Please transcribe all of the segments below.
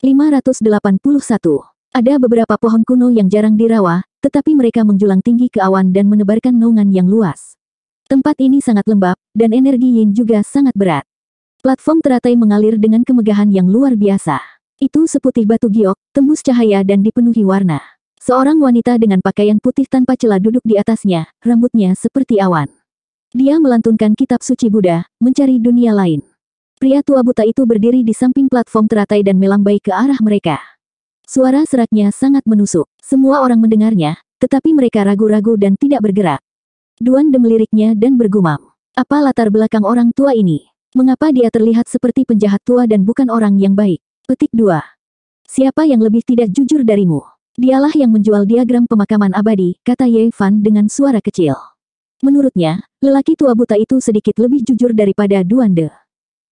581. Ada beberapa pohon kuno yang jarang dirawa, tetapi mereka menjulang tinggi ke awan dan menebarkan naungan yang luas. Tempat ini sangat lembab, dan energi yin juga sangat berat. Platform teratai mengalir dengan kemegahan yang luar biasa. Itu seputih batu giok, tembus cahaya dan dipenuhi warna. Seorang wanita dengan pakaian putih tanpa celah duduk di atasnya, rambutnya seperti awan. Dia melantunkan kitab suci Buddha, mencari dunia lain. Pria tua buta itu berdiri di samping platform teratai dan melambai ke arah mereka. Suara seraknya sangat menusuk. Semua orang mendengarnya, tetapi mereka ragu-ragu dan tidak bergerak. Duan meliriknya dan bergumam. Apa latar belakang orang tua ini? Mengapa dia terlihat seperti penjahat tua dan bukan orang yang baik? Petik 2. Siapa yang lebih tidak jujur darimu? Dialah yang menjual diagram pemakaman abadi, kata Ye Fan dengan suara kecil. Menurutnya, lelaki tua buta itu sedikit lebih jujur daripada de.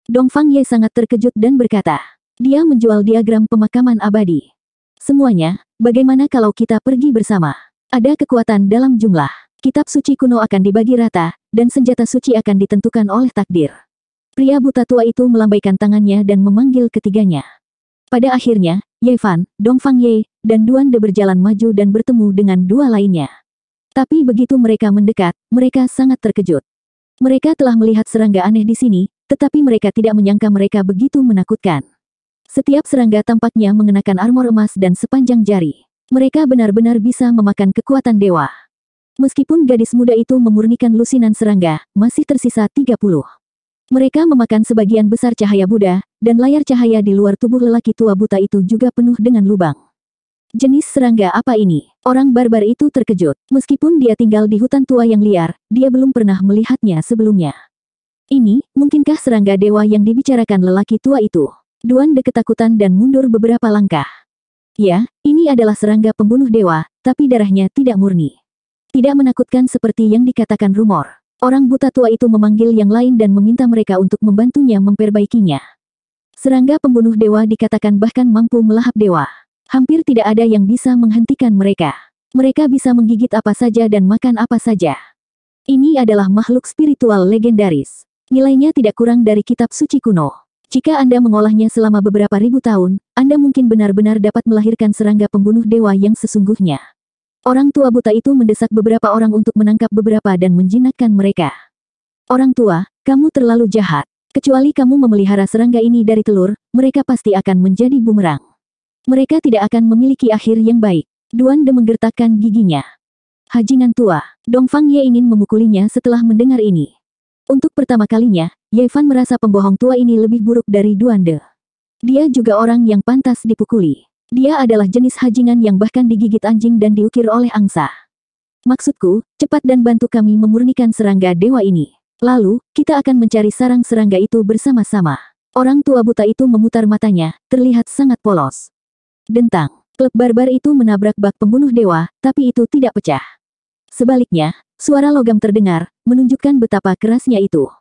Dong Fang Ye sangat terkejut dan berkata, dia menjual diagram pemakaman abadi. Semuanya, bagaimana kalau kita pergi bersama? Ada kekuatan dalam jumlah. Kitab suci kuno akan dibagi rata, dan senjata suci akan ditentukan oleh takdir. Pria buta tua itu melambaikan tangannya dan memanggil ketiganya. Pada akhirnya, Ye Fan, Dong Fang Ye, dan Duan De berjalan maju dan bertemu dengan dua lainnya. Tapi begitu mereka mendekat, mereka sangat terkejut. Mereka telah melihat serangga aneh di sini, tetapi mereka tidak menyangka mereka begitu menakutkan. Setiap serangga tampaknya mengenakan armor emas dan sepanjang jari. Mereka benar-benar bisa memakan kekuatan dewa. Meskipun gadis muda itu memurnikan lusinan serangga, masih tersisa 30. Mereka memakan sebagian besar cahaya Buddha, dan layar cahaya di luar tubuh lelaki tua buta itu juga penuh dengan lubang. Jenis serangga apa ini? Orang barbar itu terkejut. Meskipun dia tinggal di hutan tua yang liar, dia belum pernah melihatnya sebelumnya. Ini, mungkinkah serangga dewa yang dibicarakan lelaki tua itu? Duan De ketakutan dan mundur beberapa langkah. Ya, ini adalah serangga pembunuh dewa, tapi darahnya tidak murni. Tidak menakutkan seperti yang dikatakan rumor. Orang buta tua itu memanggil yang lain dan meminta mereka untuk membantunya memperbaikinya. Serangga pembunuh dewa dikatakan bahkan mampu melahap dewa. Hampir tidak ada yang bisa menghentikan mereka. Mereka bisa menggigit apa saja dan makan apa saja. Ini adalah makhluk spiritual legendaris. Nilainya tidak kurang dari kitab suci kuno. Jika Anda mengolahnya selama beberapa ribu tahun, Anda mungkin benar-benar dapat melahirkan serangga pembunuh dewa yang sesungguhnya. Orang tua buta itu mendesak beberapa orang untuk menangkap beberapa dan menjinakkan mereka. Orang tua, kamu terlalu jahat. Kecuali kamu memelihara serangga ini dari telur, mereka pasti akan menjadi bumerang. Mereka tidak akan memiliki akhir yang baik. Duan De menggertakkan giginya. Hajingan tua, Dongfang Ye ingin memukulinya setelah mendengar ini. Untuk pertama kalinya, Yevan merasa pembohong tua ini lebih buruk dari Duande. Dia juga orang yang pantas dipukuli. Dia adalah jenis hajingan yang bahkan digigit anjing dan diukir oleh angsa. Maksudku, cepat dan bantu kami memurnikan serangga dewa ini. Lalu, kita akan mencari sarang serangga itu bersama-sama. Orang tua buta itu memutar matanya, terlihat sangat polos. Dentang, klub barbar itu menabrak bak pembunuh dewa, tapi itu tidak pecah. Sebaliknya, Suara logam terdengar, menunjukkan betapa kerasnya itu.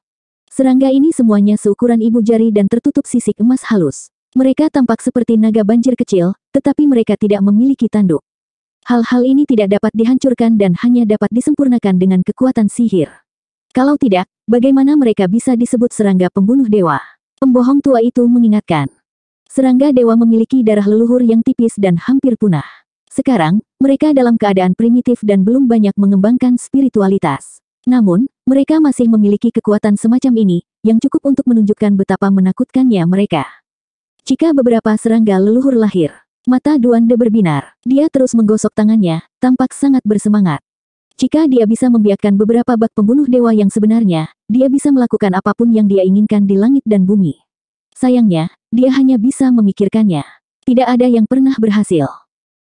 Serangga ini semuanya seukuran ibu jari dan tertutup sisik emas halus. Mereka tampak seperti naga banjir kecil, tetapi mereka tidak memiliki tanduk. Hal-hal ini tidak dapat dihancurkan dan hanya dapat disempurnakan dengan kekuatan sihir. Kalau tidak, bagaimana mereka bisa disebut serangga pembunuh dewa? Pembohong tua itu mengingatkan. Serangga dewa memiliki darah leluhur yang tipis dan hampir punah. Sekarang, mereka dalam keadaan primitif dan belum banyak mengembangkan spiritualitas. Namun, mereka masih memiliki kekuatan semacam ini, yang cukup untuk menunjukkan betapa menakutkannya mereka. Jika beberapa serangga leluhur lahir, mata Duande berbinar. Dia terus menggosok tangannya, tampak sangat bersemangat. Jika dia bisa membiarkan beberapa bak pembunuh dewa yang sebenarnya, dia bisa melakukan apapun yang dia inginkan di langit dan bumi. Sayangnya, dia hanya bisa memikirkannya. Tidak ada yang pernah berhasil.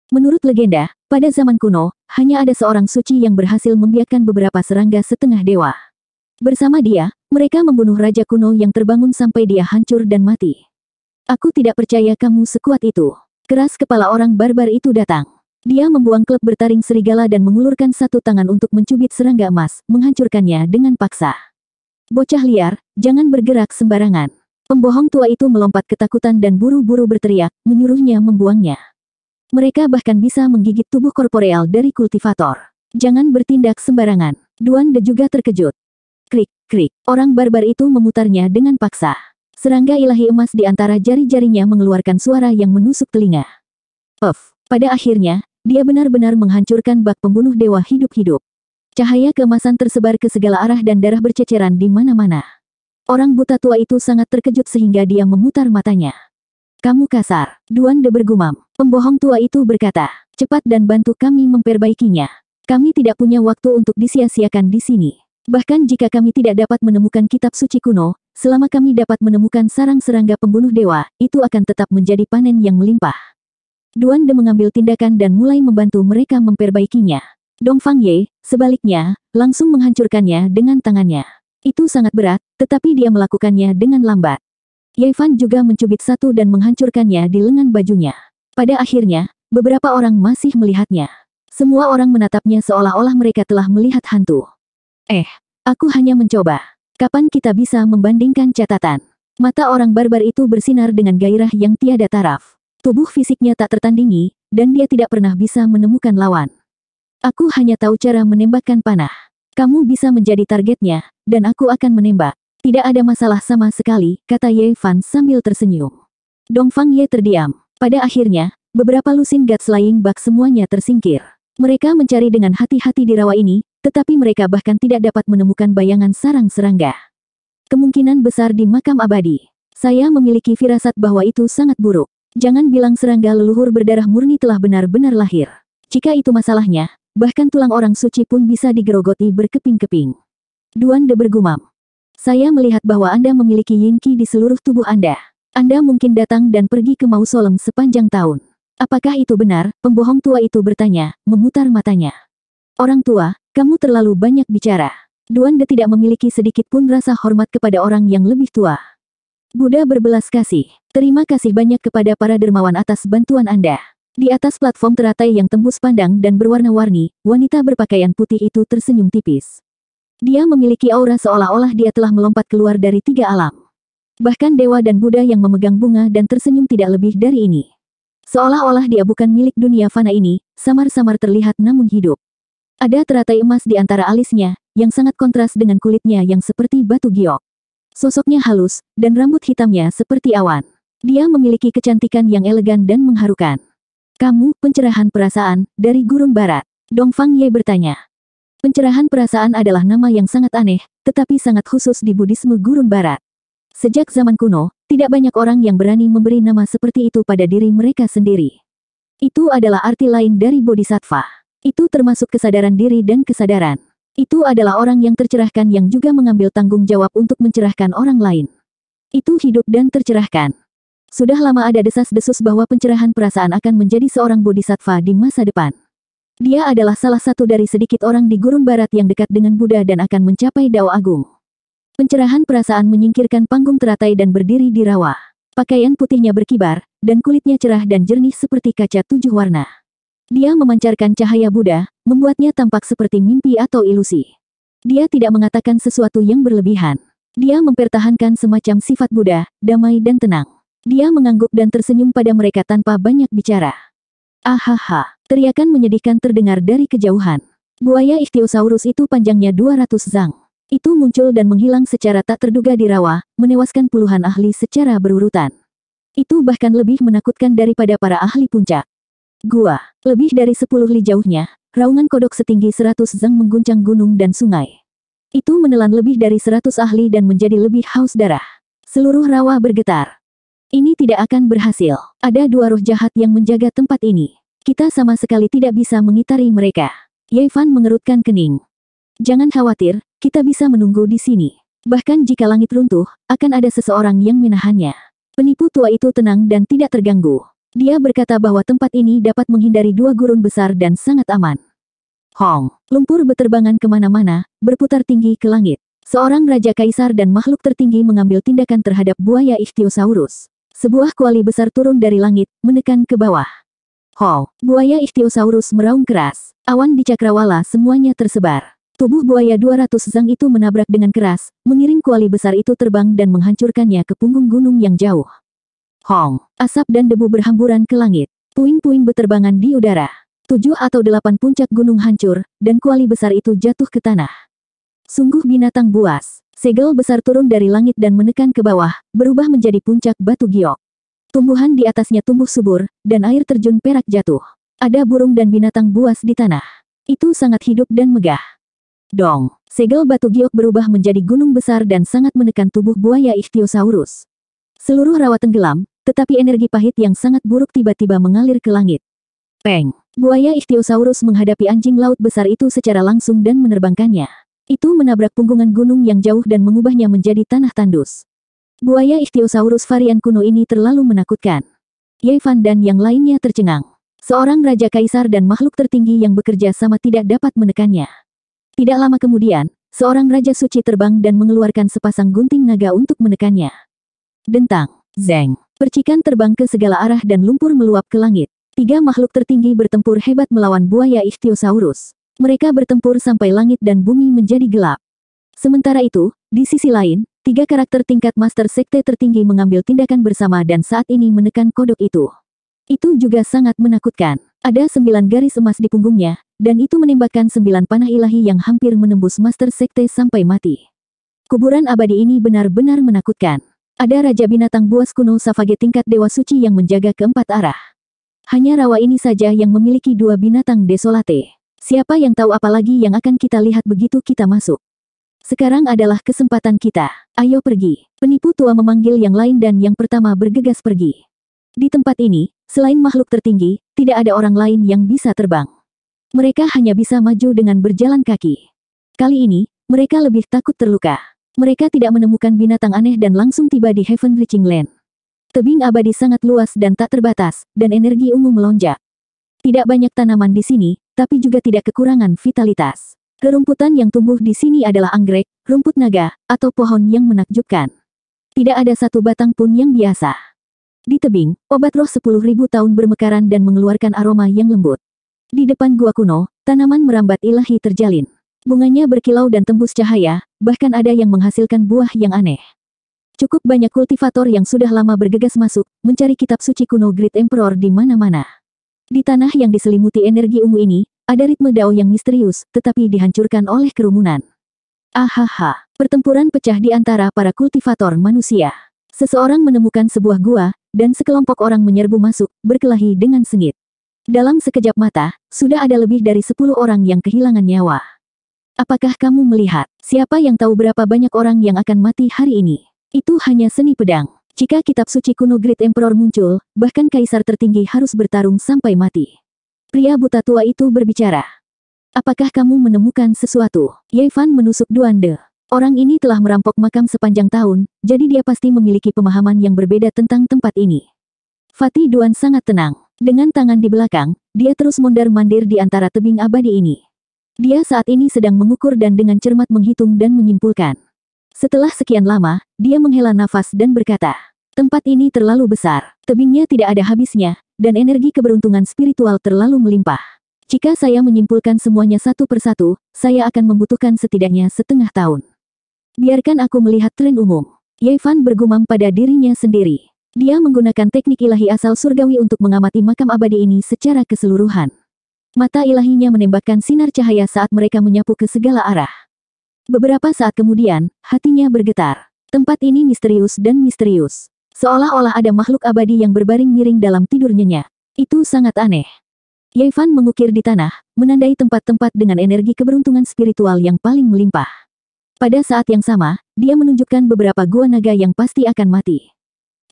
Menurut legenda, pada zaman kuno, hanya ada seorang suci yang berhasil membiarkan beberapa serangga setengah dewa. Bersama dia, mereka membunuh raja kuno yang terbangun sampai dia hancur dan mati. Aku tidak percaya kamu sekuat itu. Keras kepala orang barbar itu datang. Dia membuang klub bertaring serigala dan mengulurkan satu tangan untuk mencubit serangga emas, menghancurkannya dengan paksa. Bocah liar, jangan bergerak sembarangan. Pembohong tua itu melompat ketakutan dan buru-buru berteriak, menyuruhnya membuangnya. Mereka bahkan bisa menggigit tubuh korporeal dari kultivator. Jangan bertindak sembarangan. Duan De juga terkejut. Krik, krik. Orang barbar itu memutarnya dengan paksa. Serangga ilahi emas di antara jari-jarinya mengeluarkan suara yang menusuk telinga. Puff. Pada akhirnya, dia benar-benar menghancurkan bak pembunuh dewa hidup-hidup. Cahaya kemasan tersebar ke segala arah dan darah berceceran di mana-mana. Orang buta tua itu sangat terkejut sehingga dia memutar matanya. Kamu kasar. Duan De bergumam. Pembohong tua itu berkata, cepat dan bantu kami memperbaikinya. Kami tidak punya waktu untuk disia-siakan di sini. Bahkan jika kami tidak dapat menemukan kitab suci kuno, selama kami dapat menemukan sarang serangga pembunuh dewa, itu akan tetap menjadi panen yang melimpah. Duan De mengambil tindakan dan mulai membantu mereka memperbaikinya. Dong Fang Ye, sebaliknya, langsung menghancurkannya dengan tangannya. Itu sangat berat, tetapi dia melakukannya dengan lambat. Yevan juga mencubit satu dan menghancurkannya di lengan bajunya. Pada akhirnya, beberapa orang masih melihatnya. Semua orang menatapnya seolah-olah mereka telah melihat hantu. Eh, aku hanya mencoba. Kapan kita bisa membandingkan catatan? Mata orang barbar itu bersinar dengan gairah yang tiada taraf. Tubuh fisiknya tak tertandingi, dan dia tidak pernah bisa menemukan lawan. Aku hanya tahu cara menembakkan panah. Kamu bisa menjadi targetnya, dan aku akan menembak. Tidak ada masalah sama sekali, kata Ye Fan sambil tersenyum. Dongfang Ye terdiam. Pada akhirnya, beberapa lusin Guts Flying bak semuanya tersingkir. Mereka mencari dengan hati-hati di rawa ini, tetapi mereka bahkan tidak dapat menemukan bayangan sarang serangga. Kemungkinan besar di makam abadi. Saya memiliki firasat bahwa itu sangat buruk. Jangan bilang serangga leluhur berdarah murni telah benar-benar lahir. Jika itu masalahnya, bahkan tulang orang suci pun bisa digerogoti berkeping-keping. Duan De bergumam. Saya melihat bahwa Anda memiliki yin qi di seluruh tubuh Anda. Anda mungkin datang dan pergi ke mausolem sepanjang tahun. Apakah itu benar? Pembohong tua itu bertanya, memutar matanya. Orang tua, kamu terlalu banyak bicara. Duande tidak memiliki sedikit pun rasa hormat kepada orang yang lebih tua. Buddha berbelas kasih. Terima kasih banyak kepada para dermawan atas bantuan Anda. Di atas platform teratai yang tembus pandang dan berwarna-warni, wanita berpakaian putih itu tersenyum tipis. Dia memiliki aura seolah-olah dia telah melompat keluar dari tiga alam. Bahkan dewa dan Buddha yang memegang bunga dan tersenyum tidak lebih dari ini. Seolah-olah dia bukan milik dunia fana ini, samar-samar terlihat namun hidup. Ada teratai emas di antara alisnya, yang sangat kontras dengan kulitnya yang seperti batu giok. Sosoknya halus, dan rambut hitamnya seperti awan. Dia memiliki kecantikan yang elegan dan mengharukan. Kamu, pencerahan perasaan, dari Gurun Barat. Dongfang Ye bertanya. Pencerahan perasaan adalah nama yang sangat aneh, tetapi sangat khusus di Buddhisme Gurun Barat. Sejak zaman kuno, tidak banyak orang yang berani memberi nama seperti itu pada diri mereka sendiri. Itu adalah arti lain dari bodhisattva. Itu termasuk kesadaran diri dan kesadaran. Itu adalah orang yang tercerahkan yang juga mengambil tanggung jawab untuk mencerahkan orang lain. Itu hidup dan tercerahkan. Sudah lama ada desas-desus bahwa pencerahan perasaan akan menjadi seorang bodhisattva di masa depan. Dia adalah salah satu dari sedikit orang di Gurun Barat yang dekat dengan Buddha dan akan mencapai Dao Agung. Pencerahan perasaan menyingkirkan panggung teratai dan berdiri di rawa. Pakaian putihnya berkibar, dan kulitnya cerah dan jernih seperti kaca tujuh warna. Dia memancarkan cahaya Buddha, membuatnya tampak seperti mimpi atau ilusi. Dia tidak mengatakan sesuatu yang berlebihan. Dia mempertahankan semacam sifat Buddha, damai dan tenang. Dia mengangguk dan tersenyum pada mereka tanpa banyak bicara. Ahaha. Teriakan menyedihkan terdengar dari kejauhan. Buaya ichthyosaurus itu panjangnya 200 zang. Itu muncul dan menghilang secara tak terduga di rawa, menewaskan puluhan ahli secara berurutan. Itu bahkan lebih menakutkan daripada para ahli puncak. Gua, lebih dari 10 li jauhnya, raungan kodok setinggi 100 zang mengguncang gunung dan sungai. Itu menelan lebih dari 100 ahli dan menjadi lebih haus darah. Seluruh rawa bergetar. Ini tidak akan berhasil. Ada dua roh jahat yang menjaga tempat ini. Kita sama sekali tidak bisa mengitari mereka. Yevan mengerutkan kening. Jangan khawatir, kita bisa menunggu di sini. Bahkan jika langit runtuh, akan ada seseorang yang menahannya. Penipu tua itu tenang dan tidak terganggu. Dia berkata bahwa tempat ini dapat menghindari dua gurun besar dan sangat aman. Hong, lumpur beterbangan kemana-mana, berputar tinggi ke langit. Seorang raja kaisar dan makhluk tertinggi mengambil tindakan terhadap buaya ichthyosaurus. Sebuah kuali besar turun dari langit, menekan ke bawah. Ho! buaya ichthyosaurus meraung keras. Awan di cakrawala semuanya tersebar. Tubuh buaya 200 zang itu menabrak dengan keras, mengiring kuali besar itu terbang dan menghancurkannya ke punggung gunung yang jauh. Hong, asap dan debu berhamburan ke langit. Puing-puing beterbangan di udara. Tujuh atau delapan puncak gunung hancur, dan kuali besar itu jatuh ke tanah. Sungguh binatang buas. Segel besar turun dari langit dan menekan ke bawah, berubah menjadi puncak batu giok. Tumbuhan di atasnya tumbuh subur, dan air terjun perak jatuh. Ada burung dan binatang buas di tanah. Itu sangat hidup dan megah. Dong, segel batu giok berubah menjadi gunung besar dan sangat menekan tubuh buaya ichthyosaurus. Seluruh rawa tenggelam, tetapi energi pahit yang sangat buruk tiba-tiba mengalir ke langit. Peng, buaya ichthyosaurus menghadapi anjing laut besar itu secara langsung dan menerbangkannya. Itu menabrak punggungan gunung yang jauh dan mengubahnya menjadi tanah tandus. Buaya ichthyosaurus varian kuno ini terlalu menakutkan. Yevan dan yang lainnya tercengang. Seorang raja kaisar dan makhluk tertinggi yang bekerja sama tidak dapat menekannya. Tidak lama kemudian, seorang raja suci terbang dan mengeluarkan sepasang gunting naga untuk menekannya. Dentang, zeng, percikan terbang ke segala arah dan lumpur meluap ke langit. Tiga makhluk tertinggi bertempur hebat melawan buaya ichthyosaurus. Mereka bertempur sampai langit dan bumi menjadi gelap. Sementara itu, di sisi lain, tiga karakter tingkat Master Sekte tertinggi mengambil tindakan bersama dan saat ini menekan kodok itu. Itu juga sangat menakutkan. Ada sembilan garis emas di punggungnya, dan itu menembakkan sembilan panah ilahi yang hampir menembus Master Sekte sampai mati. Kuburan abadi ini benar-benar menakutkan. Ada Raja Binatang Buas kuno Savage tingkat Dewa Suci yang menjaga keempat arah. Hanya rawa ini saja yang memiliki dua binatang desolate. Siapa yang tahu apalagi yang akan kita lihat begitu kita masuk. Sekarang adalah kesempatan kita. Ayo pergi. Penipu tua memanggil yang lain dan yang pertama bergegas pergi. Di tempat ini, selain makhluk tertinggi, tidak ada orang lain yang bisa terbang. Mereka hanya bisa maju dengan berjalan kaki. Kali ini, mereka lebih takut terluka. Mereka tidak menemukan binatang aneh dan langsung tiba di Heaven Reaching Land. Tebing abadi sangat luas dan tak terbatas, dan energi ungu melonjak. Tidak banyak tanaman di sini, tapi juga tidak kekurangan vitalitas. Kerumputan yang tumbuh di sini adalah anggrek, rumput naga, atau pohon yang menakjubkan. Tidak ada satu batang pun yang biasa. Di tebing, obat roh 10.000 tahun bermekaran dan mengeluarkan aroma yang lembut. Di depan gua kuno, tanaman merambat ilahi terjalin. Bunganya berkilau dan tembus cahaya, bahkan ada yang menghasilkan buah yang aneh. Cukup banyak kultivator yang sudah lama bergegas masuk, mencari kitab suci kuno Great Emperor di mana-mana. Di tanah yang diselimuti energi ungu ini, ada ritme dao yang misterius, tetapi dihancurkan oleh kerumunan. Ahaha, pertempuran pecah di antara para kultivator manusia. Seseorang menemukan sebuah gua, dan sekelompok orang menyerbu masuk, berkelahi dengan sengit. Dalam sekejap mata, sudah ada lebih dari 10 orang yang kehilangan nyawa. Apakah kamu melihat, siapa yang tahu berapa banyak orang yang akan mati hari ini? Itu hanya seni pedang. Jika kitab suci kuno Great Emperor muncul, bahkan kaisar tertinggi harus bertarung sampai mati. Pria buta tua itu berbicara. Apakah kamu menemukan sesuatu? Yevan menusuk Duande. Orang ini telah merampok makam sepanjang tahun, jadi dia pasti memiliki pemahaman yang berbeda tentang tempat ini. Fatih Duan sangat tenang. Dengan tangan di belakang, dia terus mondar-mandir di antara tebing abadi ini. Dia saat ini sedang mengukur dan dengan cermat menghitung dan menyimpulkan. Setelah sekian lama, dia menghela nafas dan berkata, Tempat ini terlalu besar, tebingnya tidak ada habisnya, dan energi keberuntungan spiritual terlalu melimpah. Jika saya menyimpulkan semuanya satu persatu, saya akan membutuhkan setidaknya setengah tahun. Biarkan aku melihat tren umum. Yevan bergumam pada dirinya sendiri. Dia menggunakan teknik ilahi asal surgawi untuk mengamati makam abadi ini secara keseluruhan. Mata ilahinya menembakkan sinar cahaya saat mereka menyapu ke segala arah. Beberapa saat kemudian, hatinya bergetar. Tempat ini misterius dan misterius. Seolah-olah ada makhluk abadi yang berbaring miring dalam tidur nyenyak. Itu sangat aneh. Yevan mengukir di tanah, menandai tempat-tempat dengan energi keberuntungan spiritual yang paling melimpah. Pada saat yang sama, dia menunjukkan beberapa gua naga yang pasti akan mati.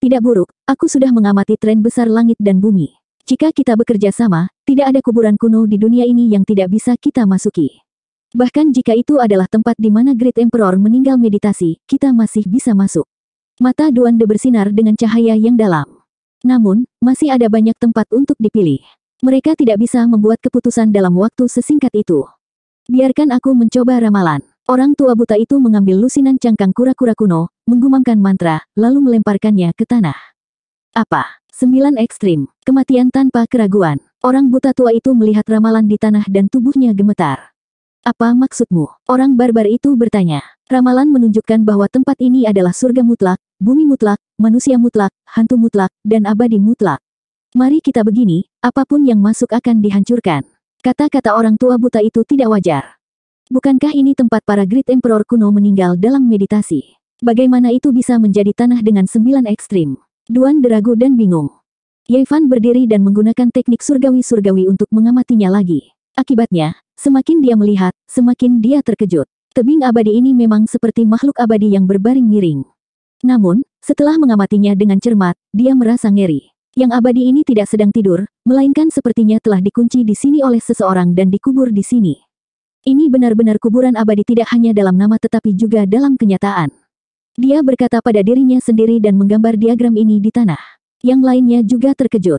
Tidak buruk, aku sudah mengamati tren besar langit dan bumi. Jika kita bekerja sama, tidak ada kuburan kuno di dunia ini yang tidak bisa kita masuki. Bahkan jika itu adalah tempat di mana Great Emperor meninggal meditasi, kita masih bisa masuk. Mata duan de bersinar dengan cahaya yang dalam. Namun, masih ada banyak tempat untuk dipilih. Mereka tidak bisa membuat keputusan dalam waktu sesingkat itu. Biarkan aku mencoba ramalan. Orang tua buta itu mengambil lusinan cangkang kura-kura kuno, menggumamkan mantra, lalu melemparkannya ke tanah. Apa? Sembilan ekstrim, kematian tanpa keraguan. Orang buta tua itu melihat ramalan di tanah dan tubuhnya gemetar. Apa maksudmu? Orang barbar itu bertanya. Ramalan menunjukkan bahwa tempat ini adalah surga mutlak, bumi mutlak, manusia mutlak, hantu mutlak, dan abadi mutlak. Mari kita begini, apapun yang masuk akan dihancurkan. Kata-kata orang tua buta itu tidak wajar. Bukankah ini tempat para Great Emperor kuno meninggal dalam meditasi? Bagaimana itu bisa menjadi tanah dengan sembilan ekstrim? Duan deragu dan bingung. Yevan berdiri dan menggunakan teknik surgawi-surgawi untuk mengamatinya lagi. Akibatnya, Semakin dia melihat, semakin dia terkejut. Tebing abadi ini memang seperti makhluk abadi yang berbaring miring. Namun, setelah mengamatinya dengan cermat, dia merasa ngeri. Yang abadi ini tidak sedang tidur, melainkan sepertinya telah dikunci di sini oleh seseorang dan dikubur di sini. Ini benar-benar kuburan abadi tidak hanya dalam nama tetapi juga dalam kenyataan. Dia berkata pada dirinya sendiri dan menggambar diagram ini di tanah. Yang lainnya juga terkejut.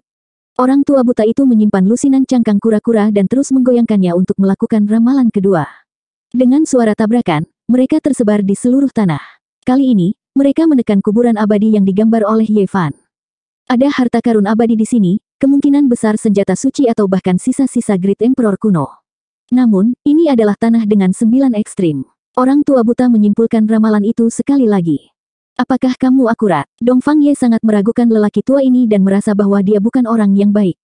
Orang tua buta itu menyimpan lusinan cangkang kura-kura dan terus menggoyangkannya untuk melakukan ramalan kedua. Dengan suara tabrakan, mereka tersebar di seluruh tanah. Kali ini, mereka menekan kuburan abadi yang digambar oleh Yevan. Ada harta karun abadi di sini, kemungkinan besar senjata suci atau bahkan sisa-sisa Great Emperor kuno. Namun, ini adalah tanah dengan sembilan ekstrim. Orang tua buta menyimpulkan ramalan itu sekali lagi. Apakah kamu akurat? Dong Fang Ye sangat meragukan lelaki tua ini dan merasa bahwa dia bukan orang yang baik.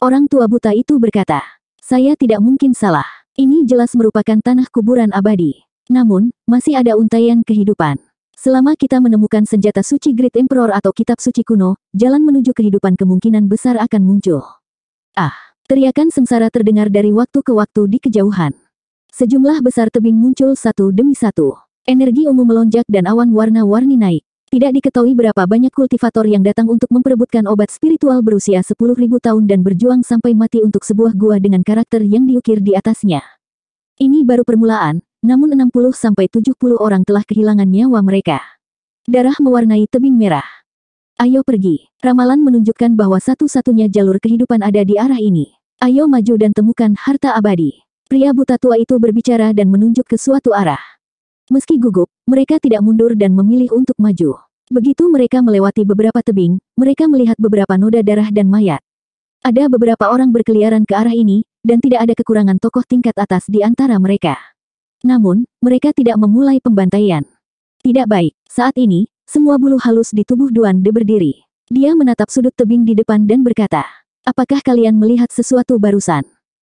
Orang tua buta itu berkata, saya tidak mungkin salah. Ini jelas merupakan tanah kuburan abadi. Namun, masih ada untaian kehidupan. Selama kita menemukan senjata suci Great Emperor atau kitab suci kuno, jalan menuju kehidupan kemungkinan besar akan muncul. Ah, teriakan sengsara terdengar dari waktu ke waktu di kejauhan. Sejumlah besar tebing muncul satu demi satu. Energi ungu melonjak dan awan warna-warni naik. Tidak diketahui berapa banyak kultivator yang datang untuk memperebutkan obat spiritual berusia 10.000 tahun dan berjuang sampai mati untuk sebuah gua dengan karakter yang diukir di atasnya. Ini baru permulaan, namun 60-70 orang telah kehilangan nyawa mereka. Darah mewarnai tebing merah. Ayo pergi. Ramalan menunjukkan bahwa satu-satunya jalur kehidupan ada di arah ini. Ayo maju dan temukan harta abadi. Pria buta tua itu berbicara dan menunjuk ke suatu arah. Meski gugup, mereka tidak mundur dan memilih untuk maju. Begitu mereka melewati beberapa tebing, mereka melihat beberapa noda darah dan mayat. Ada beberapa orang berkeliaran ke arah ini, dan tidak ada kekurangan tokoh tingkat atas di antara mereka. Namun, mereka tidak memulai pembantaian. Tidak baik, saat ini, semua bulu halus di tubuh Duan De berdiri. Dia menatap sudut tebing di depan dan berkata, Apakah kalian melihat sesuatu barusan?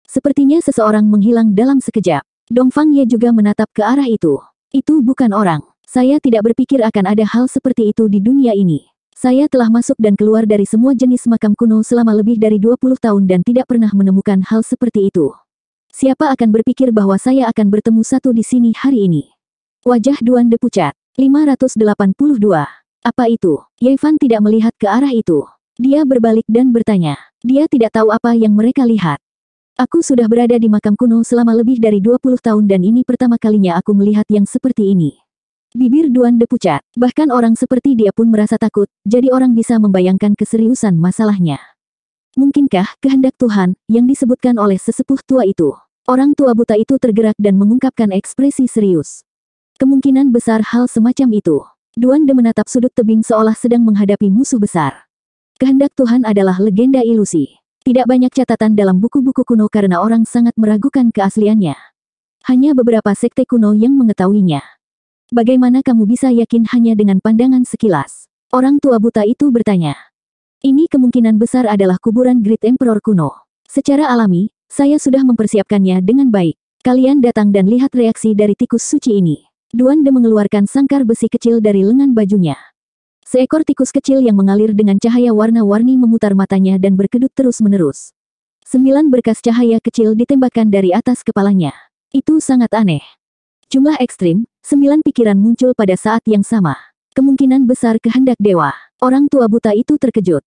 Sepertinya seseorang menghilang dalam sekejap. Dongfang Ye juga menatap ke arah itu. Itu bukan orang. Saya tidak berpikir akan ada hal seperti itu di dunia ini. Saya telah masuk dan keluar dari semua jenis makam kuno selama lebih dari 20 tahun dan tidak pernah menemukan hal seperti itu. Siapa akan berpikir bahwa saya akan bertemu satu di sini hari ini? Wajah Duan De Pucat. 582. Apa itu? Yevan tidak melihat ke arah itu. Dia berbalik dan bertanya. Dia tidak tahu apa yang mereka lihat. Aku sudah berada di makam kuno selama lebih dari 20 tahun dan ini pertama kalinya aku melihat yang seperti ini. Bibir Duan De pucat, bahkan orang seperti dia pun merasa takut, jadi orang bisa membayangkan keseriusan masalahnya. Mungkinkah kehendak Tuhan yang disebutkan oleh sesepuh tua itu? Orang tua buta itu tergerak dan mengungkapkan ekspresi serius. Kemungkinan besar hal semacam itu. Duan De menatap sudut tebing seolah sedang menghadapi musuh besar. Kehendak Tuhan adalah legenda ilusi. Tidak banyak catatan dalam buku-buku kuno karena orang sangat meragukan keasliannya. Hanya beberapa sekte kuno yang mengetahuinya. Bagaimana kamu bisa yakin hanya dengan pandangan sekilas? Orang tua buta itu bertanya. Ini kemungkinan besar adalah kuburan Great Emperor kuno. Secara alami, saya sudah mempersiapkannya dengan baik. Kalian datang dan lihat reaksi dari tikus suci ini. Duan De mengeluarkan sangkar besi kecil dari lengan bajunya. Seekor tikus kecil yang mengalir dengan cahaya warna-warni memutar matanya dan berkedut terus-menerus. Sembilan berkas cahaya kecil ditembakkan dari atas kepalanya. Itu sangat aneh. Jumlah ekstrim, sembilan pikiran muncul pada saat yang sama. Kemungkinan besar kehendak dewa. Orang tua buta itu terkejut.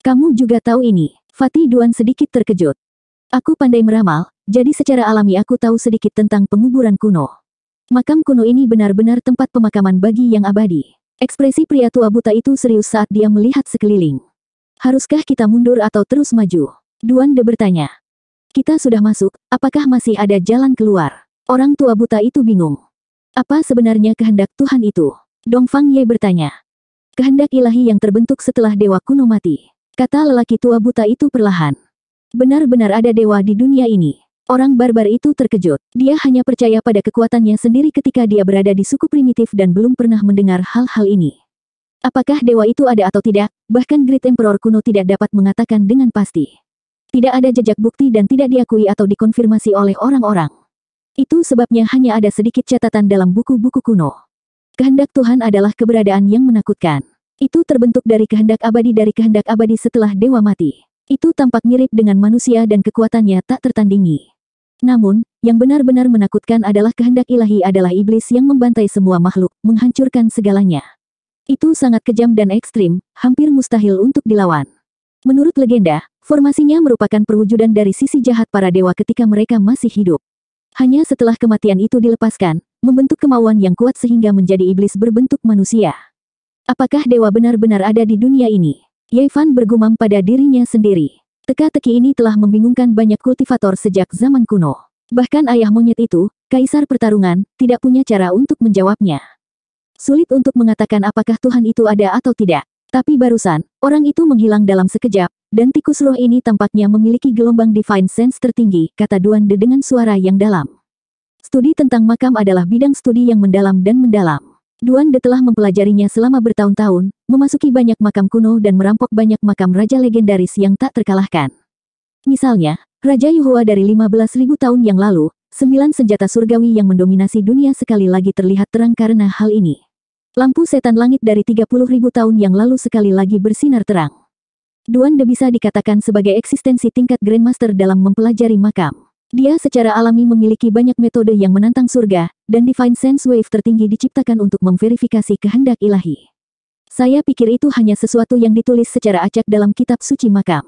Kamu juga tahu ini, Fatih Duan sedikit terkejut. Aku pandai meramal, jadi secara alami aku tahu sedikit tentang penguburan kuno. Makam kuno ini benar-benar tempat pemakaman bagi yang abadi. Ekspresi pria tua buta itu serius saat dia melihat sekeliling. Haruskah kita mundur atau terus maju? Duan De bertanya. Kita sudah masuk, apakah masih ada jalan keluar? Orang tua buta itu bingung. Apa sebenarnya kehendak Tuhan itu? Dongfang Ye bertanya. Kehendak ilahi yang terbentuk setelah dewa kuno mati. Kata lelaki tua buta itu perlahan. Benar-benar ada dewa di dunia ini. Orang barbar itu terkejut. Dia hanya percaya pada kekuatannya sendiri ketika dia berada di suku primitif dan belum pernah mendengar hal-hal ini. Apakah dewa itu ada atau tidak, bahkan Great Emperor kuno tidak dapat mengatakan dengan pasti. Tidak ada jejak bukti dan tidak diakui atau dikonfirmasi oleh orang-orang. Itu sebabnya hanya ada sedikit catatan dalam buku-buku kuno. Kehendak Tuhan adalah keberadaan yang menakutkan. Itu terbentuk dari kehendak abadi dari kehendak abadi setelah dewa mati. Itu tampak mirip dengan manusia dan kekuatannya tak tertandingi. Namun, yang benar-benar menakutkan adalah kehendak ilahi adalah iblis yang membantai semua makhluk, menghancurkan segalanya. Itu sangat kejam dan ekstrim, hampir mustahil untuk dilawan. Menurut legenda, formasinya merupakan perwujudan dari sisi jahat para dewa ketika mereka masih hidup. Hanya setelah kematian itu dilepaskan, membentuk kemauan yang kuat sehingga menjadi iblis berbentuk manusia. Apakah dewa benar-benar ada di dunia ini? Yevan bergumam pada dirinya sendiri. Teka-teki ini telah membingungkan banyak kultivator sejak zaman kuno. Bahkan ayah monyet itu, kaisar pertarungan, tidak punya cara untuk menjawabnya. Sulit untuk mengatakan apakah Tuhan itu ada atau tidak. Tapi barusan, orang itu menghilang dalam sekejap, dan tikus roh ini tampaknya memiliki gelombang divine sense tertinggi, kata Duan De dengan suara yang dalam. Studi tentang makam adalah bidang studi yang mendalam dan mendalam. Duan De telah mempelajarinya selama bertahun-tahun, memasuki banyak makam kuno dan merampok banyak makam raja legendaris yang tak terkalahkan. Misalnya, Raja Yuhua dari 15.000 tahun yang lalu, sembilan senjata surgawi yang mendominasi dunia sekali lagi terlihat terang karena hal ini. Lampu setan langit dari 30.000 tahun yang lalu sekali lagi bersinar terang. Duan De bisa dikatakan sebagai eksistensi tingkat Grandmaster dalam mempelajari makam. Dia secara alami memiliki banyak metode yang menantang surga, dan Divine Sense Wave tertinggi diciptakan untuk memverifikasi kehendak ilahi. Saya pikir itu hanya sesuatu yang ditulis secara acak dalam kitab suci makam.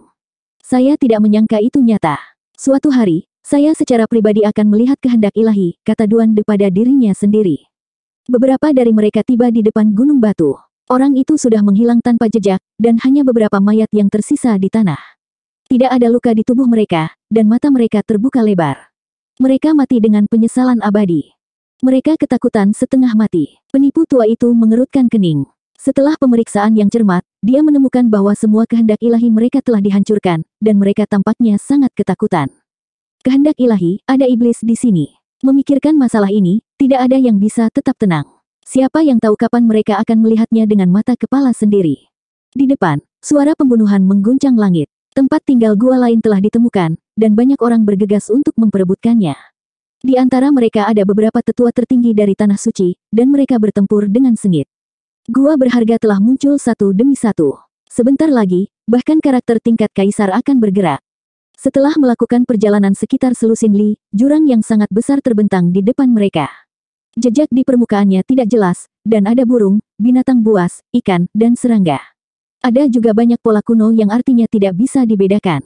Saya tidak menyangka itu nyata. Suatu hari, saya secara pribadi akan melihat kehendak ilahi, kata Duan De pada dirinya sendiri. Beberapa dari mereka tiba di depan gunung batu. Orang itu sudah menghilang tanpa jejak, dan hanya beberapa mayat yang tersisa di tanah. Tidak ada luka di tubuh mereka, dan mata mereka terbuka lebar. Mereka mati dengan penyesalan abadi. Mereka ketakutan setengah mati. Penipu tua itu mengerutkan kening. Setelah pemeriksaan yang cermat, dia menemukan bahwa semua kehendak ilahi mereka telah dihancurkan, dan mereka tampaknya sangat ketakutan. Kehendak ilahi, ada iblis di sini. Memikirkan masalah ini, tidak ada yang bisa tetap tenang. Siapa yang tahu kapan mereka akan melihatnya dengan mata kepala sendiri. Di depan, suara pembunuhan mengguncang langit. Tempat tinggal gua lain telah ditemukan, dan banyak orang bergegas untuk memperebutkannya. Di antara mereka ada beberapa tetua tertinggi dari Tanah Suci, dan mereka bertempur dengan sengit. Gua berharga telah muncul satu demi satu. Sebentar lagi, bahkan karakter tingkat kaisar akan bergerak. Setelah melakukan perjalanan sekitar selusin Li, jurang yang sangat besar terbentang di depan mereka. Jejak di permukaannya tidak jelas, dan ada burung, binatang buas, ikan, dan serangga. Ada juga banyak pola kuno yang artinya tidak bisa dibedakan.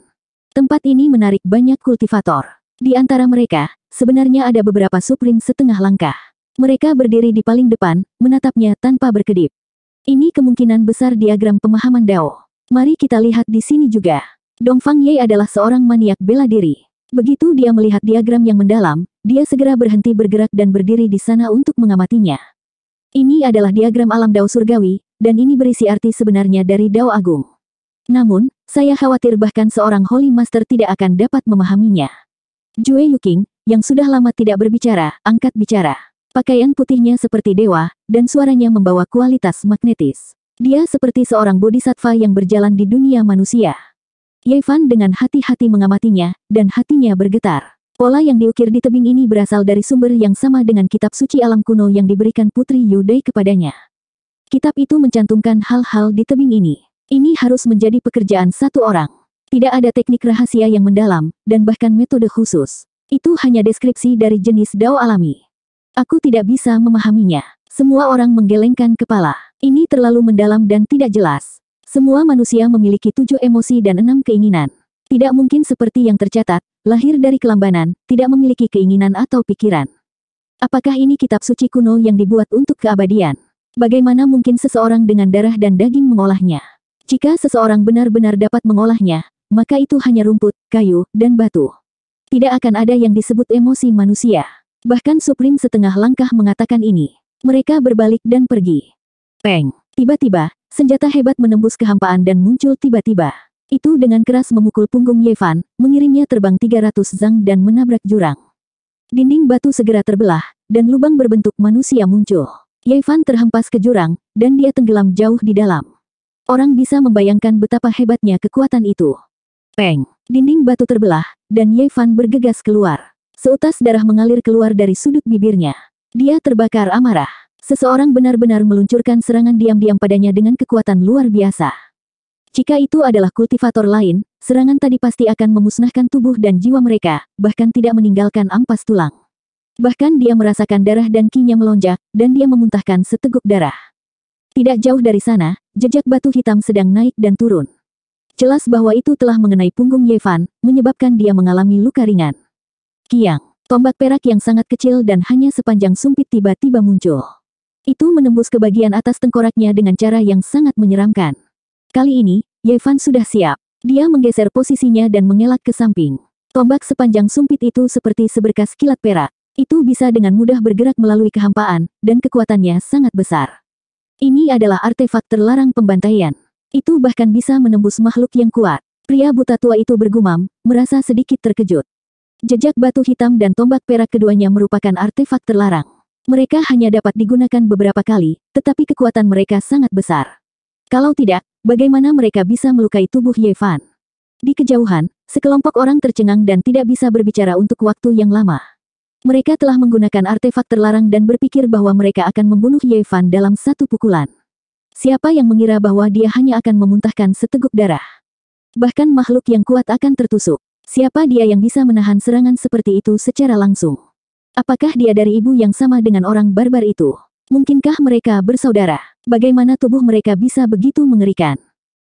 Tempat ini menarik banyak kultivator. Di antara mereka, sebenarnya ada beberapa supling setengah langkah. Mereka berdiri di paling depan, menatapnya tanpa berkedip. Ini kemungkinan besar diagram pemahaman Dao. Mari kita lihat di sini juga. Dongfang Ye adalah seorang maniak bela diri. Begitu dia melihat diagram yang mendalam, dia segera berhenti bergerak dan berdiri di sana untuk mengamatinya. Ini adalah diagram alam Dao Surgawi, dan ini berisi arti sebenarnya dari Dao Agung. Namun, saya khawatir bahkan seorang Holy Master tidak akan dapat memahaminya. Jue Yuking, yang sudah lama tidak berbicara, angkat bicara. Pakaian putihnya seperti dewa, dan suaranya membawa kualitas magnetis. Dia seperti seorang bodhisattva yang berjalan di dunia manusia. Yevan dengan hati-hati mengamatinya, dan hatinya bergetar. Pola yang diukir di tebing ini berasal dari sumber yang sama dengan kitab suci alam kuno yang diberikan Putri Yudai kepadanya. Kitab itu mencantumkan hal-hal di tebing ini. Ini harus menjadi pekerjaan satu orang. Tidak ada teknik rahasia yang mendalam, dan bahkan metode khusus. Itu hanya deskripsi dari jenis dao alami. Aku tidak bisa memahaminya. Semua orang menggelengkan kepala. Ini terlalu mendalam dan tidak jelas. Semua manusia memiliki tujuh emosi dan enam keinginan. Tidak mungkin seperti yang tercatat, lahir dari kelambanan, tidak memiliki keinginan atau pikiran. Apakah ini kitab suci kuno yang dibuat untuk keabadian? Bagaimana mungkin seseorang dengan darah dan daging mengolahnya? Jika seseorang benar-benar dapat mengolahnya, maka itu hanya rumput, kayu, dan batu. Tidak akan ada yang disebut emosi manusia. Bahkan Supreme setengah langkah mengatakan ini. Mereka berbalik dan pergi. Peng. Tiba-tiba, senjata hebat menembus kehampaan dan muncul tiba-tiba. Itu dengan keras memukul punggung Yevan, mengirimnya terbang 300 zang dan menabrak jurang. Dinding batu segera terbelah, dan lubang berbentuk manusia muncul. Yevan terhempas ke jurang, dan dia tenggelam jauh di dalam. Orang bisa membayangkan betapa hebatnya kekuatan itu. Peng. Dinding batu terbelah, dan Ye Fan bergegas keluar. Seutas darah mengalir keluar dari sudut bibirnya. Dia terbakar amarah. Seseorang benar-benar meluncurkan serangan diam-diam padanya dengan kekuatan luar biasa. Jika itu adalah kultivator lain, serangan tadi pasti akan memusnahkan tubuh dan jiwa mereka, bahkan tidak meninggalkan ampas tulang. Bahkan dia merasakan darah dan kinya melonjak, dan dia memuntahkan seteguk darah. Tidak jauh dari sana, jejak batu hitam sedang naik dan turun. Jelas bahwa itu telah mengenai punggung Yevan, menyebabkan dia mengalami luka ringan. Kiang, tombak perak yang sangat kecil dan hanya sepanjang sumpit tiba-tiba muncul. Itu menembus ke bagian atas tengkoraknya dengan cara yang sangat menyeramkan. Kali ini, Yevan sudah siap. Dia menggeser posisinya dan mengelak ke samping. Tombak sepanjang sumpit itu seperti seberkas kilat perak. Itu bisa dengan mudah bergerak melalui kehampaan, dan kekuatannya sangat besar. Ini adalah artefak terlarang pembantaian. Itu bahkan bisa menembus makhluk yang kuat. Pria buta tua itu bergumam, merasa sedikit terkejut. Jejak batu hitam dan tombak perak keduanya merupakan artefak terlarang. Mereka hanya dapat digunakan beberapa kali, tetapi kekuatan mereka sangat besar. Kalau tidak, bagaimana mereka bisa melukai tubuh Yevan? Di kejauhan, sekelompok orang tercengang dan tidak bisa berbicara untuk waktu yang lama. Mereka telah menggunakan artefak terlarang dan berpikir bahwa mereka akan membunuh Yevan dalam satu pukulan. Siapa yang mengira bahwa dia hanya akan memuntahkan seteguk darah? Bahkan makhluk yang kuat akan tertusuk. Siapa dia yang bisa menahan serangan seperti itu secara langsung? Apakah dia dari ibu yang sama dengan orang barbar itu? Mungkinkah mereka bersaudara? Bagaimana tubuh mereka bisa begitu mengerikan?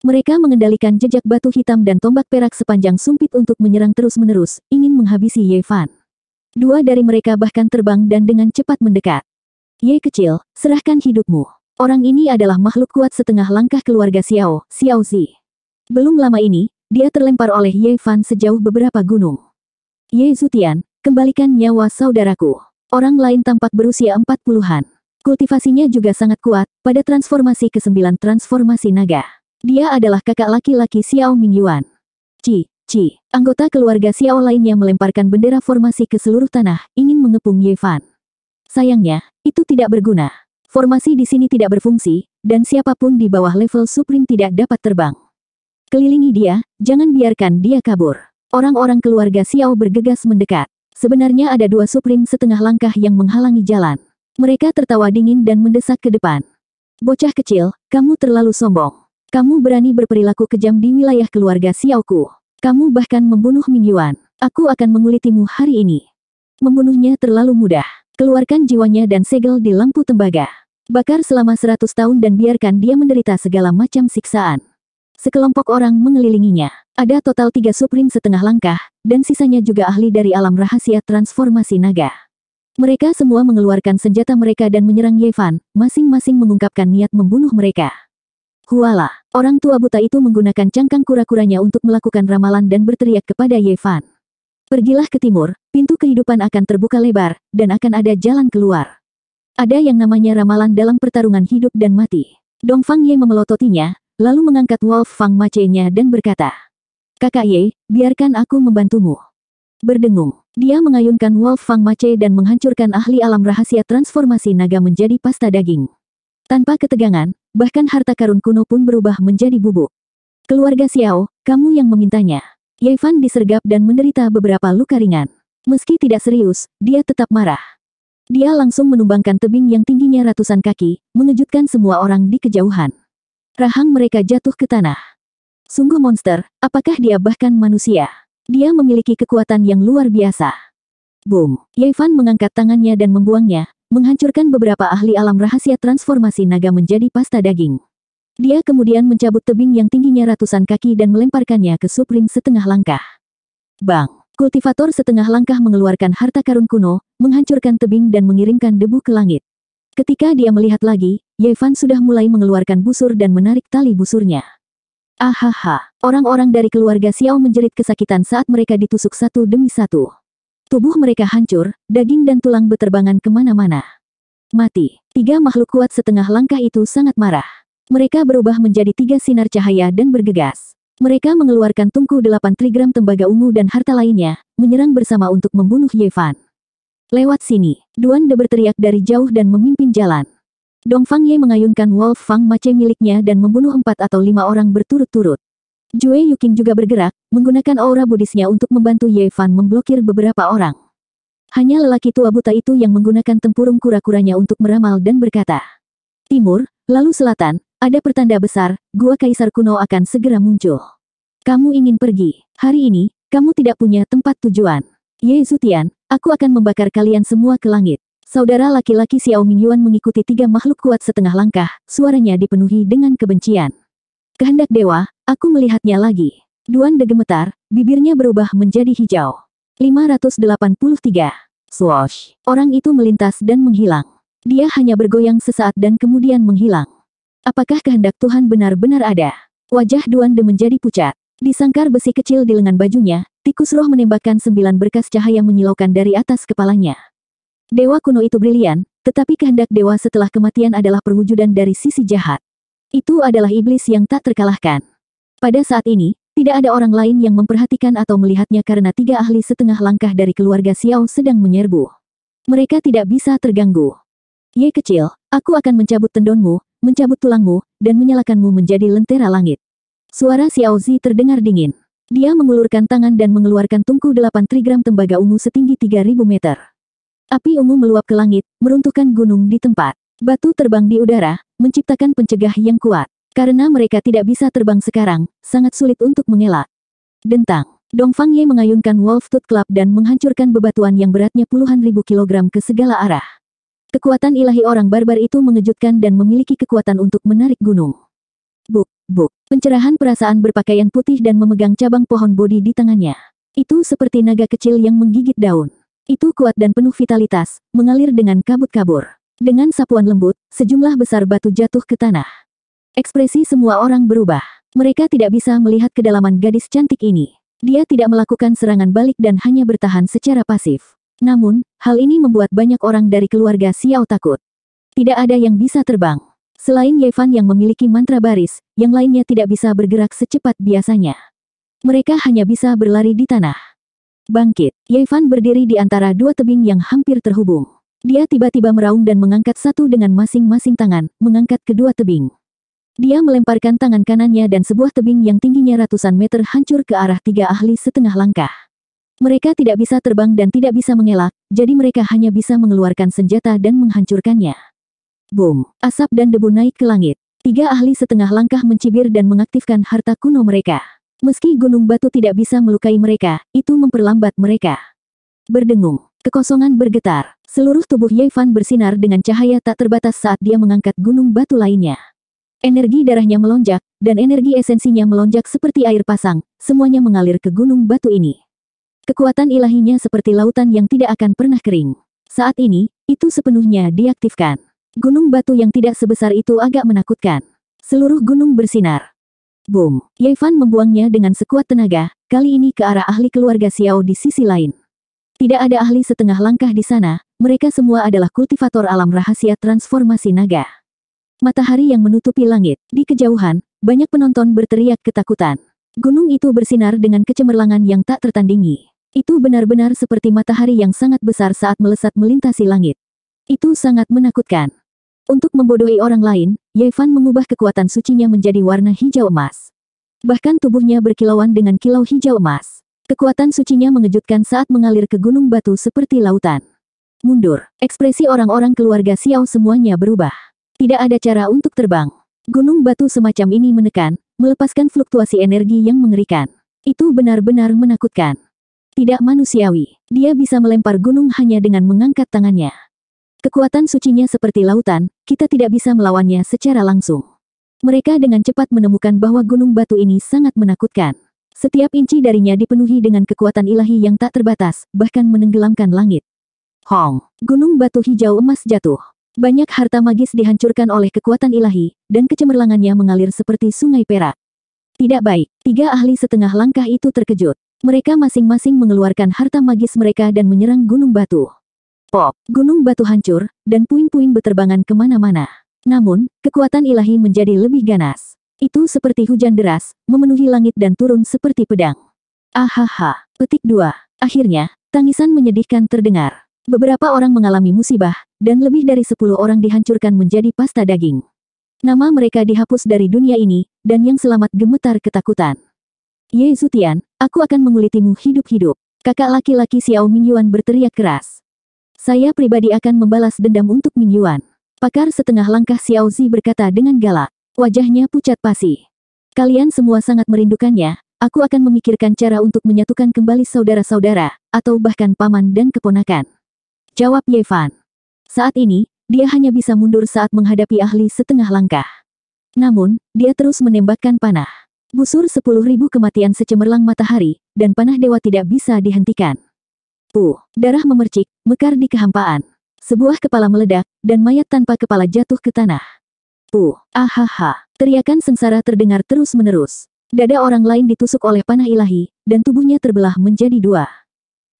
Mereka mengendalikan jejak batu hitam dan tombak perak sepanjang sumpit untuk menyerang terus-menerus, ingin menghabisi Ye Fan. Dua dari mereka bahkan terbang dan dengan cepat mendekat. Ye kecil, serahkan hidupmu. Orang ini adalah makhluk kuat setengah langkah keluarga Xiao, Xiao Zi. Belum lama ini, dia terlempar oleh Ye Fan sejauh beberapa gunung. Ye Zutian, kembalikan nyawa saudaraku. Orang lain tampak berusia empat puluhan. Kultivasinya juga sangat kuat, pada transformasi ke-9 transformasi naga. Dia adalah kakak laki-laki Xiao Mingyuan. Ci, Ci, anggota keluarga Xiao lainnya melemparkan bendera formasi ke seluruh tanah, ingin mengepung Ye Fan. Sayangnya, itu tidak berguna. Formasi di sini tidak berfungsi, dan siapapun di bawah level Supreme tidak dapat terbang. Kelilingi dia, jangan biarkan dia kabur. Orang-orang keluarga Xiao bergegas mendekat. Sebenarnya ada dua Supreme setengah langkah yang menghalangi jalan. Mereka tertawa dingin dan mendesak ke depan. Bocah kecil, kamu terlalu sombong. Kamu berani berperilaku kejam di wilayah keluarga Xiaoku. Kamu bahkan membunuh Mingyuan. Aku akan mengulitimu hari ini. Membunuhnya terlalu mudah. Keluarkan jiwanya dan segel di lampu tembaga. Bakar selama seratus tahun dan biarkan dia menderita segala macam siksaan. Sekelompok orang mengelilinginya. Ada total tiga Supreme setengah langkah, dan sisanya juga ahli dari alam rahasia transformasi naga. Mereka semua mengeluarkan senjata mereka dan menyerang Yevan, masing-masing mengungkapkan niat membunuh mereka. Huala, orang tua buta itu menggunakan cangkang kura-kuranya untuk melakukan ramalan dan berteriak kepada Yevan. Pergilah ke timur, pintu kehidupan akan terbuka lebar, dan akan ada jalan keluar. Ada yang namanya ramalan dalam pertarungan hidup dan mati. Dong Fang Ye memelototinya, lalu mengangkat Wolf Fang Mace-nya dan berkata, Kakak Ye, biarkan aku membantumu. Berdengung, dia mengayunkan Wolf Fang Mace dan menghancurkan ahli alam rahasia transformasi naga menjadi pasta daging. Tanpa ketegangan, bahkan harta karun kuno pun berubah menjadi bubuk. Keluarga Xiao, kamu yang memintanya. Yevan disergap dan menderita beberapa luka ringan. Meski tidak serius, dia tetap marah. Dia langsung menumbangkan tebing yang tingginya ratusan kaki, mengejutkan semua orang di kejauhan. Rahang mereka jatuh ke tanah. Sungguh monster, apakah dia bahkan manusia? Dia memiliki kekuatan yang luar biasa. Boom! Yevan mengangkat tangannya dan membuangnya, menghancurkan beberapa ahli alam rahasia transformasi naga menjadi pasta daging. Dia kemudian mencabut tebing yang tingginya ratusan kaki dan melemparkannya ke supling setengah langkah. Bang! Kultivator setengah langkah mengeluarkan harta karun kuno, menghancurkan tebing dan mengirimkan debu ke langit. Ketika dia melihat lagi, Yevan sudah mulai mengeluarkan busur dan menarik tali busurnya. Ahaha, orang-orang dari keluarga Xiao menjerit kesakitan saat mereka ditusuk satu demi satu. Tubuh mereka hancur, daging dan tulang beterbangan kemana-mana. Mati, tiga makhluk kuat setengah langkah itu sangat marah. Mereka berubah menjadi tiga sinar cahaya dan bergegas. Mereka mengeluarkan tungku delapan trigram tembaga ungu dan harta lainnya, menyerang bersama untuk membunuh Yevan. Lewat sini, Duan De berteriak dari jauh dan memimpin jalan. Dongfang Ye mengayunkan Wolf Fang Mace miliknya dan membunuh empat atau lima orang berturut-turut. Jue Yuking juga bergerak, menggunakan aura Buddhisnya untuk membantu Ye Fan memblokir beberapa orang. Hanya lelaki tua buta itu yang menggunakan tempurung kura-kuranya untuk meramal dan berkata, Timur, lalu selatan, ada pertanda besar, gua kaisar kuno akan segera muncul. Kamu ingin pergi. Hari ini, kamu tidak punya tempat tujuan. Ye Zutian, aku akan membakar kalian semua ke langit. Saudara laki-laki Xiao Mingyuan mengikuti tiga makhluk kuat setengah langkah, suaranya dipenuhi dengan kebencian. Kehendak dewa, aku melihatnya lagi. Duan degemetar, bibirnya berubah menjadi hijau. 583. Swash. Orang itu melintas dan menghilang. Dia hanya bergoyang sesaat dan kemudian menghilang. Apakah kehendak Tuhan benar-benar ada? Wajah Duan De menjadi pucat. Di sangkar besi kecil di lengan bajunya, tikus roh menembakkan sembilan berkas cahaya menyilaukan dari atas kepalanya. Dewa kuno itu brilian, tetapi kehendak dewa setelah kematian adalah perwujudan dari sisi jahat. Itu adalah iblis yang tak terkalahkan. Pada saat ini, tidak ada orang lain yang memperhatikan atau melihatnya karena tiga ahli setengah langkah dari keluarga Xiao sedang menyerbu. Mereka tidak bisa terganggu. Ye kecil, aku akan mencabut tendonmu, mencabut tulangmu, dan menyalakanmu menjadi lentera langit. Suara Xiaozi terdengar dingin. Dia mengulurkan tangan dan mengeluarkan tungku delapan trigram tembaga ungu setinggi 3000 meter. Api ungu meluap ke langit, meruntuhkan gunung di tempat. Batu terbang di udara, menciptakan pencegah yang kuat. Karena mereka tidak bisa terbang sekarang, sangat sulit untuk mengelak. Dentang. Dongfang Ye mengayunkan Wolf Tooth Club dan menghancurkan bebatuan yang beratnya puluhan ribu kilogram ke segala arah. Kekuatan ilahi orang barbar itu mengejutkan dan memiliki kekuatan untuk menarik gunung. Buk, buk. Pencerahan perasaan berpakaian putih dan memegang cabang pohon bodi di tangannya. Itu seperti naga kecil yang menggigit daun. Itu kuat dan penuh vitalitas, mengalir dengan kabut-kabur. Dengan sapuan lembut, sejumlah besar batu jatuh ke tanah. Ekspresi semua orang berubah. Mereka tidak bisa melihat kedalaman gadis cantik ini. Dia tidak melakukan serangan balik dan hanya bertahan secara pasif. Namun, hal ini membuat banyak orang dari keluarga Xiao takut. Tidak ada yang bisa terbang. Selain Yevan yang memiliki mantra baris, yang lainnya tidak bisa bergerak secepat biasanya. Mereka hanya bisa berlari di tanah. Bangkit, Yevan berdiri di antara dua tebing yang hampir terhubung. Dia tiba-tiba meraung dan mengangkat satu dengan masing-masing tangan, mengangkat kedua tebing. Dia melemparkan tangan kanannya dan sebuah tebing yang tingginya ratusan meter hancur ke arah tiga ahli setengah langkah. Mereka tidak bisa terbang dan tidak bisa mengelak, jadi mereka hanya bisa mengeluarkan senjata dan menghancurkannya. Boom, asap dan debu naik ke langit. Tiga ahli setengah langkah mencibir dan mengaktifkan harta kuno mereka. Meski gunung batu tidak bisa melukai mereka, itu memperlambat mereka. Berdengung, kekosongan bergetar. Seluruh tubuh Yevan bersinar dengan cahaya tak terbatas saat dia mengangkat gunung batu lainnya. Energi darahnya melonjak, dan energi esensinya melonjak seperti air pasang, semuanya mengalir ke gunung batu ini. Kekuatan ilahinya seperti lautan yang tidak akan pernah kering. Saat ini, itu sepenuhnya diaktifkan. Gunung batu yang tidak sebesar itu agak menakutkan. Seluruh gunung bersinar. Boom! Fan membuangnya dengan sekuat tenaga, kali ini ke arah ahli keluarga Xiao di sisi lain. Tidak ada ahli setengah langkah di sana, mereka semua adalah kultivator alam rahasia transformasi naga. Matahari yang menutupi langit, di kejauhan, banyak penonton berteriak ketakutan. Gunung itu bersinar dengan kecemerlangan yang tak tertandingi. Itu benar-benar seperti matahari yang sangat besar saat melesat melintasi langit. Itu sangat menakutkan. Untuk membodohi orang lain, Yevan mengubah kekuatan sucinya menjadi warna hijau emas. Bahkan tubuhnya berkilauan dengan kilau hijau emas. Kekuatan sucinya mengejutkan saat mengalir ke gunung batu seperti lautan. Mundur, ekspresi orang-orang keluarga Xiao semuanya berubah. Tidak ada cara untuk terbang. Gunung batu semacam ini menekan, melepaskan fluktuasi energi yang mengerikan. Itu benar-benar menakutkan tidak manusiawi. Dia bisa melempar gunung hanya dengan mengangkat tangannya. Kekuatan sucinya seperti lautan, kita tidak bisa melawannya secara langsung. Mereka dengan cepat menemukan bahwa gunung batu ini sangat menakutkan. Setiap inci darinya dipenuhi dengan kekuatan ilahi yang tak terbatas, bahkan menenggelamkan langit. Hong, gunung batu hijau emas jatuh. Banyak harta magis dihancurkan oleh kekuatan ilahi, dan kecemerlangannya mengalir seperti sungai perak. Tidak baik, tiga ahli setengah langkah itu terkejut. Mereka masing-masing mengeluarkan harta magis mereka dan menyerang gunung batu. Pop! Gunung batu hancur, dan puing-puing beterbangan kemana-mana. Namun, kekuatan ilahi menjadi lebih ganas. Itu seperti hujan deras, memenuhi langit dan turun seperti pedang. Ahaha, petik dua. Akhirnya, tangisan menyedihkan terdengar. Beberapa orang mengalami musibah, dan lebih dari sepuluh orang dihancurkan menjadi pasta daging. Nama mereka dihapus dari dunia ini, dan yang selamat gemetar ketakutan. Ye Zutian, aku akan mengulitimu hidup-hidup. Kakak laki-laki Xiao Mingyuan berteriak keras. Saya pribadi akan membalas dendam untuk Mingyuan. Pakar setengah langkah Xiao Zi berkata dengan galak. Wajahnya pucat pasi. Kalian semua sangat merindukannya. Aku akan memikirkan cara untuk menyatukan kembali saudara-saudara, atau bahkan paman dan keponakan. Jawab Ye Fan. Saat ini, dia hanya bisa mundur saat menghadapi ahli setengah langkah. Namun, dia terus menembakkan panah. Busur sepuluh ribu kematian secemerlang matahari, dan panah dewa tidak bisa dihentikan. Puh, darah memercik, mekar di kehampaan. Sebuah kepala meledak, dan mayat tanpa kepala jatuh ke tanah. Puh, ahaha, teriakan sengsara terdengar terus-menerus. Dada orang lain ditusuk oleh panah ilahi, dan tubuhnya terbelah menjadi dua.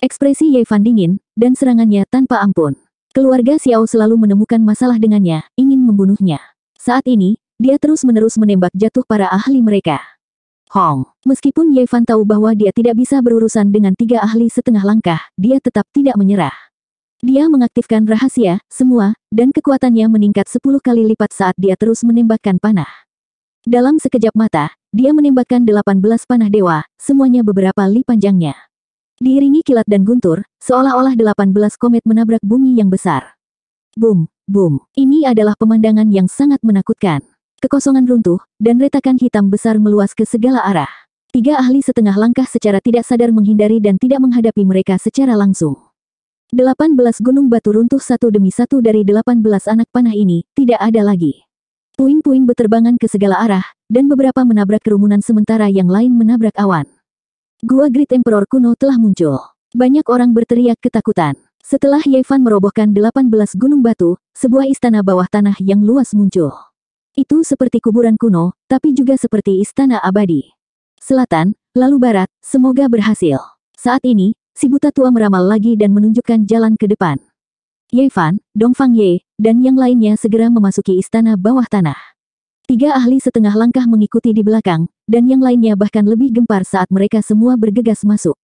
Ekspresi Ye Fan dingin, dan serangannya tanpa ampun. Keluarga Xiao selalu menemukan masalah dengannya, ingin membunuhnya. Saat ini, dia terus-menerus menembak jatuh para ahli mereka. Hong. Meskipun Ye Fan tahu bahwa dia tidak bisa berurusan dengan tiga ahli setengah langkah, dia tetap tidak menyerah. Dia mengaktifkan rahasia, semua, dan kekuatannya meningkat sepuluh kali lipat saat dia terus menembakkan panah. Dalam sekejap mata, dia menembakkan delapan belas panah dewa, semuanya beberapa li panjangnya. Diiringi kilat dan guntur, seolah-olah delapan belas komet menabrak bumi yang besar. Boom, boom, ini adalah pemandangan yang sangat menakutkan. Kekosongan runtuh, dan retakan hitam besar meluas ke segala arah. Tiga ahli setengah langkah secara tidak sadar menghindari dan tidak menghadapi mereka secara langsung. Delapan belas gunung batu runtuh satu demi satu dari delapan belas anak panah ini, tidak ada lagi. Puing-puing beterbangan ke segala arah, dan beberapa menabrak kerumunan sementara yang lain menabrak awan. Gua Great Emperor kuno telah muncul. Banyak orang berteriak ketakutan. Setelah Yevan merobohkan delapan belas gunung batu, sebuah istana bawah tanah yang luas muncul. Itu seperti kuburan kuno, tapi juga seperti istana abadi. Selatan, lalu barat, semoga berhasil. Saat ini, si buta tua meramal lagi dan menunjukkan jalan ke depan. Ye Fan, Dongfang Ye, dan yang lainnya segera memasuki istana bawah tanah. Tiga ahli setengah langkah mengikuti di belakang, dan yang lainnya bahkan lebih gempar saat mereka semua bergegas masuk.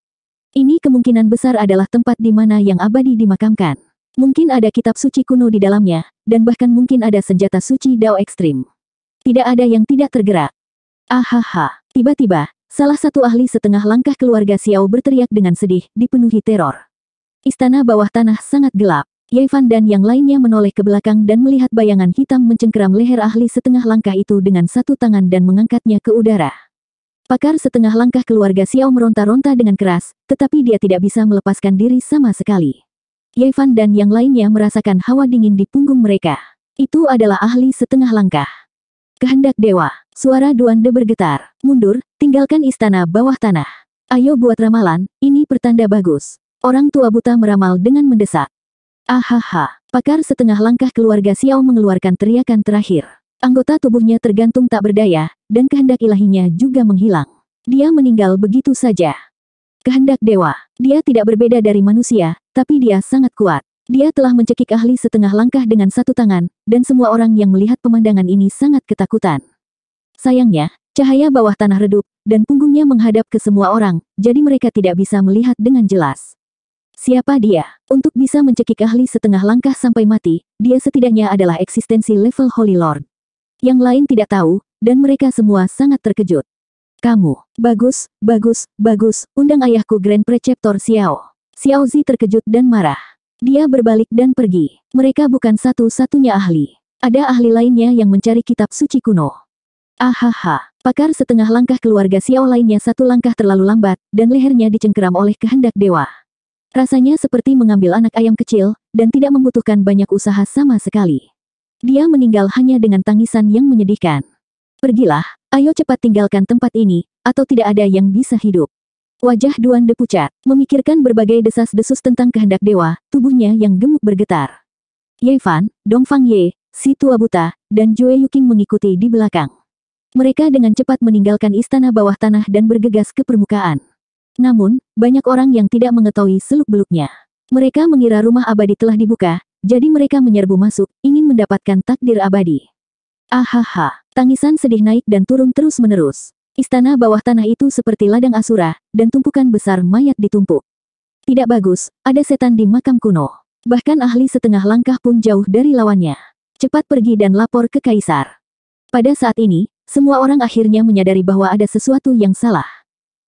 Ini kemungkinan besar adalah tempat di mana yang abadi dimakamkan. Mungkin ada kitab suci kuno di dalamnya, dan bahkan mungkin ada senjata suci Dao ekstrim. Tidak ada yang tidak tergerak. Ahaha, tiba-tiba, salah satu ahli setengah langkah keluarga Xiao berteriak dengan sedih, dipenuhi teror. Istana bawah tanah sangat gelap. Yevan dan yang lainnya menoleh ke belakang dan melihat bayangan hitam mencengkeram leher ahli setengah langkah itu dengan satu tangan dan mengangkatnya ke udara. Pakar setengah langkah keluarga Xiao meronta-ronta dengan keras, tetapi dia tidak bisa melepaskan diri sama sekali. Yevan dan yang lainnya merasakan hawa dingin di punggung mereka. Itu adalah ahli setengah langkah. Kehendak dewa, suara Duande bergetar. Mundur, tinggalkan istana bawah tanah. Ayo buat ramalan, ini pertanda bagus. Orang tua buta meramal dengan mendesak. Ahaha, pakar setengah langkah keluarga Xiao mengeluarkan teriakan terakhir. Anggota tubuhnya tergantung tak berdaya, dan kehendak ilahinya juga menghilang. Dia meninggal begitu saja. Kehendak dewa. Dia tidak berbeda dari manusia, tapi dia sangat kuat. Dia telah mencekik ahli setengah langkah dengan satu tangan, dan semua orang yang melihat pemandangan ini sangat ketakutan. Sayangnya, cahaya bawah tanah redup, dan punggungnya menghadap ke semua orang, jadi mereka tidak bisa melihat dengan jelas. Siapa dia? Untuk bisa mencekik ahli setengah langkah sampai mati, dia setidaknya adalah eksistensi level Holy Lord. Yang lain tidak tahu, dan mereka semua sangat terkejut. Kamu, bagus, bagus, bagus, undang ayahku Grand Preceptor Xiao. Xiao Zi terkejut dan marah. Dia berbalik dan pergi. Mereka bukan satu-satunya ahli. Ada ahli lainnya yang mencari kitab suci kuno. Ahaha, pakar setengah langkah keluarga Xiao lainnya satu langkah terlalu lambat, dan lehernya dicengkeram oleh kehendak dewa. Rasanya seperti mengambil anak ayam kecil, dan tidak membutuhkan banyak usaha sama sekali. Dia meninggal hanya dengan tangisan yang menyedihkan. Pergilah, Ayo cepat tinggalkan tempat ini, atau tidak ada yang bisa hidup. Wajah Duan De pucat, memikirkan berbagai desas-desus tentang kehendak dewa, tubuhnya yang gemuk bergetar. Ye Fan, Dong Fang Ye, si tua buta, dan Jue Yuking mengikuti di belakang. Mereka dengan cepat meninggalkan istana bawah tanah dan bergegas ke permukaan. Namun, banyak orang yang tidak mengetahui seluk-beluknya. Mereka mengira rumah abadi telah dibuka, jadi mereka menyerbu masuk, ingin mendapatkan takdir abadi. Ahaha, tangisan sedih naik dan turun terus-menerus. Istana bawah tanah itu seperti ladang asura, dan tumpukan besar mayat ditumpuk. Tidak bagus, ada setan di makam kuno. Bahkan ahli setengah langkah pun jauh dari lawannya. Cepat pergi dan lapor ke kaisar. Pada saat ini, semua orang akhirnya menyadari bahwa ada sesuatu yang salah.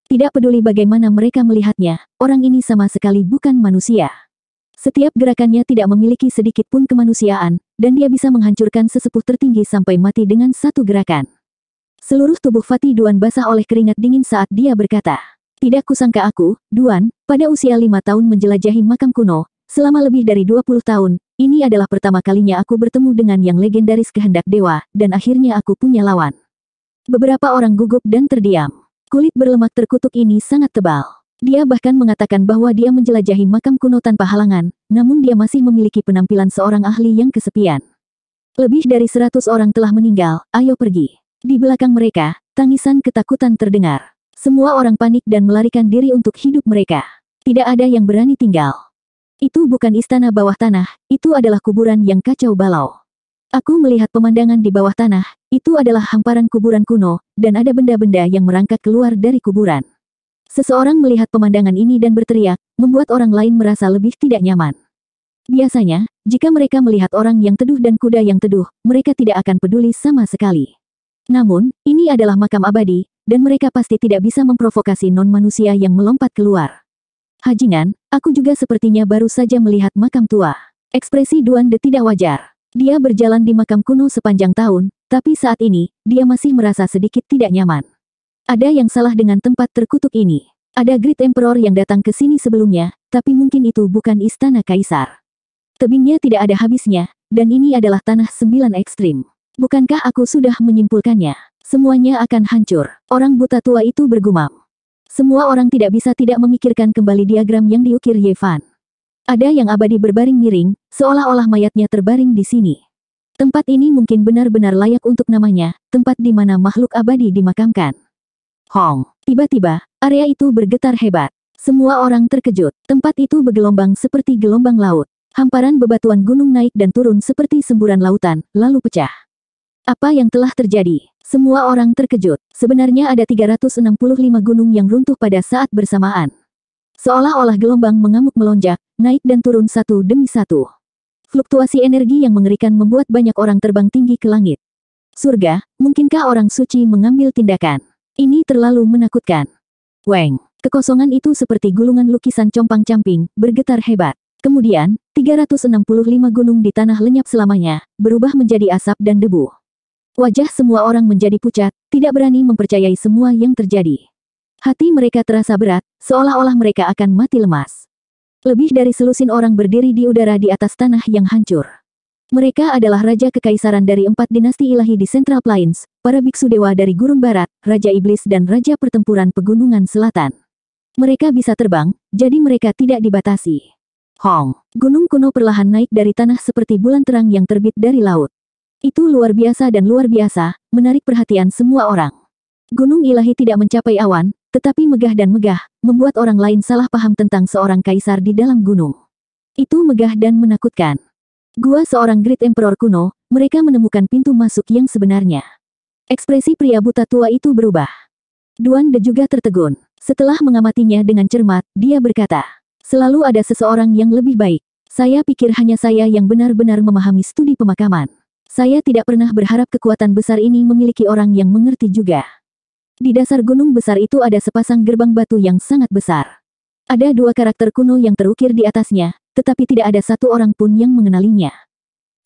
Tidak peduli bagaimana mereka melihatnya, orang ini sama sekali bukan manusia. Setiap gerakannya tidak memiliki sedikit pun kemanusiaan, dan dia bisa menghancurkan sesepuh tertinggi sampai mati dengan satu gerakan. Seluruh tubuh Fatih Duan basah oleh keringat dingin saat dia berkata, Tidak kusangka aku, Duan, pada usia lima tahun menjelajahi makam kuno, selama lebih dari dua puluh tahun, ini adalah pertama kalinya aku bertemu dengan yang legendaris kehendak dewa, dan akhirnya aku punya lawan. Beberapa orang gugup dan terdiam. Kulit berlemak terkutuk ini sangat tebal. Dia bahkan mengatakan bahwa dia menjelajahi makam kuno tanpa halangan, namun dia masih memiliki penampilan seorang ahli yang kesepian. Lebih dari seratus orang telah meninggal, ayo pergi. Di belakang mereka, tangisan ketakutan terdengar. Semua orang panik dan melarikan diri untuk hidup mereka. Tidak ada yang berani tinggal. Itu bukan istana bawah tanah, itu adalah kuburan yang kacau balau. Aku melihat pemandangan di bawah tanah, itu adalah hamparan kuburan kuno, dan ada benda-benda yang merangkak keluar dari kuburan. Seseorang melihat pemandangan ini dan berteriak, membuat orang lain merasa lebih tidak nyaman. Biasanya, jika mereka melihat orang yang teduh dan kuda yang teduh, mereka tidak akan peduli sama sekali. Namun, ini adalah makam abadi, dan mereka pasti tidak bisa memprovokasi non-manusia yang melompat keluar. Hajingan, aku juga sepertinya baru saja melihat makam tua. Ekspresi Duan De tidak wajar. Dia berjalan di makam kuno sepanjang tahun, tapi saat ini, dia masih merasa sedikit tidak nyaman. Ada yang salah dengan tempat terkutuk ini. Ada Great Emperor yang datang ke sini sebelumnya, tapi mungkin itu bukan istana kaisar. Tebingnya tidak ada habisnya, dan ini adalah tanah sembilan ekstrim. Bukankah aku sudah menyimpulkannya? Semuanya akan hancur. Orang buta tua itu bergumam. Semua orang tidak bisa tidak memikirkan kembali diagram yang diukir Yevan. Ada yang abadi berbaring miring, seolah-olah mayatnya terbaring di sini. Tempat ini mungkin benar-benar layak untuk namanya, tempat di mana makhluk abadi dimakamkan. Hong. Tiba-tiba, area itu bergetar hebat. Semua orang terkejut. Tempat itu bergelombang seperti gelombang laut. Hamparan bebatuan gunung naik dan turun seperti semburan lautan, lalu pecah. Apa yang telah terjadi? Semua orang terkejut. Sebenarnya ada 365 gunung yang runtuh pada saat bersamaan. Seolah-olah gelombang mengamuk melonjak, naik dan turun satu demi satu. Fluktuasi energi yang mengerikan membuat banyak orang terbang tinggi ke langit. Surga, mungkinkah orang suci mengambil tindakan? Ini terlalu menakutkan. Weng, kekosongan itu seperti gulungan lukisan compang-camping, bergetar hebat. Kemudian, 365 gunung di tanah lenyap selamanya, berubah menjadi asap dan debu. Wajah semua orang menjadi pucat, tidak berani mempercayai semua yang terjadi. Hati mereka terasa berat, seolah-olah mereka akan mati lemas. Lebih dari selusin orang berdiri di udara di atas tanah yang hancur. Mereka adalah raja kekaisaran dari empat dinasti ilahi di Central Plains, para biksu dewa dari Gurun Barat, Raja Iblis dan Raja Pertempuran Pegunungan Selatan. Mereka bisa terbang, jadi mereka tidak dibatasi. Hong, gunung kuno perlahan naik dari tanah seperti bulan terang yang terbit dari laut. Itu luar biasa dan luar biasa, menarik perhatian semua orang. Gunung ilahi tidak mencapai awan, tetapi megah dan megah, membuat orang lain salah paham tentang seorang kaisar di dalam gunung. Itu megah dan menakutkan. Gua seorang Great Emperor kuno, mereka menemukan pintu masuk yang sebenarnya. Ekspresi pria buta tua itu berubah. Duan De juga tertegun. Setelah mengamatinya dengan cermat, dia berkata, selalu ada seseorang yang lebih baik. Saya pikir hanya saya yang benar-benar memahami studi pemakaman. Saya tidak pernah berharap kekuatan besar ini memiliki orang yang mengerti juga. Di dasar gunung besar itu ada sepasang gerbang batu yang sangat besar. Ada dua karakter kuno yang terukir di atasnya, tetapi tidak ada satu orang pun yang mengenalinya.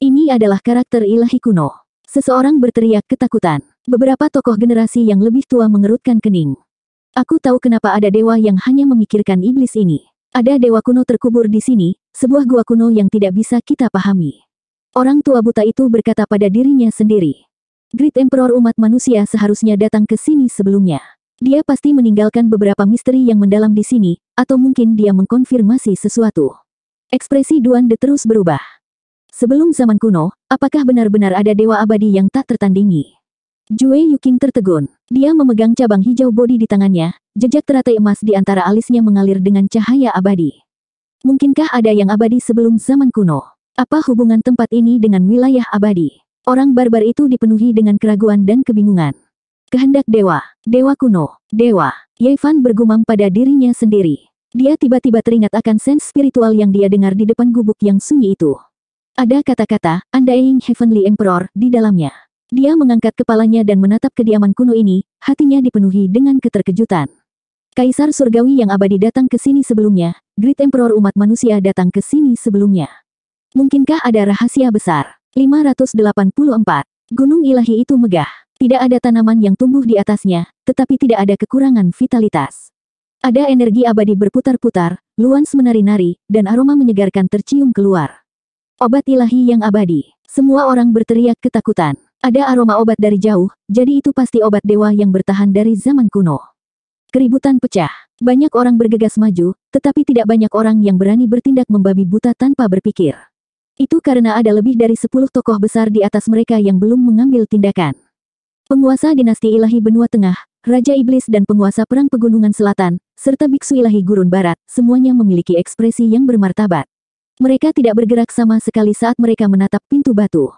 Ini adalah karakter ilahi kuno. Seseorang berteriak ketakutan. Beberapa tokoh generasi yang lebih tua mengerutkan kening. Aku tahu kenapa ada dewa yang hanya memikirkan iblis ini. Ada dewa kuno terkubur di sini, sebuah gua kuno yang tidak bisa kita pahami. Orang tua buta itu berkata pada dirinya sendiri. Great Emperor umat manusia seharusnya datang ke sini sebelumnya. Dia pasti meninggalkan beberapa misteri yang mendalam di sini, atau mungkin dia mengkonfirmasi sesuatu. Ekspresi Duan De terus berubah. Sebelum zaman kuno, apakah benar-benar ada dewa abadi yang tak tertandingi? Jue Yuking tertegun. Dia memegang cabang hijau bodi di tangannya, jejak teratai emas di antara alisnya mengalir dengan cahaya abadi. Mungkinkah ada yang abadi sebelum zaman kuno? Apa hubungan tempat ini dengan wilayah abadi? Orang barbar itu dipenuhi dengan keraguan dan kebingungan. Kehendak dewa, dewa kuno, dewa, Yevan bergumam pada dirinya sendiri. Dia tiba-tiba teringat akan sens spiritual yang dia dengar di depan gubuk yang sunyi itu. Ada kata-kata, Undying Heavenly Emperor, di dalamnya. Dia mengangkat kepalanya dan menatap kediaman kuno ini, hatinya dipenuhi dengan keterkejutan. Kaisar surgawi yang abadi datang ke sini sebelumnya, Great Emperor umat manusia datang ke sini sebelumnya. Mungkinkah ada rahasia besar? 584. Gunung ilahi itu megah. Tidak ada tanaman yang tumbuh di atasnya, tetapi tidak ada kekurangan vitalitas. Ada energi abadi berputar-putar, luans menari-nari, dan aroma menyegarkan tercium keluar. Obat ilahi yang abadi. Semua orang berteriak ketakutan. Ada aroma obat dari jauh, jadi itu pasti obat dewa yang bertahan dari zaman kuno. Keributan pecah. Banyak orang bergegas maju, tetapi tidak banyak orang yang berani bertindak membabi buta tanpa berpikir. Itu karena ada lebih dari sepuluh tokoh besar di atas mereka yang belum mengambil tindakan penguasa dinasti ilahi benua tengah, Raja Iblis dan penguasa perang pegunungan selatan, serta biksu ilahi gurun barat, semuanya memiliki ekspresi yang bermartabat. Mereka tidak bergerak sama sekali saat mereka menatap pintu batu.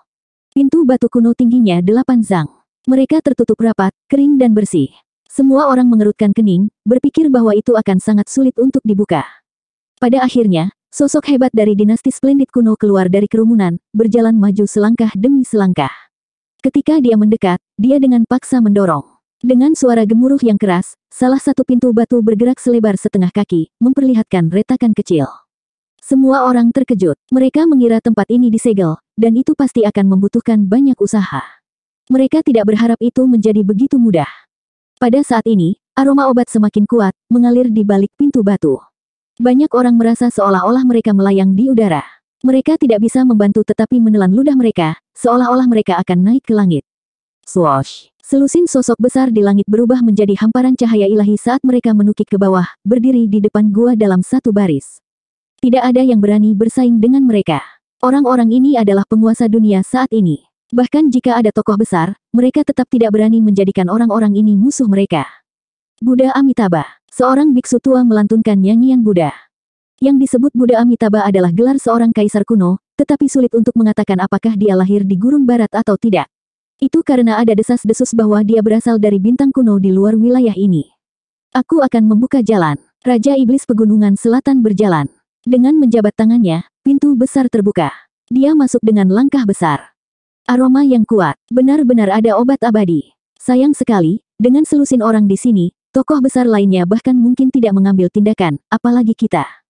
Pintu batu kuno tingginya delapan zang. Mereka tertutup rapat, kering dan bersih. Semua orang mengerutkan kening, berpikir bahwa itu akan sangat sulit untuk dibuka. Pada akhirnya, sosok hebat dari dinasti splendid kuno keluar dari kerumunan, berjalan maju selangkah demi selangkah. Ketika dia mendekat, dia dengan paksa mendorong. Dengan suara gemuruh yang keras, salah satu pintu batu bergerak selebar setengah kaki, memperlihatkan retakan kecil. Semua orang terkejut. Mereka mengira tempat ini disegel, dan itu pasti akan membutuhkan banyak usaha. Mereka tidak berharap itu menjadi begitu mudah. Pada saat ini, aroma obat semakin kuat, mengalir di balik pintu batu. Banyak orang merasa seolah-olah mereka melayang di udara. Mereka tidak bisa membantu tetapi menelan ludah mereka, seolah-olah mereka akan naik ke langit. Swash. Selusin sosok besar di langit berubah menjadi hamparan cahaya ilahi saat mereka menukik ke bawah, berdiri di depan gua dalam satu baris. Tidak ada yang berani bersaing dengan mereka. Orang-orang ini adalah penguasa dunia saat ini. Bahkan jika ada tokoh besar, mereka tetap tidak berani menjadikan orang-orang ini musuh mereka. Buddha Amitabha, seorang biksu tua melantunkan nyanyian Buddha. Yang disebut Buddha Amitabha adalah gelar seorang kaisar kuno, tetapi sulit untuk mengatakan apakah dia lahir di Gurun Barat atau tidak. Itu karena ada desas-desus bahwa dia berasal dari bintang kuno di luar wilayah ini. Aku akan membuka jalan. Raja Iblis Pegunungan Selatan berjalan. Dengan menjabat tangannya, pintu besar terbuka. Dia masuk dengan langkah besar. Aroma yang kuat, benar-benar ada obat abadi. Sayang sekali, dengan selusin orang di sini, tokoh besar lainnya bahkan mungkin tidak mengambil tindakan, apalagi kita.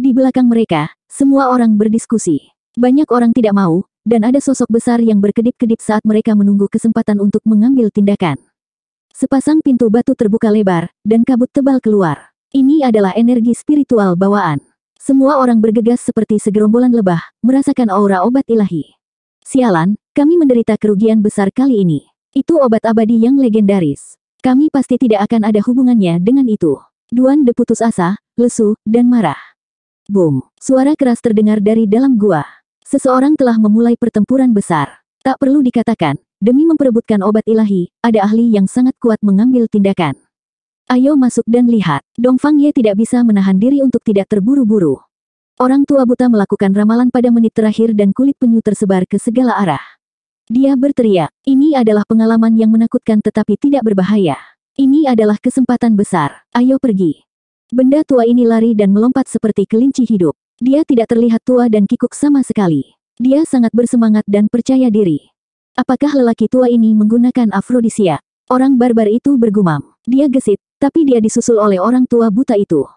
Di belakang mereka, semua orang berdiskusi. Banyak orang tidak mau, dan ada sosok besar yang berkedip-kedip saat mereka menunggu kesempatan untuk mengambil tindakan. Sepasang pintu batu terbuka lebar, dan kabut tebal keluar. Ini adalah energi spiritual bawaan. Semua orang bergegas seperti segerombolan lebah, merasakan aura obat ilahi. Sialan, kami menderita kerugian besar kali ini. Itu obat abadi yang legendaris. Kami pasti tidak akan ada hubungannya dengan itu. Duan de putus asa, lesu, dan marah. Boom. Suara keras terdengar dari dalam gua. Seseorang telah memulai pertempuran besar. Tak perlu dikatakan, demi memperebutkan obat ilahi, ada ahli yang sangat kuat mengambil tindakan. Ayo masuk dan lihat. Dongfang Ye tidak bisa menahan diri untuk tidak terburu-buru. Orang tua buta melakukan ramalan pada menit terakhir dan kulit penyu tersebar ke segala arah. Dia berteriak, ini adalah pengalaman yang menakutkan tetapi tidak berbahaya. Ini adalah kesempatan besar, ayo pergi. Benda tua ini lari dan melompat seperti kelinci hidup. Dia tidak terlihat tua dan kikuk sama sekali. Dia sangat bersemangat dan percaya diri. Apakah lelaki tua ini menggunakan afrodisia? Orang barbar itu bergumam. Dia gesit, tapi dia disusul oleh orang tua buta itu.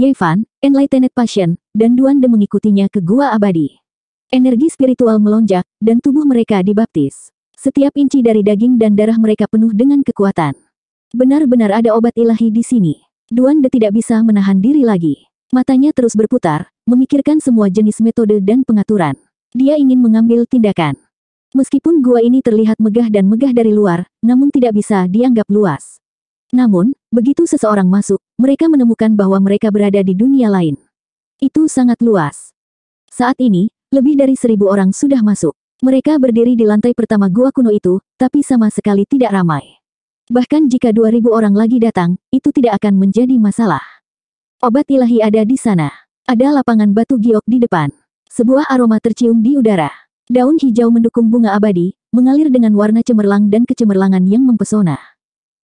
Yevan, Enlightened Passion, dan Duande mengikutinya ke gua abadi. Energi spiritual melonjak, dan tubuh mereka dibaptis. Setiap inci dari daging dan darah mereka penuh dengan kekuatan. Benar-benar ada obat ilahi di sini. Duan De tidak bisa menahan diri lagi. Matanya terus berputar, memikirkan semua jenis metode dan pengaturan. Dia ingin mengambil tindakan. Meskipun gua ini terlihat megah dan megah dari luar, namun tidak bisa dianggap luas. Namun, begitu seseorang masuk, mereka menemukan bahwa mereka berada di dunia lain. Itu sangat luas. Saat ini, lebih dari seribu orang sudah masuk. Mereka berdiri di lantai pertama gua kuno itu, tapi sama sekali tidak ramai. Bahkan jika 2000 orang lagi datang, itu tidak akan menjadi masalah. Obat ilahi ada di sana. Ada lapangan batu giok di depan. Sebuah aroma tercium di udara. Daun hijau mendukung bunga abadi, mengalir dengan warna cemerlang dan kecemerlangan yang mempesona.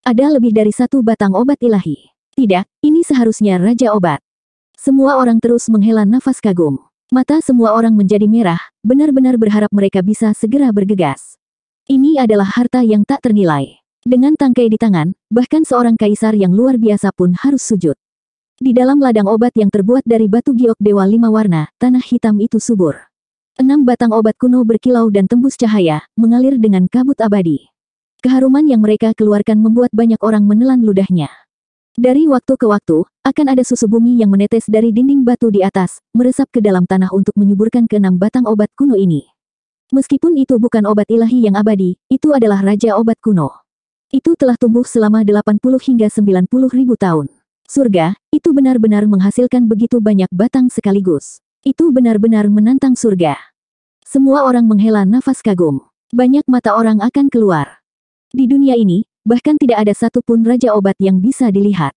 Ada lebih dari satu batang obat ilahi. Tidak, ini seharusnya raja obat. Semua orang terus menghela nafas kagum. Mata semua orang menjadi merah, benar-benar berharap mereka bisa segera bergegas. Ini adalah harta yang tak ternilai. Dengan tangkai di tangan, bahkan seorang kaisar yang luar biasa pun harus sujud. Di dalam ladang obat yang terbuat dari batu giok dewa lima warna, tanah hitam itu subur. Enam batang obat kuno berkilau dan tembus cahaya, mengalir dengan kabut abadi. Keharuman yang mereka keluarkan membuat banyak orang menelan ludahnya. Dari waktu ke waktu, akan ada susu bumi yang menetes dari dinding batu di atas, meresap ke dalam tanah untuk menyuburkan enam batang obat kuno ini. Meskipun itu bukan obat ilahi yang abadi, itu adalah raja obat kuno itu telah tumbuh selama 80 hingga 90 ribu tahun. Surga, itu benar-benar menghasilkan begitu banyak batang sekaligus. Itu benar-benar menantang surga. Semua orang menghela nafas kagum. Banyak mata orang akan keluar. Di dunia ini, bahkan tidak ada satupun raja obat yang bisa dilihat.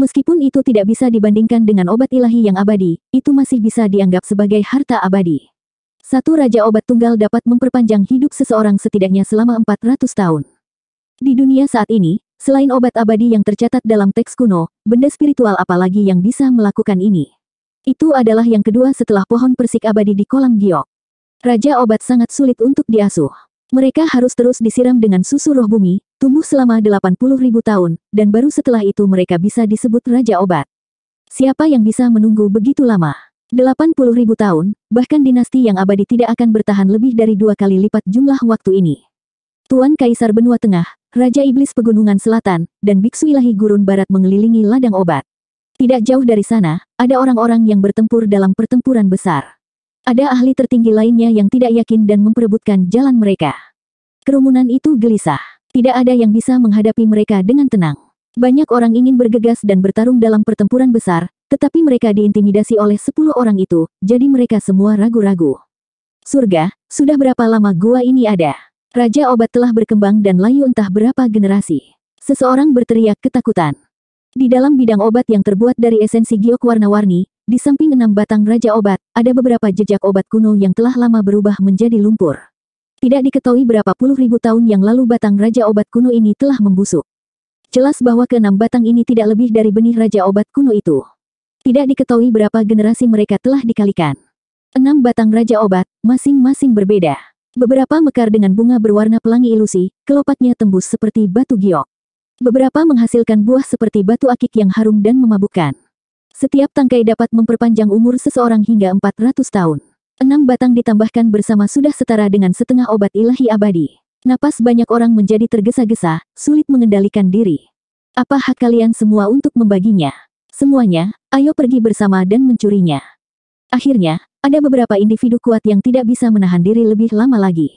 Meskipun itu tidak bisa dibandingkan dengan obat ilahi yang abadi, itu masih bisa dianggap sebagai harta abadi. Satu raja obat tunggal dapat memperpanjang hidup seseorang setidaknya selama 400 tahun. Di dunia saat ini, selain obat abadi yang tercatat dalam teks kuno, benda spiritual apalagi yang bisa melakukan ini. Itu adalah yang kedua setelah pohon persik abadi di kolam giok. Raja obat sangat sulit untuk diasuh. Mereka harus terus disiram dengan susu roh bumi, tumbuh selama 80 ribu tahun, dan baru setelah itu mereka bisa disebut Raja Obat. Siapa yang bisa menunggu begitu lama? 80 ribu tahun, bahkan dinasti yang abadi tidak akan bertahan lebih dari dua kali lipat jumlah waktu ini. Tuan Kaisar Benua Tengah, Raja Iblis Pegunungan Selatan, dan Biksu Ilahi Gurun Barat mengelilingi ladang obat. Tidak jauh dari sana, ada orang-orang yang bertempur dalam pertempuran besar. Ada ahli tertinggi lainnya yang tidak yakin dan memperebutkan jalan mereka. Kerumunan itu gelisah. Tidak ada yang bisa menghadapi mereka dengan tenang. Banyak orang ingin bergegas dan bertarung dalam pertempuran besar, tetapi mereka diintimidasi oleh sepuluh orang itu, jadi mereka semua ragu-ragu. Surga, sudah berapa lama gua ini ada? Raja obat telah berkembang dan layu entah berapa generasi. Seseorang berteriak ketakutan. Di dalam bidang obat yang terbuat dari esensi giok warna-warni, di samping enam batang raja obat, ada beberapa jejak obat kuno yang telah lama berubah menjadi lumpur. Tidak diketahui berapa puluh ribu tahun yang lalu batang raja obat kuno ini telah membusuk. Jelas bahwa keenam batang ini tidak lebih dari benih raja obat kuno itu. Tidak diketahui berapa generasi mereka telah dikalikan. Enam batang raja obat, masing-masing berbeda. Beberapa mekar dengan bunga berwarna pelangi ilusi, kelopaknya tembus seperti batu giok. Beberapa menghasilkan buah seperti batu akik yang harum dan memabukkan. Setiap tangkai dapat memperpanjang umur seseorang hingga 400 tahun. Enam batang ditambahkan bersama sudah setara dengan setengah obat ilahi abadi. Napas banyak orang menjadi tergesa-gesa, sulit mengendalikan diri. Apa hak kalian semua untuk membaginya? Semuanya, ayo pergi bersama dan mencurinya. Akhirnya, ada beberapa individu kuat yang tidak bisa menahan diri lebih lama lagi.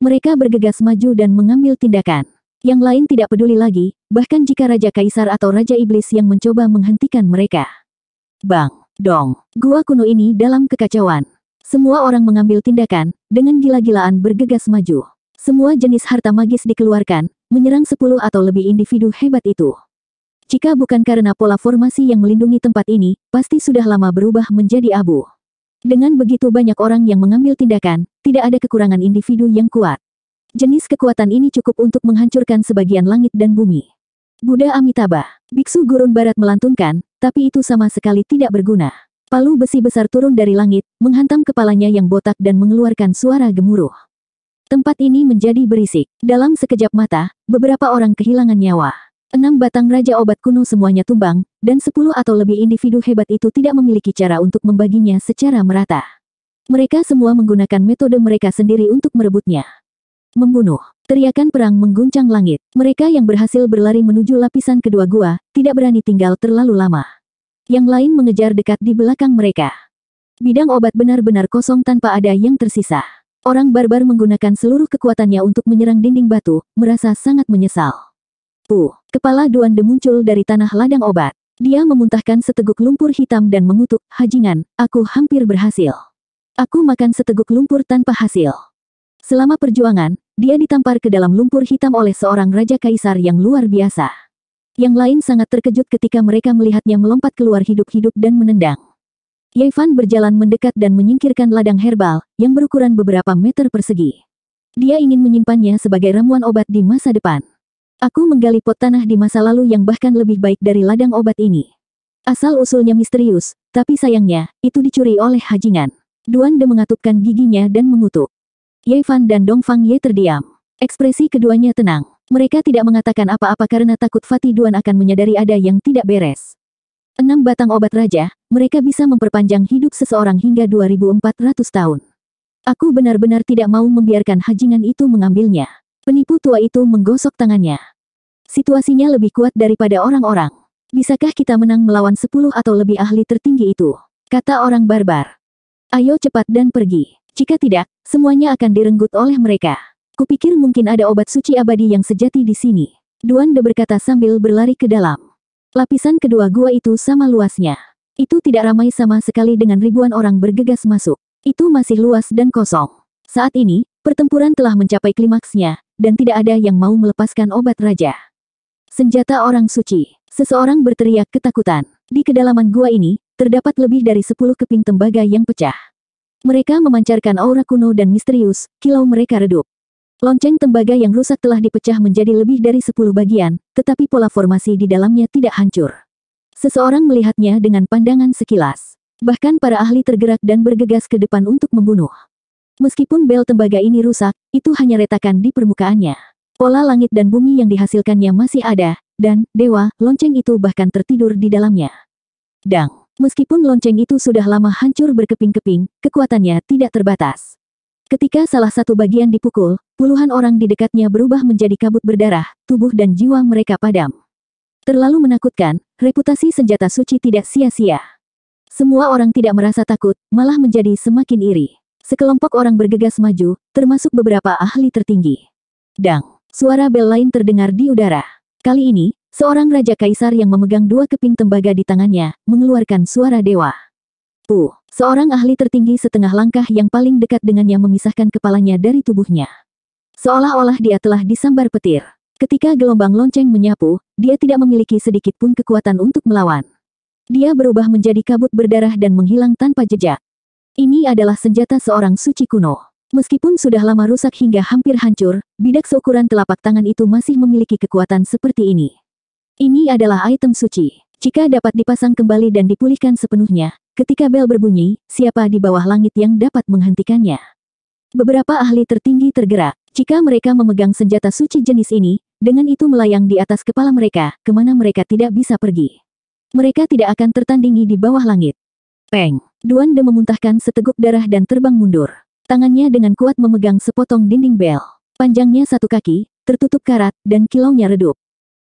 Mereka bergegas maju dan mengambil tindakan. Yang lain tidak peduli lagi, bahkan jika Raja Kaisar atau Raja Iblis yang mencoba menghentikan mereka. Bang, dong, gua kuno ini dalam kekacauan. Semua orang mengambil tindakan, dengan gila-gilaan bergegas maju. Semua jenis harta magis dikeluarkan, menyerang sepuluh atau lebih individu hebat itu. Jika bukan karena pola formasi yang melindungi tempat ini, pasti sudah lama berubah menjadi abu. Dengan begitu banyak orang yang mengambil tindakan, tidak ada kekurangan individu yang kuat. Jenis kekuatan ini cukup untuk menghancurkan sebagian langit dan bumi. Buddha Amitabha, Biksu Gurun Barat melantunkan, tapi itu sama sekali tidak berguna. Palu besi besar turun dari langit, menghantam kepalanya yang botak dan mengeluarkan suara gemuruh. Tempat ini menjadi berisik. Dalam sekejap mata, beberapa orang kehilangan nyawa. Enam batang raja obat kuno semuanya tumbang, dan sepuluh atau lebih individu hebat itu tidak memiliki cara untuk membaginya secara merata. Mereka semua menggunakan metode mereka sendiri untuk merebutnya. Membunuh. Teriakan perang mengguncang langit. Mereka yang berhasil berlari menuju lapisan kedua gua, tidak berani tinggal terlalu lama. Yang lain mengejar dekat di belakang mereka. Bidang obat benar-benar kosong tanpa ada yang tersisa. Orang barbar menggunakan seluruh kekuatannya untuk menyerang dinding batu, merasa sangat menyesal. Puh, kepala Duan muncul dari tanah ladang obat. Dia memuntahkan seteguk lumpur hitam dan mengutuk, hajingan, aku hampir berhasil. Aku makan seteguk lumpur tanpa hasil. Selama perjuangan, dia ditampar ke dalam lumpur hitam oleh seorang Raja Kaisar yang luar biasa. Yang lain sangat terkejut ketika mereka melihatnya melompat keluar hidup-hidup dan menendang. Yevan berjalan mendekat dan menyingkirkan ladang herbal, yang berukuran beberapa meter persegi. Dia ingin menyimpannya sebagai ramuan obat di masa depan. Aku menggali pot tanah di masa lalu yang bahkan lebih baik dari ladang obat ini. Asal-usulnya misterius, tapi sayangnya, itu dicuri oleh Hajingan. Duan De mengatupkan giginya dan mengutuk. Ye Fan dan Dong Fang Ye terdiam. Ekspresi keduanya tenang. Mereka tidak mengatakan apa-apa karena takut Fatih Duan akan menyadari ada yang tidak beres. Enam batang obat raja, mereka bisa memperpanjang hidup seseorang hingga 2400 tahun. Aku benar-benar tidak mau membiarkan hajingan itu mengambilnya. Penipu tua itu menggosok tangannya. Situasinya lebih kuat daripada orang-orang. Bisakah kita menang melawan sepuluh atau lebih ahli tertinggi itu? Kata orang barbar. Ayo cepat dan pergi. Jika tidak, semuanya akan direnggut oleh mereka. Kupikir mungkin ada obat suci abadi yang sejati di sini. Duan De berkata sambil berlari ke dalam. Lapisan kedua gua itu sama luasnya. Itu tidak ramai sama sekali dengan ribuan orang bergegas masuk. Itu masih luas dan kosong. Saat ini, pertempuran telah mencapai klimaksnya, dan tidak ada yang mau melepaskan obat raja. Senjata orang suci. Seseorang berteriak ketakutan. Di kedalaman gua ini, terdapat lebih dari sepuluh keping tembaga yang pecah. Mereka memancarkan aura kuno dan misterius, kilau mereka redup. Lonceng tembaga yang rusak telah dipecah menjadi lebih dari sepuluh bagian, tetapi pola formasi di dalamnya tidak hancur. Seseorang melihatnya dengan pandangan sekilas. Bahkan para ahli tergerak dan bergegas ke depan untuk membunuh. Meskipun bel tembaga ini rusak, itu hanya retakan di permukaannya. Pola langit dan bumi yang dihasilkannya masih ada, dan, dewa, lonceng itu bahkan tertidur di dalamnya. Dang, meskipun lonceng itu sudah lama hancur berkeping-keping, kekuatannya tidak terbatas. Ketika salah satu bagian dipukul, puluhan orang di dekatnya berubah menjadi kabut berdarah, tubuh dan jiwa mereka padam. Terlalu menakutkan, reputasi senjata suci tidak sia-sia. Semua orang tidak merasa takut, malah menjadi semakin iri. Sekelompok orang bergegas maju, termasuk beberapa ahli tertinggi. Dang, suara bel lain terdengar di udara. Kali ini, seorang raja kaisar yang memegang dua keping tembaga di tangannya, mengeluarkan suara dewa. Pu, seorang ahli tertinggi setengah langkah yang paling dekat dengannya memisahkan kepalanya dari tubuhnya. Seolah-olah dia telah disambar petir. Ketika gelombang lonceng menyapu, dia tidak memiliki sedikit pun kekuatan untuk melawan. Dia berubah menjadi kabut berdarah dan menghilang tanpa jejak. Ini adalah senjata seorang suci kuno. Meskipun sudah lama rusak hingga hampir hancur, bidak seukuran telapak tangan itu masih memiliki kekuatan seperti ini. Ini adalah item suci. Jika dapat dipasang kembali dan dipulihkan sepenuhnya, ketika bel berbunyi, siapa di bawah langit yang dapat menghentikannya? Beberapa ahli tertinggi tergerak. Jika mereka memegang senjata suci jenis ini, dengan itu melayang di atas kepala mereka, kemana mereka tidak bisa pergi. Mereka tidak akan tertandingi di bawah langit. Peng! Duan De memuntahkan seteguk darah dan terbang mundur. Tangannya dengan kuat memegang sepotong dinding bel. Panjangnya satu kaki, tertutup karat, dan kilaunya redup.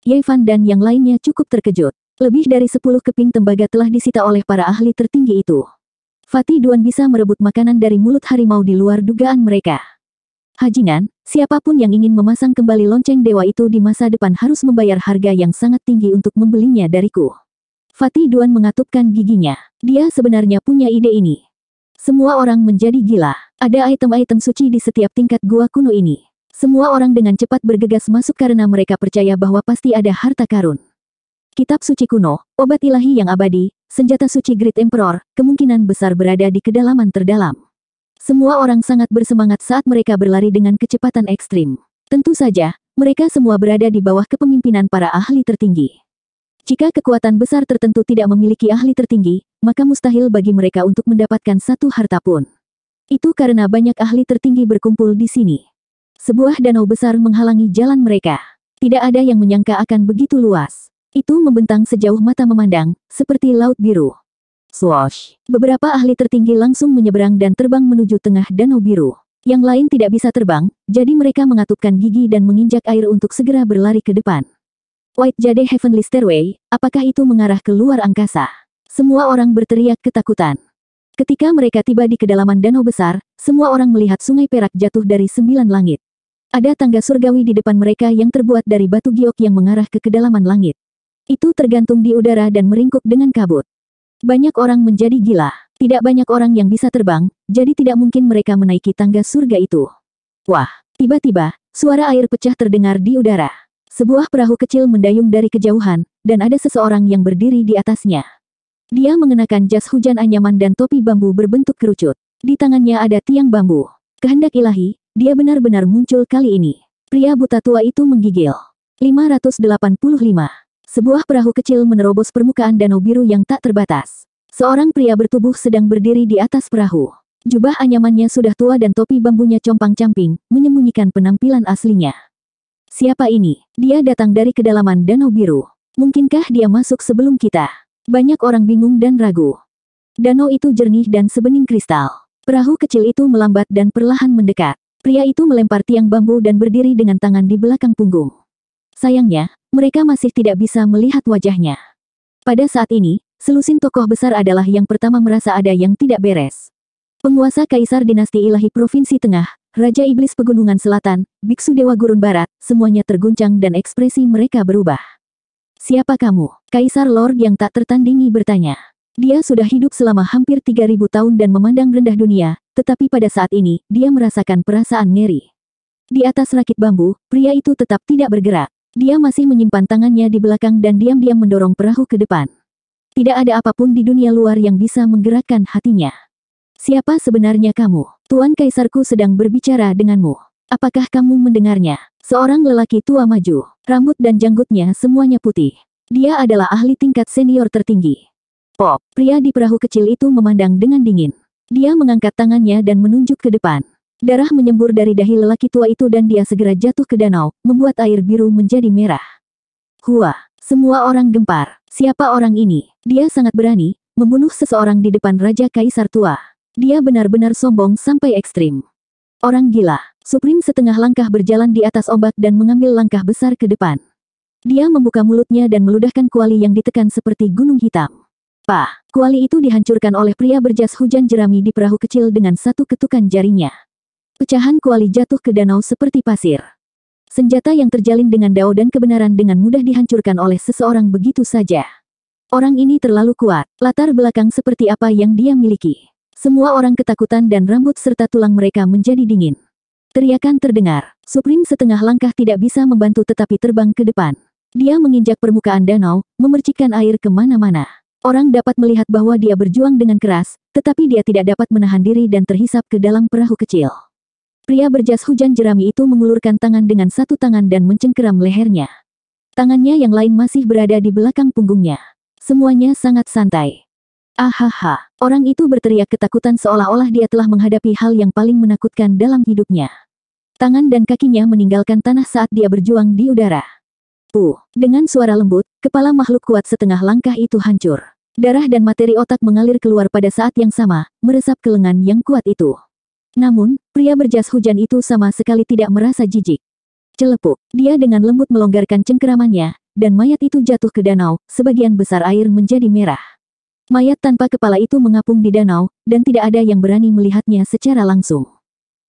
Fan dan yang lainnya cukup terkejut. Lebih dari sepuluh keping tembaga telah disita oleh para ahli tertinggi itu. Fatih Duan bisa merebut makanan dari mulut harimau di luar dugaan mereka. Hajinan, siapapun yang ingin memasang kembali lonceng dewa itu di masa depan harus membayar harga yang sangat tinggi untuk membelinya dariku. Fatih Duan mengatupkan giginya. Dia sebenarnya punya ide ini. Semua orang menjadi gila. Ada item-item suci di setiap tingkat gua kuno ini. Semua orang dengan cepat bergegas masuk karena mereka percaya bahwa pasti ada harta karun. Kitab suci kuno, obat ilahi yang abadi, senjata suci Great Emperor, kemungkinan besar berada di kedalaman terdalam. Semua orang sangat bersemangat saat mereka berlari dengan kecepatan ekstrim. Tentu saja, mereka semua berada di bawah kepemimpinan para ahli tertinggi. Jika kekuatan besar tertentu tidak memiliki ahli tertinggi, maka mustahil bagi mereka untuk mendapatkan satu harta pun. Itu karena banyak ahli tertinggi berkumpul di sini. Sebuah danau besar menghalangi jalan mereka. Tidak ada yang menyangka akan begitu luas. Itu membentang sejauh mata memandang, seperti laut biru. Swash. Beberapa ahli tertinggi langsung menyeberang dan terbang menuju tengah danau biru. Yang lain tidak bisa terbang, jadi mereka mengatupkan gigi dan menginjak air untuk segera berlari ke depan. White Jade Heavenly Stairway, apakah itu mengarah ke luar angkasa? Semua orang berteriak ketakutan. Ketika mereka tiba di kedalaman danau besar, semua orang melihat sungai perak jatuh dari sembilan langit. Ada tangga surgawi di depan mereka yang terbuat dari batu giok yang mengarah ke kedalaman langit. Itu tergantung di udara dan meringkuk dengan kabut. Banyak orang menjadi gila. Tidak banyak orang yang bisa terbang, jadi tidak mungkin mereka menaiki tangga surga itu. Wah, tiba-tiba, suara air pecah terdengar di udara. Sebuah perahu kecil mendayung dari kejauhan, dan ada seseorang yang berdiri di atasnya. Dia mengenakan jas hujan anyaman dan topi bambu berbentuk kerucut. Di tangannya ada tiang bambu. Kehendak ilahi, dia benar-benar muncul kali ini. Pria buta tua itu menggigil. 585. Sebuah perahu kecil menerobos permukaan danau biru yang tak terbatas. Seorang pria bertubuh sedang berdiri di atas perahu. Jubah anyamannya sudah tua dan topi bambunya compang-camping, menyembunyikan penampilan aslinya. Siapa ini? Dia datang dari kedalaman Danau Biru. Mungkinkah dia masuk sebelum kita? Banyak orang bingung dan ragu. Danau itu jernih dan sebening kristal. Perahu kecil itu melambat dan perlahan mendekat. Pria itu melempar tiang bambu dan berdiri dengan tangan di belakang punggung. Sayangnya, mereka masih tidak bisa melihat wajahnya. Pada saat ini, selusin tokoh besar adalah yang pertama merasa ada yang tidak beres. Penguasa Kaisar Dinasti Ilahi Provinsi Tengah, Raja Iblis Pegunungan Selatan, Biksu Dewa Gurun Barat, semuanya terguncang dan ekspresi mereka berubah. Siapa kamu? Kaisar Lord yang tak tertandingi bertanya. Dia sudah hidup selama hampir 3000 tahun dan memandang rendah dunia, tetapi pada saat ini, dia merasakan perasaan ngeri. Di atas rakit bambu, pria itu tetap tidak bergerak. Dia masih menyimpan tangannya di belakang dan diam-diam mendorong perahu ke depan. Tidak ada apapun di dunia luar yang bisa menggerakkan hatinya. Siapa sebenarnya kamu? Tuan Kaisarku sedang berbicara denganmu. Apakah kamu mendengarnya? Seorang lelaki tua maju, rambut dan janggutnya semuanya putih. Dia adalah ahli tingkat senior tertinggi. Pop, pria di perahu kecil itu memandang dengan dingin. Dia mengangkat tangannya dan menunjuk ke depan. Darah menyembur dari dahi lelaki tua itu dan dia segera jatuh ke danau, membuat air biru menjadi merah. Hua, semua orang gempar. Siapa orang ini? Dia sangat berani, membunuh seseorang di depan Raja Kaisar Tua. Dia benar-benar sombong sampai ekstrim. Orang gila. Supreme setengah langkah berjalan di atas ombak dan mengambil langkah besar ke depan. Dia membuka mulutnya dan meludahkan kuali yang ditekan seperti gunung hitam. Pah, kuali itu dihancurkan oleh pria berjas hujan jerami di perahu kecil dengan satu ketukan jarinya. Pecahan kuali jatuh ke danau seperti pasir. Senjata yang terjalin dengan dao dan kebenaran dengan mudah dihancurkan oleh seseorang begitu saja. Orang ini terlalu kuat, latar belakang seperti apa yang dia miliki. Semua orang ketakutan dan rambut serta tulang mereka menjadi dingin. Teriakan terdengar. Supreme setengah langkah tidak bisa membantu tetapi terbang ke depan. Dia menginjak permukaan danau, memercikkan air kemana-mana. Orang dapat melihat bahwa dia berjuang dengan keras, tetapi dia tidak dapat menahan diri dan terhisap ke dalam perahu kecil. Pria berjas hujan jerami itu mengulurkan tangan dengan satu tangan dan mencengkeram lehernya. Tangannya yang lain masih berada di belakang punggungnya. Semuanya sangat santai. Ahaha, orang itu berteriak ketakutan seolah-olah dia telah menghadapi hal yang paling menakutkan dalam hidupnya. Tangan dan kakinya meninggalkan tanah saat dia berjuang di udara. Puh, dengan suara lembut, kepala makhluk kuat setengah langkah itu hancur. Darah dan materi otak mengalir keluar pada saat yang sama, meresap ke lengan yang kuat itu. Namun, pria berjas hujan itu sama sekali tidak merasa jijik. Celepuk, dia dengan lembut melonggarkan cengkeramannya, dan mayat itu jatuh ke danau, sebagian besar air menjadi merah. Mayat tanpa kepala itu mengapung di danau, dan tidak ada yang berani melihatnya secara langsung.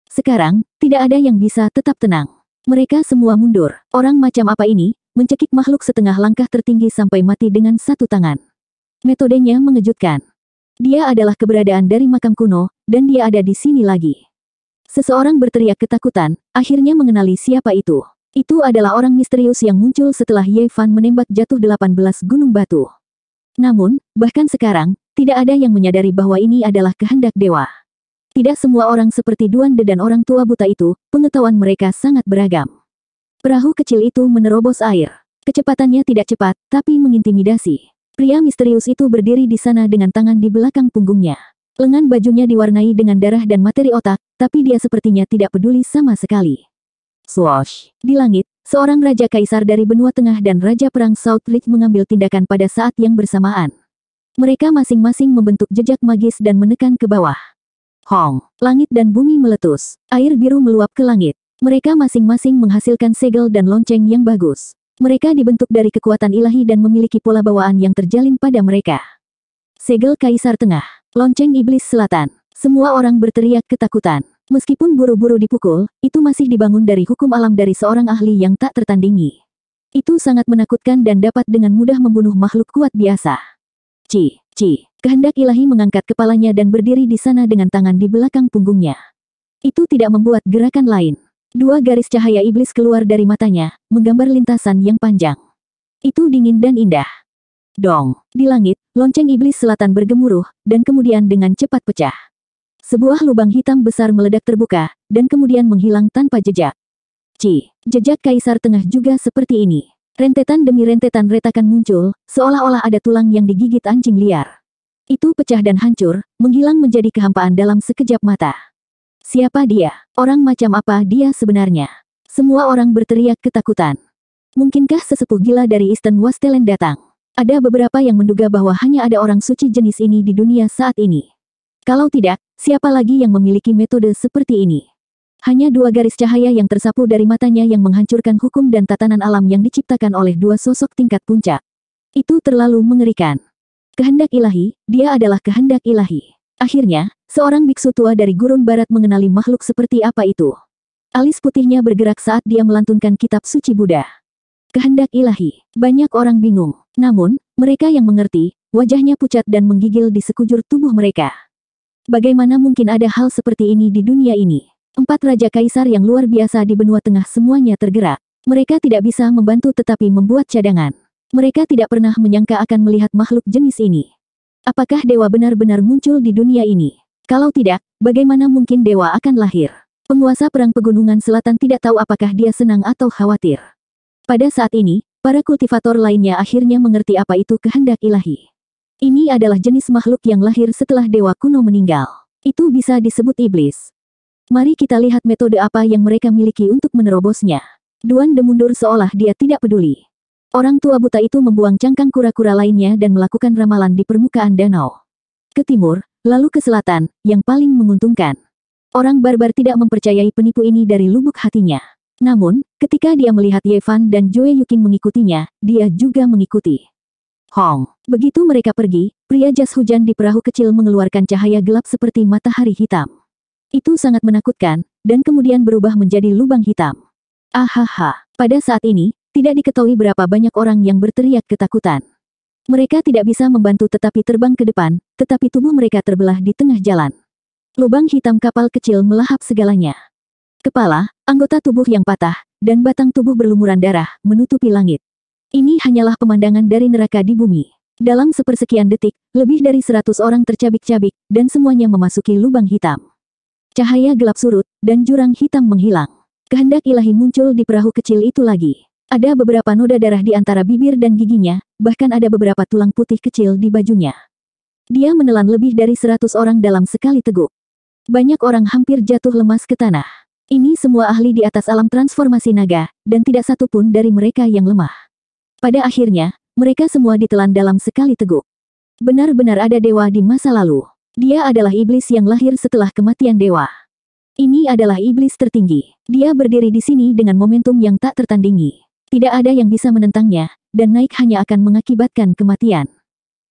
Sekarang, tidak ada yang bisa tetap tenang. Mereka semua mundur. Orang macam apa ini, mencekik makhluk setengah langkah tertinggi sampai mati dengan satu tangan. Metodenya mengejutkan. Dia adalah keberadaan dari makam kuno, dan dia ada di sini lagi. Seseorang berteriak ketakutan, akhirnya mengenali siapa itu. Itu adalah orang misterius yang muncul setelah Ye Fan menembak jatuh 18 gunung batu. Namun, bahkan sekarang, tidak ada yang menyadari bahwa ini adalah kehendak dewa. Tidak semua orang seperti Duande dan orang tua buta itu, pengetahuan mereka sangat beragam. Perahu kecil itu menerobos air. Kecepatannya tidak cepat, tapi mengintimidasi. Pria misterius itu berdiri di sana dengan tangan di belakang punggungnya. Lengan bajunya diwarnai dengan darah dan materi otak, tapi dia sepertinya tidak peduli sama sekali. Swash. Di langit, seorang raja kaisar dari benua tengah dan raja perang Southridge mengambil tindakan pada saat yang bersamaan. Mereka masing-masing membentuk jejak magis dan menekan ke bawah. Hong, langit dan bumi meletus, air biru meluap ke langit. Mereka masing-masing menghasilkan segel dan lonceng yang bagus. Mereka dibentuk dari kekuatan ilahi dan memiliki pola bawaan yang terjalin pada mereka. Segel Kaisar Tengah, lonceng Iblis Selatan, semua orang berteriak ketakutan. Meskipun buru-buru dipukul, itu masih dibangun dari hukum alam dari seorang ahli yang tak tertandingi. Itu sangat menakutkan dan dapat dengan mudah membunuh makhluk kuat biasa. Ci, ci, kehendak ilahi mengangkat kepalanya dan berdiri di sana dengan tangan di belakang punggungnya. Itu tidak membuat gerakan lain. Dua garis cahaya iblis keluar dari matanya, menggambar lintasan yang panjang. Itu dingin dan indah. Dong, di langit, lonceng iblis selatan bergemuruh, dan kemudian dengan cepat pecah. Sebuah lubang hitam besar meledak terbuka, dan kemudian menghilang tanpa jejak. Ci, jejak kaisar tengah juga seperti ini. Rentetan demi rentetan retakan muncul, seolah-olah ada tulang yang digigit anjing liar. Itu pecah dan hancur, menghilang menjadi kehampaan dalam sekejap mata. Siapa dia? Orang macam apa dia sebenarnya? Semua orang berteriak ketakutan. Mungkinkah sesepuh gila dari Eastern Wasteland datang? Ada beberapa yang menduga bahwa hanya ada orang suci jenis ini di dunia saat ini. Kalau tidak, Siapa lagi yang memiliki metode seperti ini? Hanya dua garis cahaya yang tersapu dari matanya yang menghancurkan hukum dan tatanan alam yang diciptakan oleh dua sosok tingkat puncak. Itu terlalu mengerikan. Kehendak ilahi, dia adalah kehendak ilahi. Akhirnya, seorang biksu tua dari gurun barat mengenali makhluk seperti apa itu. Alis putihnya bergerak saat dia melantunkan kitab suci Buddha. Kehendak ilahi, banyak orang bingung. Namun, mereka yang mengerti, wajahnya pucat dan menggigil di sekujur tubuh mereka. Bagaimana mungkin ada hal seperti ini di dunia ini? Empat Raja Kaisar yang luar biasa di benua tengah semuanya tergerak. Mereka tidak bisa membantu tetapi membuat cadangan. Mereka tidak pernah menyangka akan melihat makhluk jenis ini. Apakah dewa benar-benar muncul di dunia ini? Kalau tidak, bagaimana mungkin dewa akan lahir? Penguasa Perang Pegunungan Selatan tidak tahu apakah dia senang atau khawatir. Pada saat ini, para kultivator lainnya akhirnya mengerti apa itu kehendak ilahi. Ini adalah jenis makhluk yang lahir setelah dewa kuno meninggal. Itu bisa disebut iblis. Mari kita lihat metode apa yang mereka miliki untuk menerobosnya. Duan De mundur seolah dia tidak peduli. Orang tua buta itu membuang cangkang kura-kura lainnya dan melakukan ramalan di permukaan danau. Ke timur, lalu ke selatan, yang paling menguntungkan. Orang barbar tidak mempercayai penipu ini dari lubuk hatinya. Namun, ketika dia melihat Yevan dan Joe Yukin mengikutinya, dia juga mengikuti. Hong. Begitu mereka pergi, pria jas hujan di perahu kecil mengeluarkan cahaya gelap seperti matahari hitam. Itu sangat menakutkan, dan kemudian berubah menjadi lubang hitam. Ahaha. Pada saat ini, tidak diketahui berapa banyak orang yang berteriak ketakutan. Mereka tidak bisa membantu tetapi terbang ke depan, tetapi tubuh mereka terbelah di tengah jalan. Lubang hitam kapal kecil melahap segalanya. Kepala, anggota tubuh yang patah, dan batang tubuh berlumuran darah menutupi langit. Ini hanyalah pemandangan dari neraka di bumi. Dalam sepersekian detik, lebih dari seratus orang tercabik-cabik, dan semuanya memasuki lubang hitam. Cahaya gelap surut, dan jurang hitam menghilang. Kehendak ilahi muncul di perahu kecil itu lagi. Ada beberapa noda darah di antara bibir dan giginya, bahkan ada beberapa tulang putih kecil di bajunya. Dia menelan lebih dari seratus orang dalam sekali teguk. Banyak orang hampir jatuh lemas ke tanah. Ini semua ahli di atas alam transformasi naga, dan tidak satu pun dari mereka yang lemah. Pada akhirnya, mereka semua ditelan dalam sekali teguk. Benar-benar ada dewa di masa lalu. Dia adalah iblis yang lahir setelah kematian dewa. Ini adalah iblis tertinggi. Dia berdiri di sini dengan momentum yang tak tertandingi. Tidak ada yang bisa menentangnya, dan naik hanya akan mengakibatkan kematian.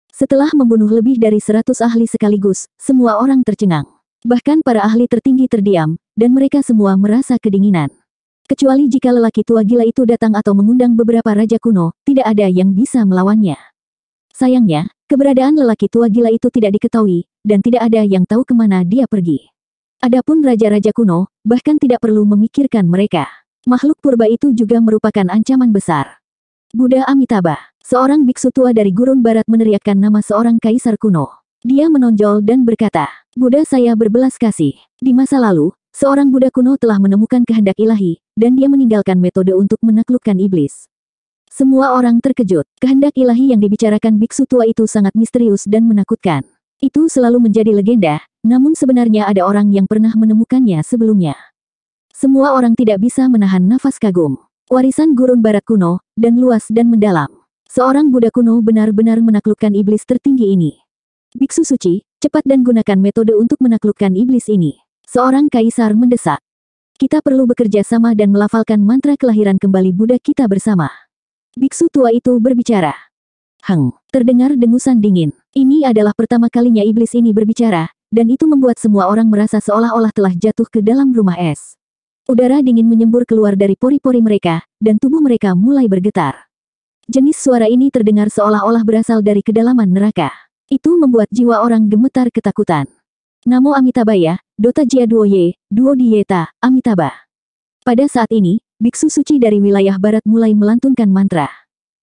Setelah membunuh lebih dari seratus ahli sekaligus, semua orang tercengang. Bahkan para ahli tertinggi terdiam, dan mereka semua merasa kedinginan. Kecuali jika lelaki tua gila itu datang atau mengundang beberapa raja kuno, tidak ada yang bisa melawannya. Sayangnya, keberadaan lelaki tua gila itu tidak diketahui, dan tidak ada yang tahu kemana dia pergi. Adapun raja-raja kuno, bahkan tidak perlu memikirkan mereka. Makhluk purba itu juga merupakan ancaman besar. Buddha Amitabha, seorang biksu tua dari gurun barat meneriakkan nama seorang kaisar kuno. Dia menonjol dan berkata, Buddha saya berbelas kasih. Di masa lalu, seorang Buddha kuno telah menemukan kehendak ilahi, dan dia meninggalkan metode untuk menaklukkan iblis. Semua orang terkejut, kehendak ilahi yang dibicarakan biksu tua itu sangat misterius dan menakutkan. Itu selalu menjadi legenda, namun sebenarnya ada orang yang pernah menemukannya sebelumnya. Semua orang tidak bisa menahan nafas kagum. Warisan gurun barat kuno, dan luas dan mendalam. Seorang Buddha kuno benar-benar menaklukkan iblis tertinggi ini. Biksu suci, cepat dan gunakan metode untuk menaklukkan iblis ini. Seorang kaisar mendesak. Kita perlu bekerja sama dan melafalkan mantra kelahiran kembali Buddha kita bersama. Biksu tua itu berbicara. Hang, terdengar dengusan dingin. Ini adalah pertama kalinya iblis ini berbicara, dan itu membuat semua orang merasa seolah-olah telah jatuh ke dalam rumah es. Udara dingin menyembur keluar dari pori-pori mereka, dan tubuh mereka mulai bergetar. Jenis suara ini terdengar seolah-olah berasal dari kedalaman neraka. Itu membuat jiwa orang gemetar ketakutan. Namo ya Dota Jia ye Duo Dieta, Amitabha. Pada saat ini, biksu suci dari wilayah barat mulai melantunkan mantra.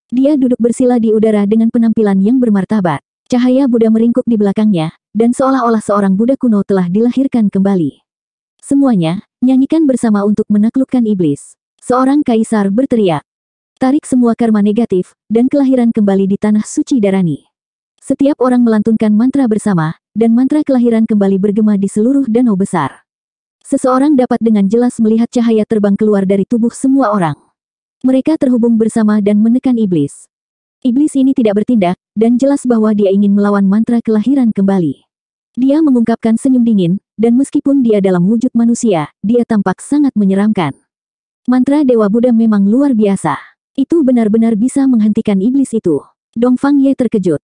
Dia duduk bersila di udara dengan penampilan yang bermartabat. Cahaya Buddha meringkuk di belakangnya, dan seolah-olah seorang Buddha kuno telah dilahirkan kembali. Semuanya, nyanyikan bersama untuk menaklukkan iblis. Seorang kaisar berteriak. Tarik semua karma negatif, dan kelahiran kembali di tanah suci Darani. Setiap orang melantunkan mantra bersama, dan mantra kelahiran kembali bergema di seluruh danau besar. Seseorang dapat dengan jelas melihat cahaya terbang keluar dari tubuh semua orang. Mereka terhubung bersama dan menekan iblis. Iblis ini tidak bertindak, dan jelas bahwa dia ingin melawan mantra kelahiran kembali. Dia mengungkapkan senyum dingin, dan meskipun dia dalam wujud manusia, dia tampak sangat menyeramkan. Mantra Dewa Buddha memang luar biasa. Itu benar-benar bisa menghentikan iblis itu. Dongfang Ye terkejut.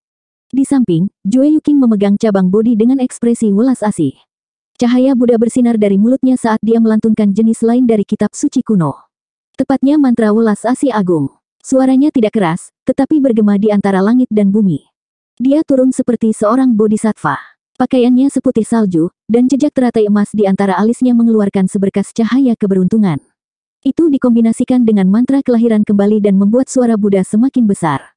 Di samping, Jue Yuking memegang cabang bodi dengan ekspresi welas asih. Cahaya Buddha bersinar dari mulutnya saat dia melantunkan jenis lain dari kitab suci kuno. Tepatnya mantra welas asih agung. Suaranya tidak keras, tetapi bergema di antara langit dan bumi. Dia turun seperti seorang bodhisattva. Pakaiannya seputih salju, dan jejak teratai emas di antara alisnya mengeluarkan seberkas cahaya keberuntungan. Itu dikombinasikan dengan mantra kelahiran kembali dan membuat suara Buddha semakin besar.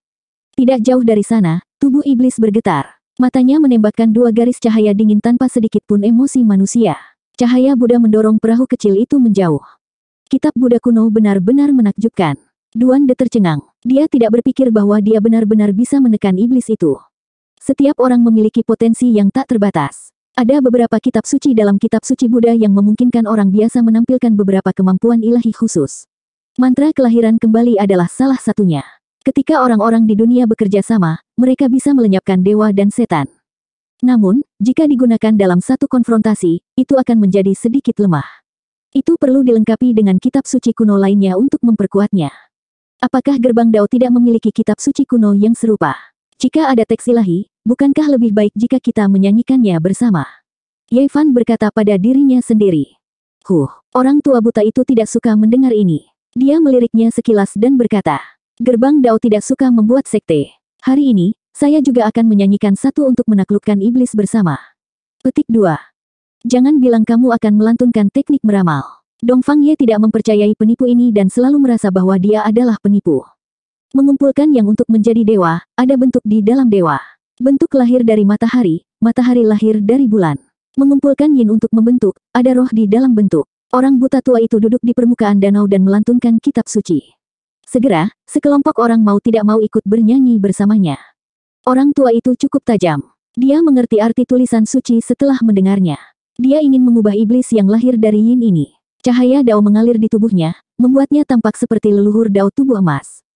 Tidak jauh dari sana, tubuh iblis bergetar. Matanya menembakkan dua garis cahaya dingin tanpa sedikit pun emosi manusia. Cahaya Buddha mendorong perahu kecil itu menjauh. Kitab Buddha kuno benar-benar menakjubkan. Duan De tercengang. Dia tidak berpikir bahwa dia benar-benar bisa menekan iblis itu. Setiap orang memiliki potensi yang tak terbatas. Ada beberapa kitab suci dalam kitab suci Buddha yang memungkinkan orang biasa menampilkan beberapa kemampuan ilahi khusus. Mantra kelahiran kembali adalah salah satunya. Ketika orang-orang di dunia bekerja sama, mereka bisa melenyapkan dewa dan setan. Namun, jika digunakan dalam satu konfrontasi, itu akan menjadi sedikit lemah. Itu perlu dilengkapi dengan kitab suci kuno lainnya untuk memperkuatnya. Apakah gerbang Dao tidak memiliki kitab suci kuno yang serupa? Jika ada teks ilahi, bukankah lebih baik jika kita menyanyikannya bersama? Yevan berkata pada dirinya sendiri. Huh, orang tua buta itu tidak suka mendengar ini. Dia meliriknya sekilas dan berkata, Gerbang Dao tidak suka membuat sekte. Hari ini, saya juga akan menyanyikan satu untuk menaklukkan iblis bersama. Petik 2. Jangan bilang kamu akan melantunkan teknik meramal. Dongfang Ye tidak mempercayai penipu ini dan selalu merasa bahwa dia adalah penipu. Mengumpulkan yang untuk menjadi dewa, ada bentuk di dalam dewa. Bentuk lahir dari matahari, matahari lahir dari bulan. Mengumpulkan yin untuk membentuk, ada roh di dalam bentuk. Orang buta tua itu duduk di permukaan danau dan melantunkan kitab suci. Segera, sekelompok orang mau tidak mau ikut bernyanyi bersamanya. Orang tua itu cukup tajam. Dia mengerti arti tulisan suci setelah mendengarnya. Dia ingin mengubah iblis yang lahir dari yin ini. Cahaya dao mengalir di tubuhnya, membuatnya tampak seperti leluhur dao tubuh emas.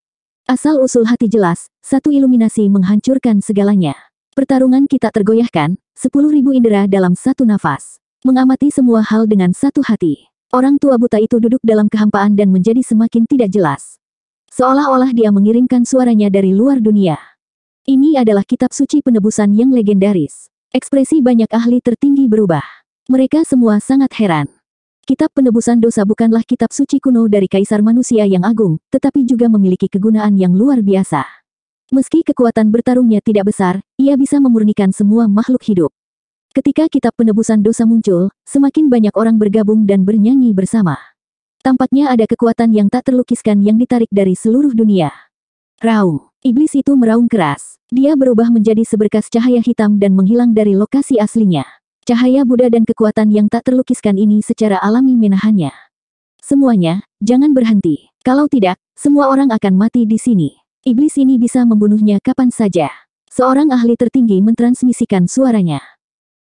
Asal-usul hati jelas, satu iluminasi menghancurkan segalanya. Pertarungan kita tergoyahkan, sepuluh ribu indera dalam satu nafas. Mengamati semua hal dengan satu hati. Orang tua buta itu duduk dalam kehampaan dan menjadi semakin tidak jelas. Seolah-olah dia mengirimkan suaranya dari luar dunia. Ini adalah kitab suci penebusan yang legendaris. Ekspresi banyak ahli tertinggi berubah. Mereka semua sangat heran. Kitab penebusan dosa bukanlah kitab suci kuno dari kaisar manusia yang agung, tetapi juga memiliki kegunaan yang luar biasa. Meski kekuatan bertarungnya tidak besar, ia bisa memurnikan semua makhluk hidup. Ketika kitab penebusan dosa muncul, semakin banyak orang bergabung dan bernyanyi bersama. Tampaknya ada kekuatan yang tak terlukiskan yang ditarik dari seluruh dunia. Raung. Iblis itu meraung keras. Dia berubah menjadi seberkas cahaya hitam dan menghilang dari lokasi aslinya. Cahaya Buddha dan kekuatan yang tak terlukiskan ini secara alami menahannya. Semuanya, jangan berhenti. Kalau tidak, semua orang akan mati di sini. Iblis ini bisa membunuhnya kapan saja. Seorang ahli tertinggi mentransmisikan suaranya.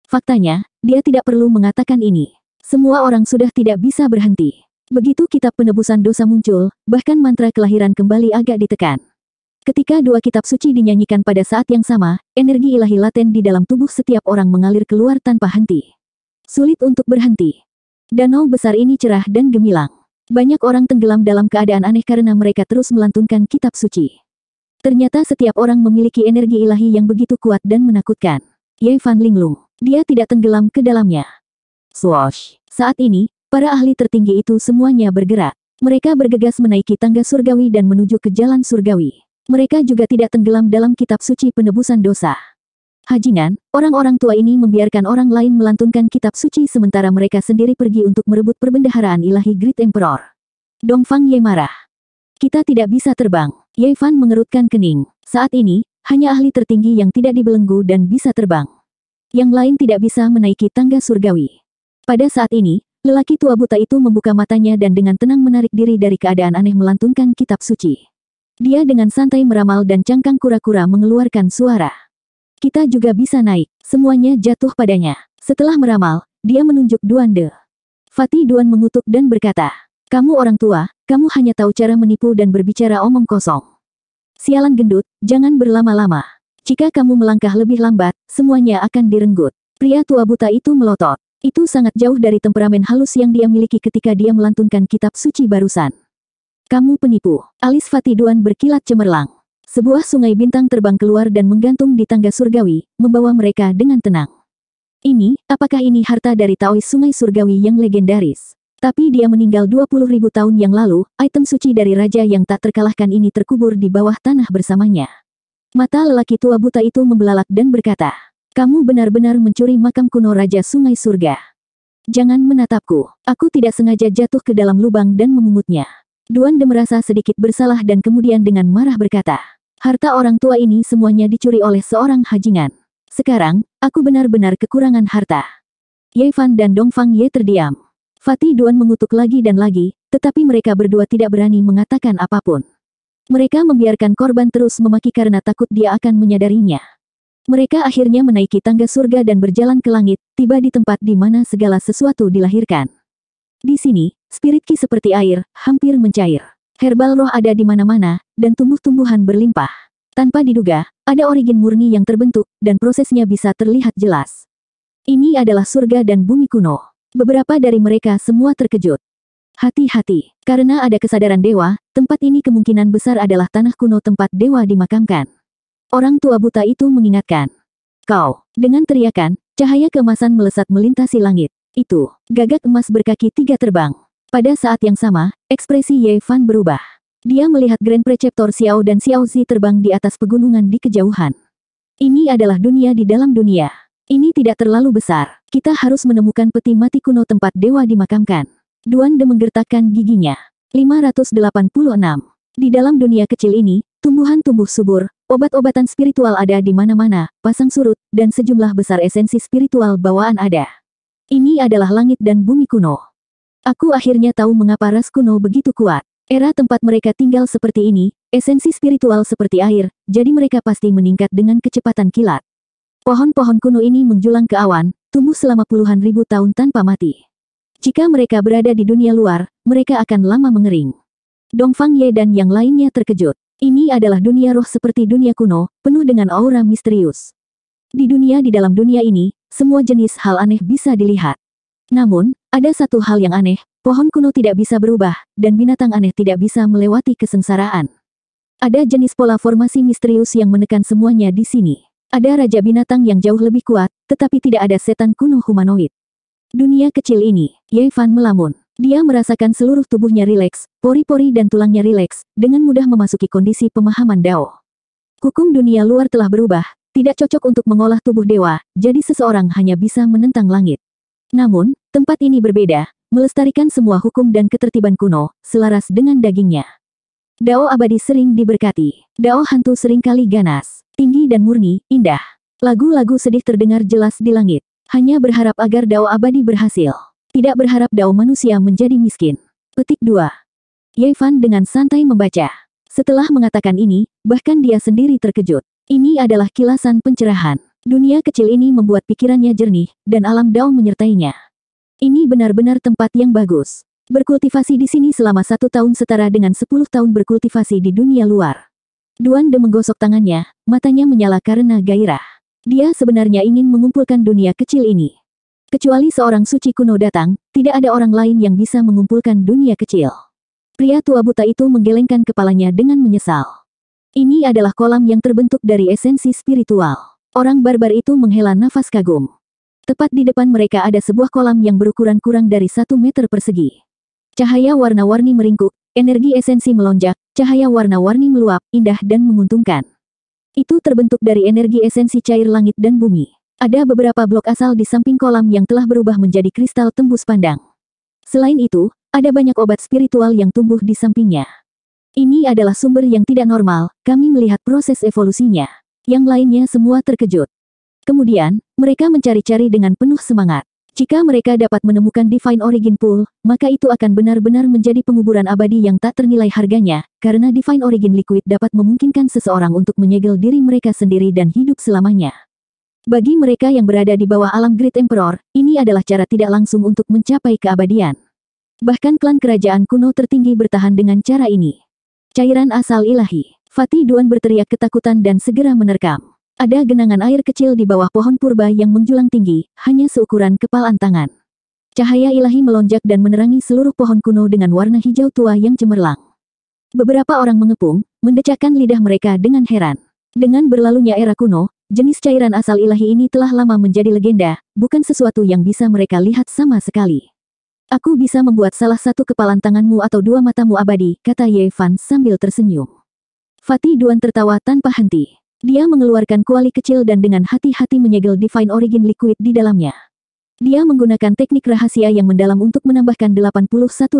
Faktanya, dia tidak perlu mengatakan ini. Semua orang sudah tidak bisa berhenti. Begitu kitab penebusan dosa muncul, bahkan mantra kelahiran kembali agak ditekan. Ketika dua kitab suci dinyanyikan pada saat yang sama, energi ilahi laten di dalam tubuh setiap orang mengalir keluar tanpa henti. Sulit untuk berhenti. Danau besar ini cerah dan gemilang. Banyak orang tenggelam dalam keadaan aneh karena mereka terus melantunkan kitab suci. Ternyata setiap orang memiliki energi ilahi yang begitu kuat dan menakutkan. Ye Fan Linglung. Dia tidak tenggelam ke dalamnya. Swash. Saat ini, Para ahli tertinggi itu semuanya bergerak. Mereka bergegas menaiki tangga surgawi dan menuju ke jalan surgawi. Mereka juga tidak tenggelam dalam kitab suci penebusan dosa. Hajinan, orang-orang tua ini membiarkan orang lain melantunkan kitab suci sementara mereka sendiri pergi untuk merebut perbendaharaan ilahi Great Emperor. Dongfang Ye marah. Kita tidak bisa terbang. Ye Fan mengerutkan kening. Saat ini, hanya ahli tertinggi yang tidak dibelenggu dan bisa terbang. Yang lain tidak bisa menaiki tangga surgawi. Pada saat ini, Lelaki tua buta itu membuka matanya dan dengan tenang menarik diri dari keadaan aneh melantunkan kitab suci. Dia dengan santai meramal dan cangkang kura-kura mengeluarkan suara. Kita juga bisa naik, semuanya jatuh padanya. Setelah meramal, dia menunjuk Duan Duande. Fatih Duan mengutuk dan berkata, Kamu orang tua, kamu hanya tahu cara menipu dan berbicara omong kosong. Sialan gendut, jangan berlama-lama. Jika kamu melangkah lebih lambat, semuanya akan direnggut. Pria tua buta itu melotot. Itu sangat jauh dari temperamen halus yang dia miliki ketika dia melantunkan kitab suci barusan. Kamu penipu. Alis Fatiduan berkilat cemerlang. Sebuah sungai bintang terbang keluar dan menggantung di tangga surgawi, membawa mereka dengan tenang. Ini, apakah ini harta dari Taois sungai surgawi yang legendaris? Tapi dia meninggal 20 ribu tahun yang lalu, item suci dari raja yang tak terkalahkan ini terkubur di bawah tanah bersamanya. Mata lelaki tua buta itu membelalak dan berkata, kamu benar-benar mencuri makam kuno Raja Sungai Surga. Jangan menatapku. Aku tidak sengaja jatuh ke dalam lubang dan memungutnya. Duan De merasa sedikit bersalah dan kemudian dengan marah berkata, Harta orang tua ini semuanya dicuri oleh seorang hajingan. Sekarang, aku benar-benar kekurangan harta. Ye Fan dan Dongfang Ye terdiam. Fatih Duan mengutuk lagi dan lagi, tetapi mereka berdua tidak berani mengatakan apapun. Mereka membiarkan korban terus memaki karena takut dia akan menyadarinya. Mereka akhirnya menaiki tangga surga dan berjalan ke langit, tiba di tempat di mana segala sesuatu dilahirkan. Di sini, spirit ki seperti air, hampir mencair. Herbal roh ada di mana-mana, dan tumbuh-tumbuhan berlimpah. Tanpa diduga, ada origin murni yang terbentuk, dan prosesnya bisa terlihat jelas. Ini adalah surga dan bumi kuno. Beberapa dari mereka semua terkejut. Hati-hati, karena ada kesadaran dewa, tempat ini kemungkinan besar adalah tanah kuno tempat dewa dimakamkan. Orang tua buta itu mengingatkan. Kau, dengan teriakan, cahaya kemasan melesat melintasi langit. Itu, gagak emas berkaki tiga terbang. Pada saat yang sama, ekspresi Ye Fan berubah. Dia melihat Grand Preceptor Xiao dan Xiao Zi terbang di atas pegunungan di kejauhan. Ini adalah dunia di dalam dunia. Ini tidak terlalu besar. Kita harus menemukan peti mati kuno tempat dewa dimakamkan. Duan De menggertakkan giginya. 586. Di dalam dunia kecil ini, tumbuhan tumbuh subur, Obat-obatan spiritual ada di mana-mana, pasang surut, dan sejumlah besar esensi spiritual bawaan ada. Ini adalah langit dan bumi kuno. Aku akhirnya tahu mengapa ras kuno begitu kuat. Era tempat mereka tinggal seperti ini, esensi spiritual seperti air, jadi mereka pasti meningkat dengan kecepatan kilat. Pohon-pohon kuno ini menjulang ke awan, tumbuh selama puluhan ribu tahun tanpa mati. Jika mereka berada di dunia luar, mereka akan lama mengering. Dongfang Ye dan yang lainnya terkejut. Ini adalah dunia roh seperti dunia kuno, penuh dengan aura misterius. Di dunia di dalam dunia ini, semua jenis hal aneh bisa dilihat. Namun, ada satu hal yang aneh, pohon kuno tidak bisa berubah, dan binatang aneh tidak bisa melewati kesengsaraan. Ada jenis pola formasi misterius yang menekan semuanya di sini. Ada raja binatang yang jauh lebih kuat, tetapi tidak ada setan kuno humanoid. Dunia kecil ini, Yevan melamun. Dia merasakan seluruh tubuhnya rileks, pori-pori dan tulangnya rileks, dengan mudah memasuki kondisi pemahaman Dao. Hukum dunia luar telah berubah, tidak cocok untuk mengolah tubuh dewa, jadi seseorang hanya bisa menentang langit. Namun, tempat ini berbeda, melestarikan semua hukum dan ketertiban kuno, selaras dengan dagingnya. Dao abadi sering diberkati. Dao hantu seringkali ganas, tinggi dan murni, indah. Lagu-lagu sedih terdengar jelas di langit. Hanya berharap agar Dao abadi berhasil. Tidak berharap dao manusia menjadi miskin. Petik 2. Fan dengan santai membaca. Setelah mengatakan ini, bahkan dia sendiri terkejut. Ini adalah kilasan pencerahan. Dunia kecil ini membuat pikirannya jernih, dan alam dao menyertainya. Ini benar-benar tempat yang bagus. Berkultivasi di sini selama satu tahun setara dengan sepuluh tahun berkultivasi di dunia luar. Duan De menggosok tangannya, matanya menyala karena gairah. Dia sebenarnya ingin mengumpulkan dunia kecil ini. Kecuali seorang suci kuno datang, tidak ada orang lain yang bisa mengumpulkan dunia kecil. Pria tua buta itu menggelengkan kepalanya dengan menyesal. Ini adalah kolam yang terbentuk dari esensi spiritual. Orang barbar itu menghela nafas kagum. Tepat di depan mereka ada sebuah kolam yang berukuran kurang dari satu meter persegi. Cahaya warna-warni meringkuk, energi esensi melonjak, cahaya warna-warni meluap, indah dan menguntungkan. Itu terbentuk dari energi esensi cair langit dan bumi. Ada beberapa blok asal di samping kolam yang telah berubah menjadi kristal tembus pandang. Selain itu, ada banyak obat spiritual yang tumbuh di sampingnya. Ini adalah sumber yang tidak normal, kami melihat proses evolusinya. Yang lainnya semua terkejut. Kemudian, mereka mencari-cari dengan penuh semangat. Jika mereka dapat menemukan Divine Origin Pool, maka itu akan benar-benar menjadi penguburan abadi yang tak ternilai harganya, karena Divine Origin Liquid dapat memungkinkan seseorang untuk menyegel diri mereka sendiri dan hidup selamanya. Bagi mereka yang berada di bawah alam Great Emperor, ini adalah cara tidak langsung untuk mencapai keabadian. Bahkan klan kerajaan kuno tertinggi bertahan dengan cara ini. Cairan asal ilahi. Fatih Duan berteriak ketakutan dan segera menerkam. Ada genangan air kecil di bawah pohon purba yang menjulang tinggi, hanya seukuran kepalan tangan. Cahaya ilahi melonjak dan menerangi seluruh pohon kuno dengan warna hijau tua yang cemerlang. Beberapa orang mengepung, mendecakkan lidah mereka dengan heran. Dengan berlalunya era kuno, Jenis cairan asal ilahi ini telah lama menjadi legenda, bukan sesuatu yang bisa mereka lihat sama sekali. Aku bisa membuat salah satu kepalan tanganmu atau dua matamu abadi, kata Ye Fan sambil tersenyum. Fatih Duan tertawa tanpa henti. Dia mengeluarkan kuali kecil dan dengan hati-hati menyegel Divine Origin Liquid di dalamnya. Dia menggunakan teknik rahasia yang mendalam untuk menambahkan 81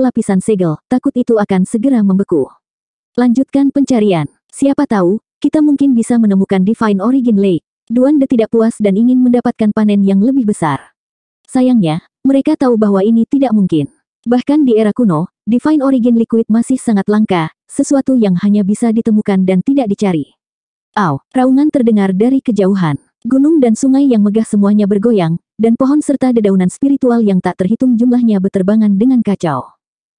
lapisan segel, takut itu akan segera membeku. Lanjutkan pencarian. Siapa tahu, kita mungkin bisa menemukan Divine Origin Lake. Duan De tidak puas dan ingin mendapatkan panen yang lebih besar. Sayangnya, mereka tahu bahwa ini tidak mungkin. Bahkan di era kuno, Divine Origin Liquid masih sangat langka, sesuatu yang hanya bisa ditemukan dan tidak dicari. Au, raungan terdengar dari kejauhan. Gunung dan sungai yang megah semuanya bergoyang, dan pohon serta dedaunan spiritual yang tak terhitung jumlahnya beterbangan dengan kacau.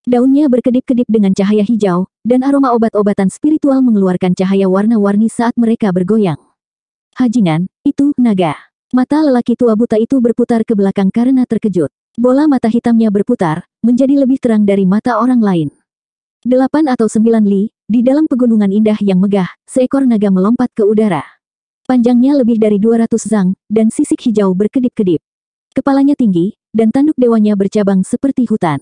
Daunnya berkedip-kedip dengan cahaya hijau, dan aroma obat-obatan spiritual mengeluarkan cahaya warna-warni saat mereka bergoyang. Hajinan, itu naga. Mata lelaki tua buta itu berputar ke belakang karena terkejut. Bola mata hitamnya berputar, menjadi lebih terang dari mata orang lain. Delapan atau sembilan li, di dalam pegunungan indah yang megah, seekor naga melompat ke udara. Panjangnya lebih dari 200 zang, dan sisik hijau berkedip-kedip. Kepalanya tinggi, dan tanduk dewanya bercabang seperti hutan.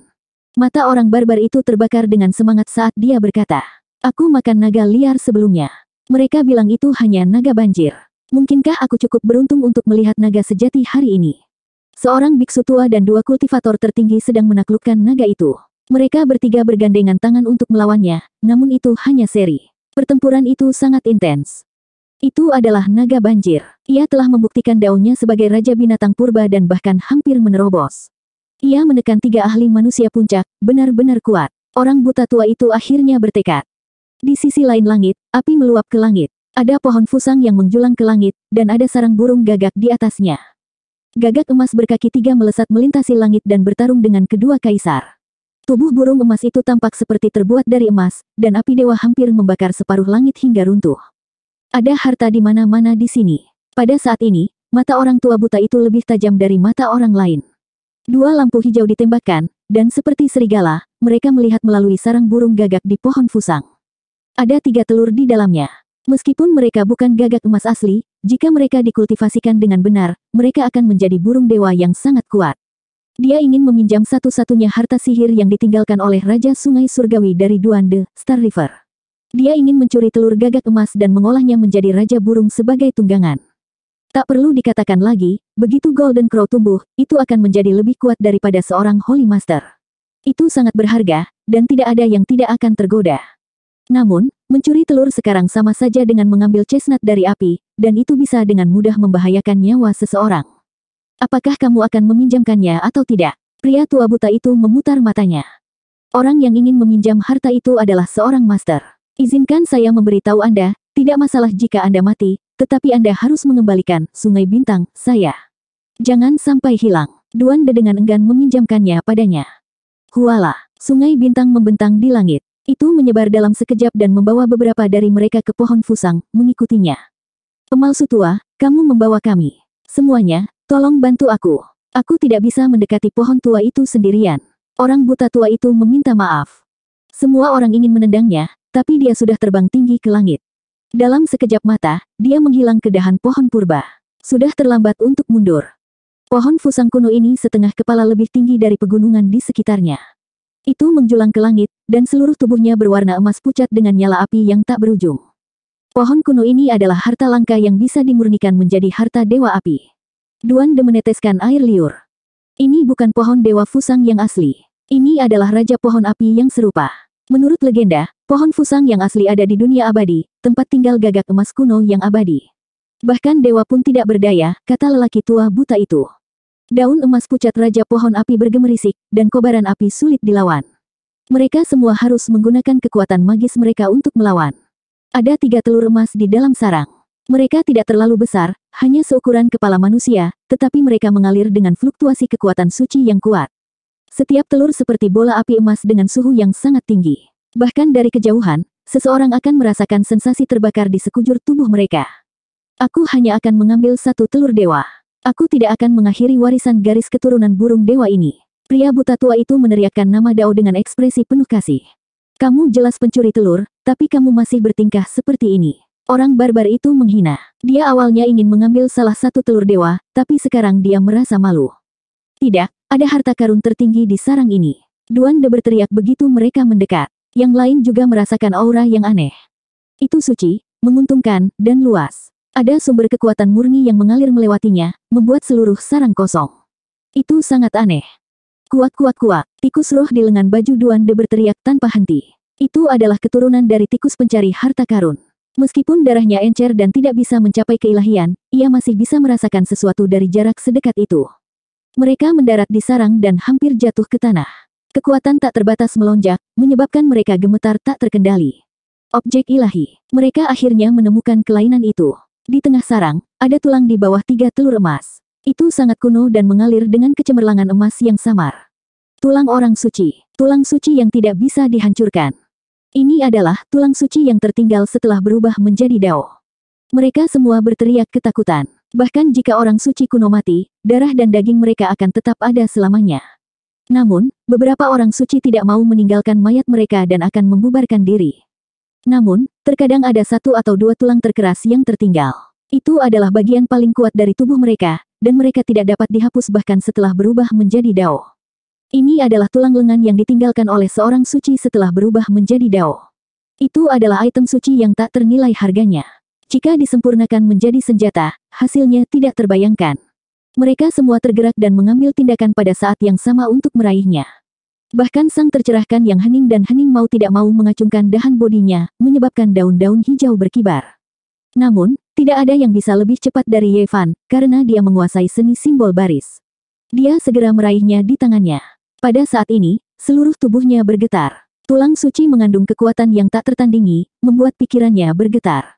Mata orang barbar itu terbakar dengan semangat saat dia berkata, Aku makan naga liar sebelumnya. Mereka bilang itu hanya naga banjir. Mungkinkah aku cukup beruntung untuk melihat naga sejati hari ini? Seorang biksu tua dan dua kultivator tertinggi sedang menaklukkan naga itu. Mereka bertiga bergandengan tangan untuk melawannya, namun itu hanya seri. Pertempuran itu sangat intens. Itu adalah naga banjir. Ia telah membuktikan daunnya sebagai raja binatang purba dan bahkan hampir menerobos. Ia menekan tiga ahli manusia puncak, benar-benar kuat. Orang buta tua itu akhirnya bertekad. Di sisi lain langit, api meluap ke langit. Ada pohon fusang yang menjulang ke langit, dan ada sarang burung gagak di atasnya. Gagak emas berkaki tiga melesat melintasi langit dan bertarung dengan kedua kaisar. Tubuh burung emas itu tampak seperti terbuat dari emas, dan api dewa hampir membakar separuh langit hingga runtuh. Ada harta di mana-mana di sini. Pada saat ini, mata orang tua buta itu lebih tajam dari mata orang lain. Dua lampu hijau ditembakkan, dan seperti serigala, mereka melihat melalui sarang burung gagak di pohon fusang. Ada tiga telur di dalamnya. Meskipun mereka bukan gagak emas asli, jika mereka dikultivasikan dengan benar, mereka akan menjadi burung dewa yang sangat kuat. Dia ingin meminjam satu-satunya harta sihir yang ditinggalkan oleh Raja Sungai Surgawi dari Duande, Star River. Dia ingin mencuri telur gagak emas dan mengolahnya menjadi Raja Burung sebagai tunggangan. Tak perlu dikatakan lagi, begitu Golden Crow tumbuh, itu akan menjadi lebih kuat daripada seorang Holy Master. Itu sangat berharga, dan tidak ada yang tidak akan tergoda. Namun, mencuri telur sekarang sama saja dengan mengambil chestnut dari api, dan itu bisa dengan mudah membahayakan nyawa seseorang. Apakah kamu akan meminjamkannya atau tidak? Pria tua buta itu memutar matanya. Orang yang ingin meminjam harta itu adalah seorang master. Izinkan saya memberitahu Anda, tidak masalah jika Anda mati, tetapi Anda harus mengembalikan sungai bintang, saya. Jangan sampai hilang. Duan De dengan enggan meminjamkannya padanya. Kuala sungai bintang membentang di langit. Itu menyebar dalam sekejap dan membawa beberapa dari mereka ke pohon fusang, mengikutinya. Pemalsu tua, kamu membawa kami. Semuanya, tolong bantu aku. Aku tidak bisa mendekati pohon tua itu sendirian. Orang buta tua itu meminta maaf. Semua orang ingin menendangnya, tapi dia sudah terbang tinggi ke langit. Dalam sekejap mata, dia menghilang ke dahan pohon purba. Sudah terlambat untuk mundur. Pohon fusang kuno ini setengah kepala lebih tinggi dari pegunungan di sekitarnya. Itu menjulang ke langit, dan seluruh tubuhnya berwarna emas pucat dengan nyala api yang tak berujung. Pohon kuno ini adalah harta langka yang bisa dimurnikan menjadi harta dewa api. Duan De meneteskan air liur. Ini bukan pohon dewa fusang yang asli. Ini adalah raja pohon api yang serupa. Menurut legenda, Pohon fusang yang asli ada di dunia abadi, tempat tinggal gagak emas kuno yang abadi. Bahkan dewa pun tidak berdaya, kata lelaki tua buta itu. Daun emas pucat raja pohon api bergemerisik, dan kobaran api sulit dilawan. Mereka semua harus menggunakan kekuatan magis mereka untuk melawan. Ada tiga telur emas di dalam sarang. Mereka tidak terlalu besar, hanya seukuran kepala manusia, tetapi mereka mengalir dengan fluktuasi kekuatan suci yang kuat. Setiap telur seperti bola api emas dengan suhu yang sangat tinggi. Bahkan dari kejauhan, seseorang akan merasakan sensasi terbakar di sekujur tubuh mereka. Aku hanya akan mengambil satu telur dewa. Aku tidak akan mengakhiri warisan garis keturunan burung dewa ini. Pria buta tua itu meneriakkan nama Dao dengan ekspresi penuh kasih. Kamu jelas pencuri telur, tapi kamu masih bertingkah seperti ini. Orang barbar itu menghina. Dia awalnya ingin mengambil salah satu telur dewa, tapi sekarang dia merasa malu. Tidak, ada harta karun tertinggi di sarang ini. Duan De berteriak begitu mereka mendekat. Yang lain juga merasakan aura yang aneh. Itu suci, menguntungkan, dan luas. Ada sumber kekuatan murni yang mengalir melewatinya, membuat seluruh sarang kosong. Itu sangat aneh. Kuat kuat kuat, tikus roh di lengan baju Duan De berteriak tanpa henti. Itu adalah keturunan dari tikus pencari harta karun. Meskipun darahnya encer dan tidak bisa mencapai keilahian, ia masih bisa merasakan sesuatu dari jarak sedekat itu. Mereka mendarat di sarang dan hampir jatuh ke tanah. Kekuatan tak terbatas melonjak, menyebabkan mereka gemetar tak terkendali. Objek ilahi. Mereka akhirnya menemukan kelainan itu. Di tengah sarang, ada tulang di bawah tiga telur emas. Itu sangat kuno dan mengalir dengan kecemerlangan emas yang samar. Tulang orang suci. Tulang suci yang tidak bisa dihancurkan. Ini adalah tulang suci yang tertinggal setelah berubah menjadi dao. Mereka semua berteriak ketakutan. Bahkan jika orang suci kuno mati, darah dan daging mereka akan tetap ada selamanya. Namun, beberapa orang suci tidak mau meninggalkan mayat mereka dan akan membubarkan diri. Namun, terkadang ada satu atau dua tulang terkeras yang tertinggal. Itu adalah bagian paling kuat dari tubuh mereka, dan mereka tidak dapat dihapus bahkan setelah berubah menjadi dao. Ini adalah tulang lengan yang ditinggalkan oleh seorang suci setelah berubah menjadi dao. Itu adalah item suci yang tak ternilai harganya. Jika disempurnakan menjadi senjata, hasilnya tidak terbayangkan. Mereka semua tergerak dan mengambil tindakan pada saat yang sama untuk meraihnya. Bahkan sang tercerahkan yang hening dan hening mau tidak mau mengacungkan dahan bodinya, menyebabkan daun-daun hijau berkibar. Namun, tidak ada yang bisa lebih cepat dari Yevan, karena dia menguasai seni simbol baris. Dia segera meraihnya di tangannya. Pada saat ini, seluruh tubuhnya bergetar. Tulang suci mengandung kekuatan yang tak tertandingi, membuat pikirannya bergetar.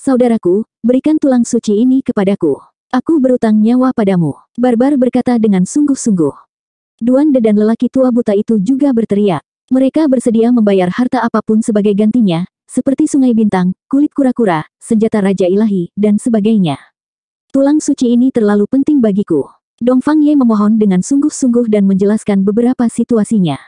Saudaraku, berikan tulang suci ini kepadaku. Aku berutang nyawa padamu. Barbar berkata dengan sungguh-sungguh. Duan De dan lelaki tua buta itu juga berteriak. Mereka bersedia membayar harta apapun sebagai gantinya, seperti sungai bintang, kulit kura-kura, senjata raja ilahi, dan sebagainya. Tulang suci ini terlalu penting bagiku. Dongfang Ye memohon dengan sungguh-sungguh dan menjelaskan beberapa situasinya.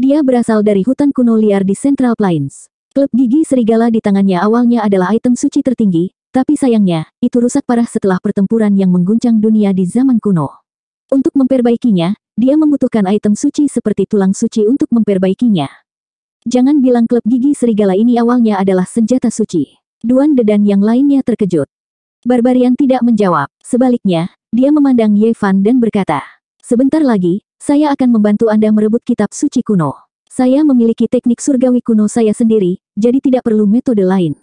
Dia berasal dari hutan kuno liar di Central Plains. Klub gigi serigala di tangannya awalnya adalah item suci tertinggi, tapi sayangnya, itu rusak parah setelah pertempuran yang mengguncang dunia di zaman kuno. Untuk memperbaikinya, dia membutuhkan item suci seperti tulang suci untuk memperbaikinya. Jangan bilang klub gigi serigala ini awalnya adalah senjata suci. Duan Dedan yang lainnya terkejut. Barbarian tidak menjawab. Sebaliknya, dia memandang Yevan dan berkata, Sebentar lagi, saya akan membantu Anda merebut kitab suci kuno. Saya memiliki teknik surgawi kuno saya sendiri, jadi tidak perlu metode lain.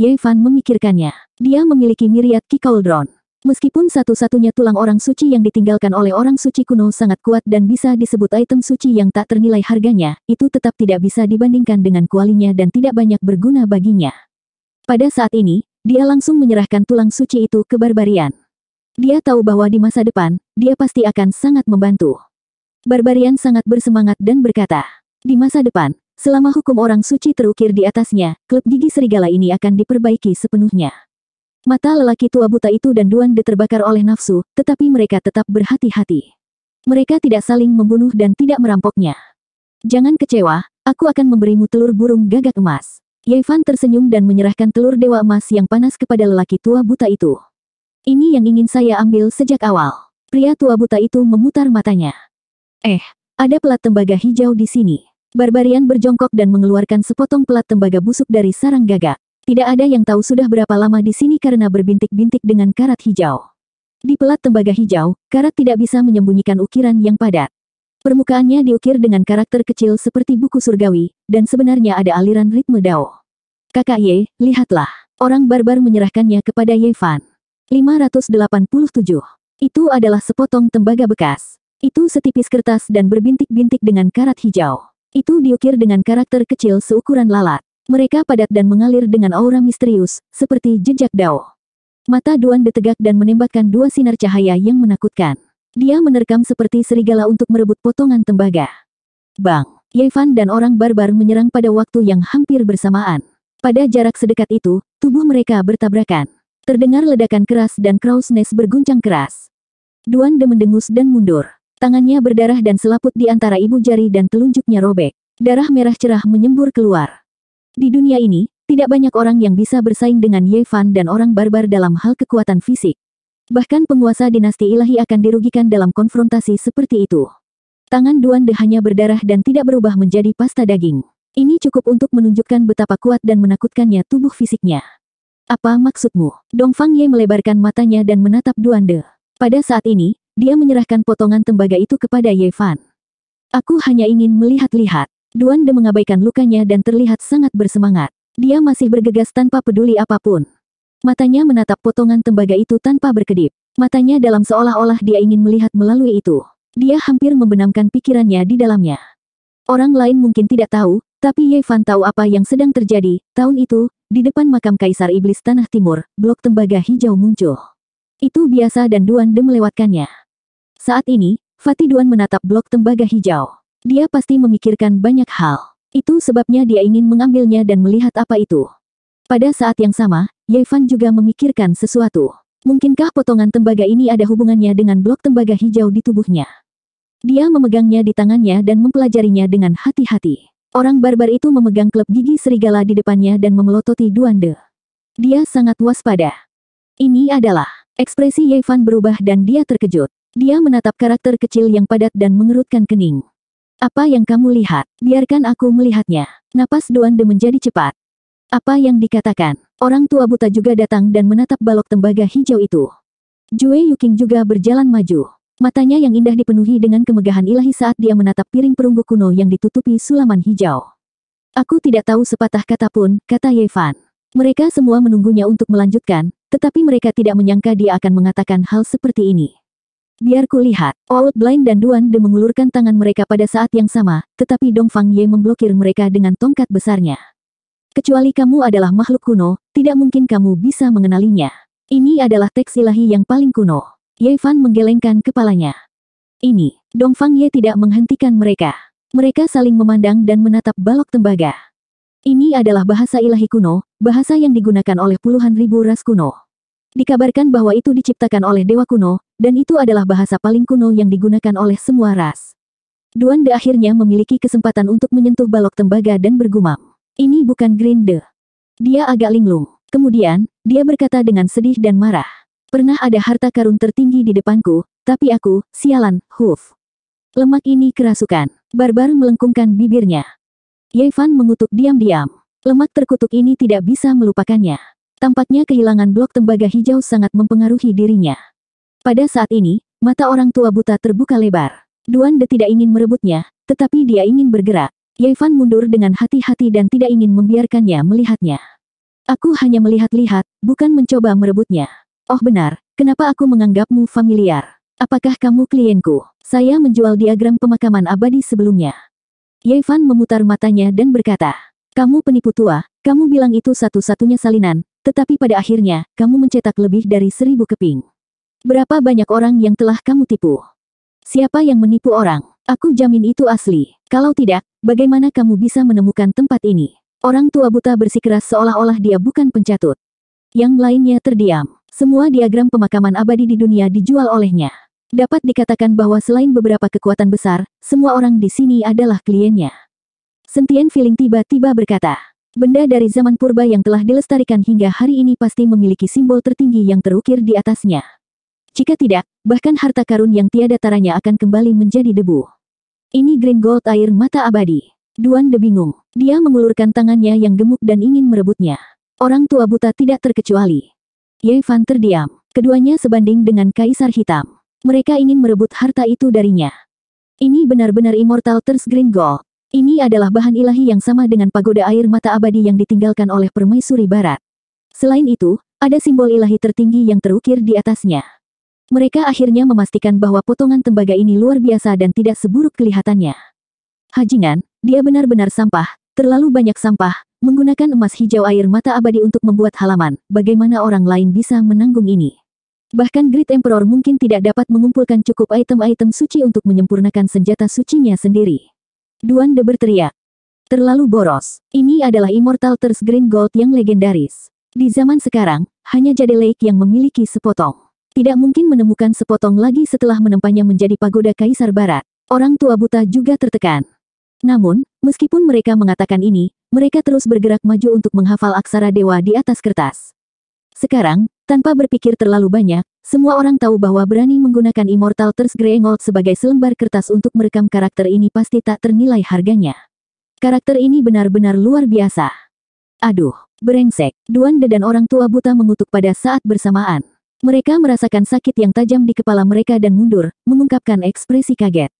Ye Fan memikirkannya. Dia memiliki miriat Ki Cauldron. Meskipun satu-satunya tulang orang suci yang ditinggalkan oleh orang suci kuno sangat kuat dan bisa disebut item suci yang tak ternilai harganya, itu tetap tidak bisa dibandingkan dengan kualinya dan tidak banyak berguna baginya. Pada saat ini, dia langsung menyerahkan tulang suci itu ke barbarian. Dia tahu bahwa di masa depan, dia pasti akan sangat membantu. Barbarian sangat bersemangat dan berkata, di masa depan, Selama hukum orang suci terukir di atasnya, klub gigi serigala ini akan diperbaiki sepenuhnya. Mata lelaki tua buta itu dan Duan De terbakar oleh nafsu, tetapi mereka tetap berhati-hati. Mereka tidak saling membunuh dan tidak merampoknya. Jangan kecewa, aku akan memberimu telur burung gagak emas. Yevan tersenyum dan menyerahkan telur dewa emas yang panas kepada lelaki tua buta itu. Ini yang ingin saya ambil sejak awal. Pria tua buta itu memutar matanya. Eh, ada pelat tembaga hijau di sini. Barbarian berjongkok dan mengeluarkan sepotong pelat tembaga busuk dari sarang gagak. Tidak ada yang tahu sudah berapa lama di sini karena berbintik-bintik dengan karat hijau. Di pelat tembaga hijau, karat tidak bisa menyembunyikan ukiran yang padat. Permukaannya diukir dengan karakter kecil seperti buku surgawi, dan sebenarnya ada aliran ritme dao. Kakak Ye, lihatlah. Orang barbar menyerahkannya kepada Ye Fan. 587. Itu adalah sepotong tembaga bekas. Itu setipis kertas dan berbintik-bintik dengan karat hijau. Itu diukir dengan karakter kecil seukuran lalat. Mereka padat dan mengalir dengan aura misterius, seperti jejak dao. Mata Duan ditegak dan menembakkan dua sinar cahaya yang menakutkan. Dia menerkam seperti serigala untuk merebut potongan tembaga. Bang, Yevan dan orang barbar menyerang pada waktu yang hampir bersamaan. Pada jarak sedekat itu, tubuh mereka bertabrakan. Terdengar ledakan keras dan Krausnes berguncang keras. Duan de mendengus dan mundur. Tangannya berdarah dan selaput di antara ibu jari dan telunjuknya robek. Darah merah cerah menyembur keluar. Di dunia ini, tidak banyak orang yang bisa bersaing dengan Ye Fan dan orang barbar dalam hal kekuatan fisik. Bahkan penguasa dinasti ilahi akan dirugikan dalam konfrontasi seperti itu. Tangan Duan De hanya berdarah dan tidak berubah menjadi pasta daging. Ini cukup untuk menunjukkan betapa kuat dan menakutkannya tubuh fisiknya. Apa maksudmu? Dongfang Ye melebarkan matanya dan menatap Duan De. Pada saat ini, dia menyerahkan potongan tembaga itu kepada Ye Fan. Aku hanya ingin melihat-lihat. Duan De mengabaikan lukanya dan terlihat sangat bersemangat. Dia masih bergegas tanpa peduli apapun. Matanya menatap potongan tembaga itu tanpa berkedip. Matanya dalam seolah-olah dia ingin melihat melalui itu. Dia hampir membenamkan pikirannya di dalamnya. Orang lain mungkin tidak tahu, tapi Ye Fan tahu apa yang sedang terjadi. Tahun itu, di depan makam Kaisar Iblis Tanah Timur, blok tembaga hijau muncul. Itu biasa dan Duan De melewatkannya. Saat ini, Fatih Duan menatap blok tembaga hijau. Dia pasti memikirkan banyak hal. Itu sebabnya dia ingin mengambilnya dan melihat apa itu. Pada saat yang sama, Yevan juga memikirkan sesuatu. Mungkinkah potongan tembaga ini ada hubungannya dengan blok tembaga hijau di tubuhnya? Dia memegangnya di tangannya dan mempelajarinya dengan hati-hati. Orang barbar itu memegang klub gigi serigala di depannya dan memelototi Duande. Dia sangat waspada. Ini adalah Ekspresi Yevan berubah dan dia terkejut. Dia menatap karakter kecil yang padat dan mengerutkan kening. Apa yang kamu lihat? Biarkan aku melihatnya. Napas de menjadi cepat. Apa yang dikatakan? Orang tua buta juga datang dan menatap balok tembaga hijau itu. Jue Yuking juga berjalan maju. Matanya yang indah dipenuhi dengan kemegahan ilahi saat dia menatap piring perunggu kuno yang ditutupi sulaman hijau. Aku tidak tahu sepatah kata pun, kata Yevan. Mereka semua menunggunya untuk melanjutkan, tetapi mereka tidak menyangka dia akan mengatakan hal seperti ini. Biar lihat. Old Blind dan Duan De mengulurkan tangan mereka pada saat yang sama, tetapi Dong Fang Ye memblokir mereka dengan tongkat besarnya. Kecuali kamu adalah makhluk kuno, tidak mungkin kamu bisa mengenalinya. Ini adalah teks ilahi yang paling kuno. Ye Fan menggelengkan kepalanya. Ini, Dong Fang Ye tidak menghentikan mereka. Mereka saling memandang dan menatap balok tembaga. Ini adalah bahasa ilahi kuno, bahasa yang digunakan oleh puluhan ribu ras kuno. Dikabarkan bahwa itu diciptakan oleh dewa kuno, dan itu adalah bahasa paling kuno yang digunakan oleh semua ras. de akhirnya memiliki kesempatan untuk menyentuh balok tembaga dan bergumam. Ini bukan Grinde. Dia agak linglung. Kemudian, dia berkata dengan sedih dan marah. Pernah ada harta karun tertinggi di depanku, tapi aku, sialan, huf. Lemak ini kerasukan. Barbar melengkungkan bibirnya. Yevan mengutuk diam-diam. Lemak terkutuk ini tidak bisa melupakannya. Tampaknya kehilangan blok tembaga hijau sangat mempengaruhi dirinya. Pada saat ini, mata orang tua buta terbuka lebar. Duan tidak ingin merebutnya, tetapi dia ingin bergerak. Yevan mundur dengan hati-hati dan tidak ingin membiarkannya melihatnya. Aku hanya melihat-lihat, bukan mencoba merebutnya. Oh benar, kenapa aku menganggapmu familiar? Apakah kamu klienku? Saya menjual diagram pemakaman abadi sebelumnya. Yevan memutar matanya dan berkata, Kamu penipu tua, kamu bilang itu satu-satunya salinan, tetapi pada akhirnya, kamu mencetak lebih dari seribu keping. Berapa banyak orang yang telah kamu tipu? Siapa yang menipu orang? Aku jamin itu asli. Kalau tidak, bagaimana kamu bisa menemukan tempat ini? Orang tua buta bersikeras seolah-olah dia bukan pencatut. Yang lainnya terdiam. Semua diagram pemakaman abadi di dunia dijual olehnya. Dapat dikatakan bahwa selain beberapa kekuatan besar, semua orang di sini adalah kliennya. Sentian Feeling tiba-tiba berkata, benda dari zaman purba yang telah dilestarikan hingga hari ini pasti memiliki simbol tertinggi yang terukir di atasnya. Jika tidak, bahkan harta karun yang tiada taranya akan kembali menjadi debu. Ini Green Gold Air Mata Abadi. Duan De bingung. Dia mengulurkan tangannya yang gemuk dan ingin merebutnya. Orang tua buta tidak terkecuali. Ye Fan terdiam. Keduanya sebanding dengan Kaisar Hitam. Mereka ingin merebut harta itu darinya. Ini benar-benar immortal Thirst Green Gold. Ini adalah bahan ilahi yang sama dengan pagoda air mata abadi yang ditinggalkan oleh permaisuri barat. Selain itu, ada simbol ilahi tertinggi yang terukir di atasnya. Mereka akhirnya memastikan bahwa potongan tembaga ini luar biasa dan tidak seburuk kelihatannya. Hajingan, dia benar-benar sampah, terlalu banyak sampah, menggunakan emas hijau air mata abadi untuk membuat halaman, bagaimana orang lain bisa menanggung ini. Bahkan Great Emperor mungkin tidak dapat mengumpulkan cukup item-item suci untuk menyempurnakan senjata sucinya sendiri. Duan De berteriak. Terlalu boros. Ini adalah Immortal Thirst Green Gold yang legendaris. Di zaman sekarang, hanya Jade Lake yang memiliki sepotong. Tidak mungkin menemukan sepotong lagi setelah menempanya menjadi pagoda Kaisar Barat. Orang tua buta juga tertekan. Namun, meskipun mereka mengatakan ini, mereka terus bergerak maju untuk menghafal aksara dewa di atas kertas. Sekarang, tanpa berpikir terlalu banyak, semua orang tahu bahwa berani menggunakan Immortal Thirst Grey sebagai selembar kertas untuk merekam karakter ini pasti tak ternilai harganya. Karakter ini benar-benar luar biasa. Aduh, berengsek, De dan orang tua buta mengutuk pada saat bersamaan. Mereka merasakan sakit yang tajam di kepala mereka dan mundur, mengungkapkan ekspresi kaget.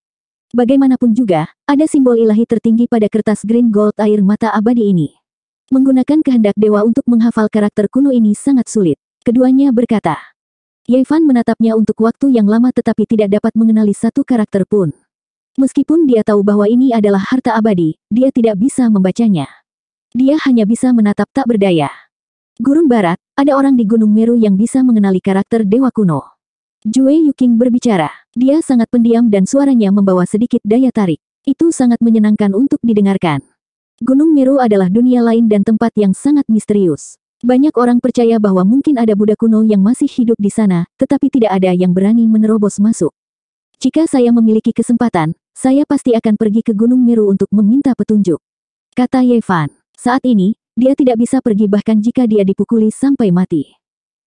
Bagaimanapun juga, ada simbol ilahi tertinggi pada kertas green gold air mata abadi ini. Menggunakan kehendak dewa untuk menghafal karakter kuno ini sangat sulit. Keduanya berkata. Yevan menatapnya untuk waktu yang lama tetapi tidak dapat mengenali satu karakter pun. Meskipun dia tahu bahwa ini adalah harta abadi, dia tidak bisa membacanya. Dia hanya bisa menatap tak berdaya. Gurun Barat, ada orang di Gunung Meru yang bisa mengenali karakter Dewa Kuno. Jue Yuking berbicara. Dia sangat pendiam dan suaranya membawa sedikit daya tarik. Itu sangat menyenangkan untuk didengarkan. Gunung Meru adalah dunia lain dan tempat yang sangat misterius. Banyak orang percaya bahwa mungkin ada Buddha kuno yang masih hidup di sana, tetapi tidak ada yang berani menerobos masuk. Jika saya memiliki kesempatan, saya pasti akan pergi ke Gunung Miru untuk meminta petunjuk. Kata Yevan. Saat ini, dia tidak bisa pergi bahkan jika dia dipukuli sampai mati.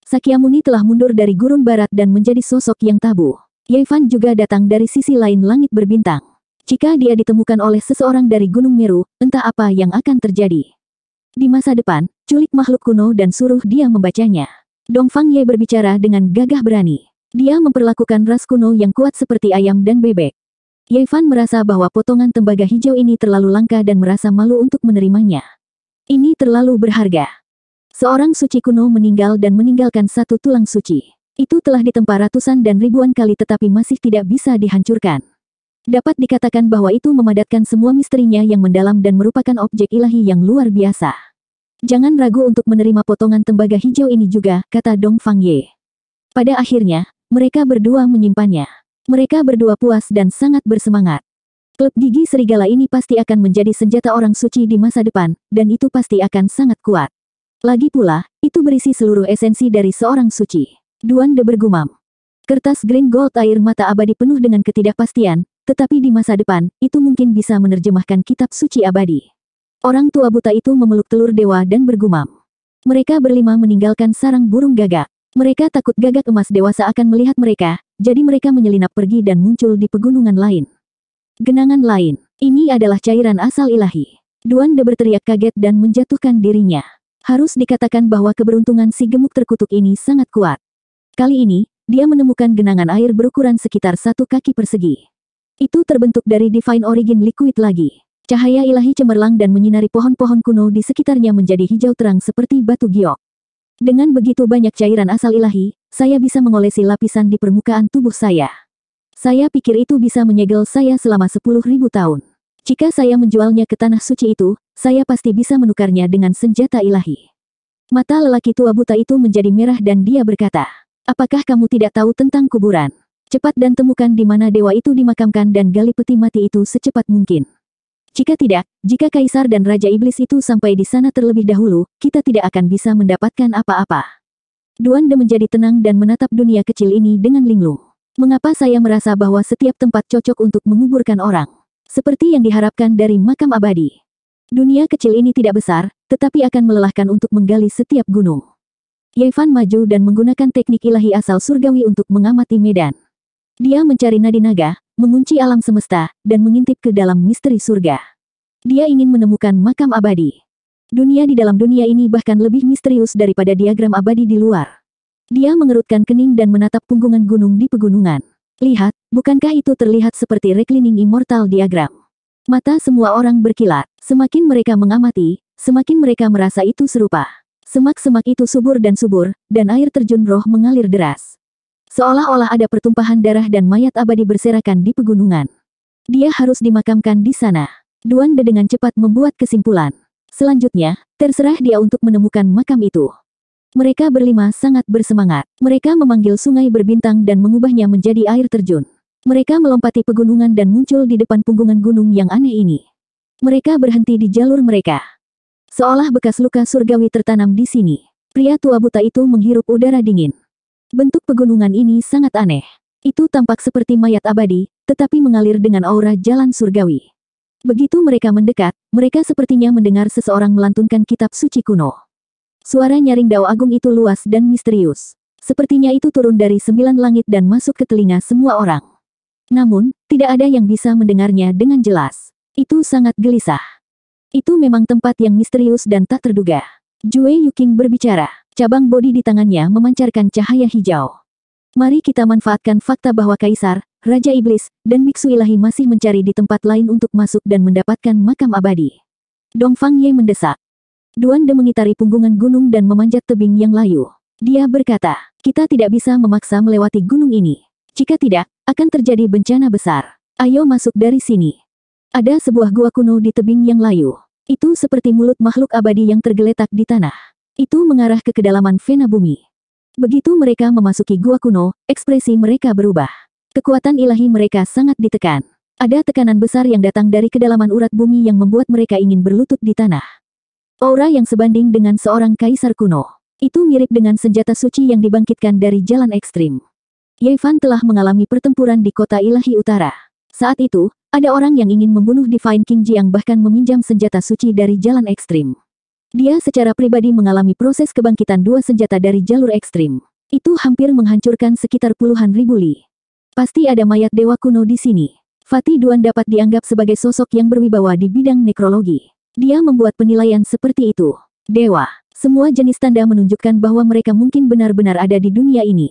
Sakyamuni telah mundur dari gurun barat dan menjadi sosok yang tabu. Yevan juga datang dari sisi lain langit berbintang. Jika dia ditemukan oleh seseorang dari Gunung Miru, entah apa yang akan terjadi. Di masa depan, culik makhluk kuno dan suruh dia membacanya. Dongfang Ye berbicara dengan gagah berani. Dia memperlakukan ras kuno yang kuat seperti ayam dan bebek. Ye Fan merasa bahwa potongan tembaga hijau ini terlalu langka dan merasa malu untuk menerimanya. Ini terlalu berharga. Seorang suci kuno meninggal dan meninggalkan satu tulang suci. Itu telah ditempa ratusan dan ribuan kali tetapi masih tidak bisa dihancurkan. Dapat dikatakan bahwa itu memadatkan semua misterinya yang mendalam dan merupakan objek ilahi yang luar biasa. Jangan ragu untuk menerima potongan tembaga hijau ini juga, kata Dong Fang Ye. Pada akhirnya, mereka berdua menyimpannya. Mereka berdua puas dan sangat bersemangat. Klub gigi serigala ini pasti akan menjadi senjata orang suci di masa depan, dan itu pasti akan sangat kuat. Lagi pula, itu berisi seluruh esensi dari seorang suci. Duan De bergumam. Kertas green gold air mata abadi penuh dengan ketidakpastian, tetapi di masa depan, itu mungkin bisa menerjemahkan kitab suci abadi. Orang tua buta itu memeluk telur dewa dan bergumam. Mereka berlima meninggalkan sarang burung gagak. Mereka takut gagak emas dewasa akan melihat mereka, jadi mereka menyelinap pergi dan muncul di pegunungan lain. Genangan lain, ini adalah cairan asal ilahi. Duan De berteriak kaget dan menjatuhkan dirinya. Harus dikatakan bahwa keberuntungan si gemuk terkutuk ini sangat kuat. Kali ini, dia menemukan genangan air berukuran sekitar satu kaki persegi. Itu terbentuk dari Divine Origin Liquid lagi. Cahaya ilahi cemerlang dan menyinari pohon-pohon kuno di sekitarnya menjadi hijau terang seperti batu giok. Dengan begitu banyak cairan asal ilahi, saya bisa mengolesi lapisan di permukaan tubuh saya. Saya pikir itu bisa menyegel saya selama 10.000 tahun. Jika saya menjualnya ke tanah suci itu, saya pasti bisa menukarnya dengan senjata ilahi. Mata lelaki tua buta itu menjadi merah dan dia berkata, Apakah kamu tidak tahu tentang kuburan? Cepat dan temukan di mana dewa itu dimakamkan dan gali peti mati itu secepat mungkin. Jika tidak, jika kaisar dan raja iblis itu sampai di sana terlebih dahulu, kita tidak akan bisa mendapatkan apa-apa. Duan De menjadi tenang dan menatap dunia kecil ini dengan linglung. Mengapa saya merasa bahwa setiap tempat cocok untuk menguburkan orang? Seperti yang diharapkan dari makam abadi. Dunia kecil ini tidak besar, tetapi akan melelahkan untuk menggali setiap gunung. Yevan maju dan menggunakan teknik ilahi asal surgawi untuk mengamati medan. Dia mencari nadi naga, mengunci alam semesta, dan mengintip ke dalam misteri surga. Dia ingin menemukan makam abadi. Dunia di dalam dunia ini bahkan lebih misterius daripada diagram abadi di luar. Dia mengerutkan kening dan menatap punggungan gunung di pegunungan. Lihat, bukankah itu terlihat seperti reclining immortal diagram? Mata semua orang berkilat. Semakin mereka mengamati, semakin mereka merasa itu serupa. Semak-semak itu subur dan subur, dan air terjun roh mengalir deras. Seolah-olah ada pertumpahan darah dan mayat abadi berserakan di pegunungan. Dia harus dimakamkan di sana. Duan De dengan cepat membuat kesimpulan. Selanjutnya, terserah dia untuk menemukan makam itu. Mereka berlima sangat bersemangat. Mereka memanggil sungai berbintang dan mengubahnya menjadi air terjun. Mereka melompati pegunungan dan muncul di depan punggungan gunung yang aneh ini. Mereka berhenti di jalur mereka. Seolah bekas luka surgawi tertanam di sini. Pria tua buta itu menghirup udara dingin. Bentuk pegunungan ini sangat aneh. Itu tampak seperti mayat abadi, tetapi mengalir dengan aura jalan surgawi. Begitu mereka mendekat, mereka sepertinya mendengar seseorang melantunkan kitab suci kuno. Suara nyaring Dao Agung itu luas dan misterius. Sepertinya itu turun dari sembilan langit dan masuk ke telinga semua orang. Namun, tidak ada yang bisa mendengarnya dengan jelas. Itu sangat gelisah. Itu memang tempat yang misterius dan tak terduga. Jue Yuking berbicara. Cabang bodi di tangannya memancarkan cahaya hijau. Mari kita manfaatkan fakta bahwa Kaisar, Raja Iblis, dan Miksu Ilahi masih mencari di tempat lain untuk masuk dan mendapatkan makam abadi. Dongfang Ye mendesak. Duan De mengitari punggungan gunung dan memanjat tebing yang layu. Dia berkata, kita tidak bisa memaksa melewati gunung ini. Jika tidak, akan terjadi bencana besar. Ayo masuk dari sini. Ada sebuah gua kuno di tebing yang layu. Itu seperti mulut makhluk abadi yang tergeletak di tanah. Itu mengarah ke kedalaman vena bumi. Begitu mereka memasuki gua kuno, ekspresi mereka berubah. Kekuatan ilahi mereka sangat ditekan. Ada tekanan besar yang datang dari kedalaman urat bumi yang membuat mereka ingin berlutut di tanah. Aura yang sebanding dengan seorang kaisar kuno. Itu mirip dengan senjata suci yang dibangkitkan dari jalan ekstrim. Yevan telah mengalami pertempuran di kota ilahi utara. Saat itu, ada orang yang ingin membunuh Divine King Jiang bahkan meminjam senjata suci dari jalan ekstrim. Dia secara pribadi mengalami proses kebangkitan dua senjata dari jalur ekstrim. Itu hampir menghancurkan sekitar puluhan ribu li. Pasti ada mayat dewa kuno di sini. Fatih Duan dapat dianggap sebagai sosok yang berwibawa di bidang nekrologi. Dia membuat penilaian seperti itu. Dewa, semua jenis tanda menunjukkan bahwa mereka mungkin benar-benar ada di dunia ini.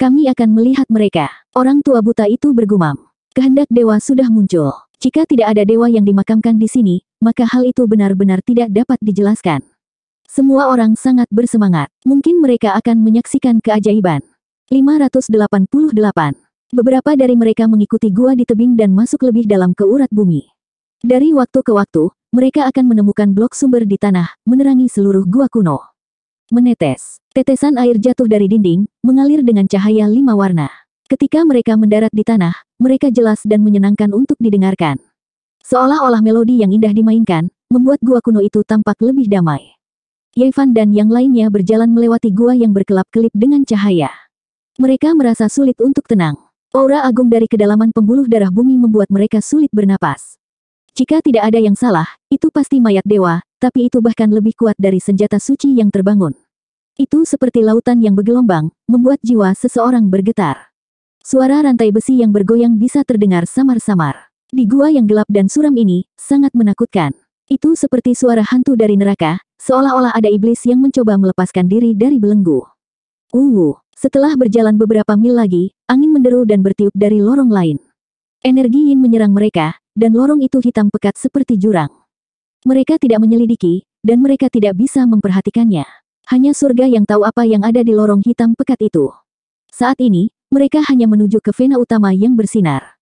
Kami akan melihat mereka. Orang tua buta itu bergumam. Kehendak dewa sudah muncul. Jika tidak ada dewa yang dimakamkan di sini, maka hal itu benar-benar tidak dapat dijelaskan. Semua orang sangat bersemangat. Mungkin mereka akan menyaksikan keajaiban. 588. Beberapa dari mereka mengikuti gua di tebing dan masuk lebih dalam ke urat bumi. Dari waktu ke waktu, mereka akan menemukan blok sumber di tanah, menerangi seluruh gua kuno. Menetes, tetesan air jatuh dari dinding, mengalir dengan cahaya lima warna. Ketika mereka mendarat di tanah, mereka jelas dan menyenangkan untuk didengarkan. Seolah-olah melodi yang indah dimainkan, membuat gua kuno itu tampak lebih damai. Yevan dan yang lainnya berjalan melewati gua yang berkelap-kelip dengan cahaya. Mereka merasa sulit untuk tenang. Aura agung dari kedalaman pembuluh darah bumi membuat mereka sulit bernapas. Jika tidak ada yang salah, itu pasti mayat dewa, tapi itu bahkan lebih kuat dari senjata suci yang terbangun. Itu seperti lautan yang bergelombang, membuat jiwa seseorang bergetar. Suara rantai besi yang bergoyang bisa terdengar samar-samar. Di gua yang gelap dan suram ini, sangat menakutkan. Itu seperti suara hantu dari neraka, seolah-olah ada iblis yang mencoba melepaskan diri dari belenggu. Uh, setelah berjalan beberapa mil lagi, angin menderu dan bertiup dari lorong lain. Energi yin menyerang mereka, dan lorong itu hitam pekat seperti jurang. Mereka tidak menyelidiki, dan mereka tidak bisa memperhatikannya. Hanya surga yang tahu apa yang ada di lorong hitam pekat itu. Saat ini, mereka hanya menuju ke vena utama yang bersinar.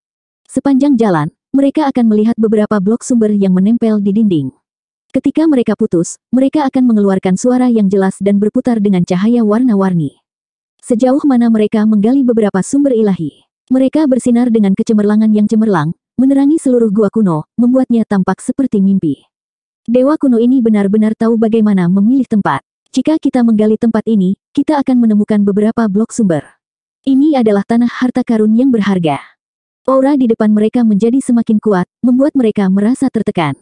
Sepanjang jalan, mereka akan melihat beberapa blok sumber yang menempel di dinding. Ketika mereka putus, mereka akan mengeluarkan suara yang jelas dan berputar dengan cahaya warna-warni. Sejauh mana mereka menggali beberapa sumber ilahi, mereka bersinar dengan kecemerlangan yang cemerlang, menerangi seluruh gua kuno, membuatnya tampak seperti mimpi. Dewa kuno ini benar-benar tahu bagaimana memilih tempat. Jika kita menggali tempat ini, kita akan menemukan beberapa blok sumber. Ini adalah tanah harta karun yang berharga. Aura di depan mereka menjadi semakin kuat, membuat mereka merasa tertekan.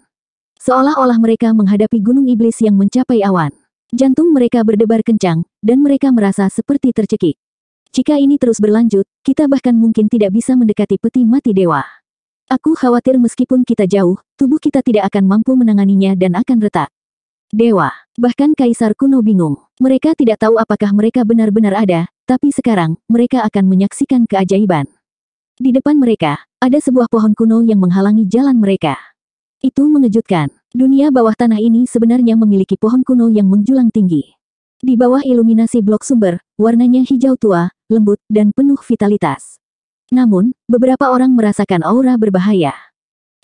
Seolah-olah mereka menghadapi gunung iblis yang mencapai awan. Jantung mereka berdebar kencang, dan mereka merasa seperti tercekik. Jika ini terus berlanjut, kita bahkan mungkin tidak bisa mendekati peti mati dewa. Aku khawatir meskipun kita jauh, tubuh kita tidak akan mampu menanganinya dan akan retak. Dewa, bahkan Kaisar kuno bingung. Mereka tidak tahu apakah mereka benar-benar ada, tapi sekarang, mereka akan menyaksikan keajaiban. Di depan mereka, ada sebuah pohon kuno yang menghalangi jalan mereka. Itu mengejutkan. Dunia bawah tanah ini sebenarnya memiliki pohon kuno yang menjulang tinggi. Di bawah iluminasi blok sumber, warnanya hijau tua, lembut, dan penuh vitalitas. Namun, beberapa orang merasakan aura berbahaya.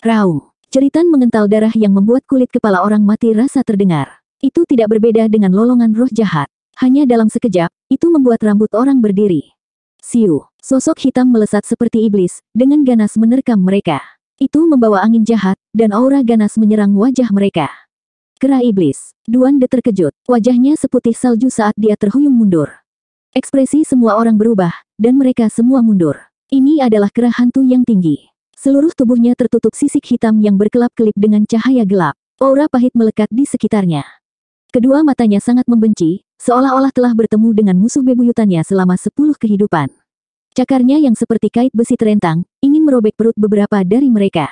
Raung, ceritan mengental darah yang membuat kulit kepala orang mati rasa terdengar. Itu tidak berbeda dengan lolongan roh jahat. Hanya dalam sekejap, itu membuat rambut orang berdiri. Siu, sosok hitam melesat seperti iblis, dengan ganas menerkam mereka. Itu membawa angin jahat, dan aura ganas menyerang wajah mereka. Kera iblis, Duan De terkejut, wajahnya seputih salju saat dia terhuyung mundur. Ekspresi semua orang berubah, dan mereka semua mundur. Ini adalah kera hantu yang tinggi. Seluruh tubuhnya tertutup sisik hitam yang berkelap-kelip dengan cahaya gelap. Aura pahit melekat di sekitarnya. Kedua matanya sangat membenci, seolah-olah telah bertemu dengan musuh bebuyutannya selama sepuluh kehidupan. Cakarnya yang seperti kait besi terentang, ingin merobek perut beberapa dari mereka.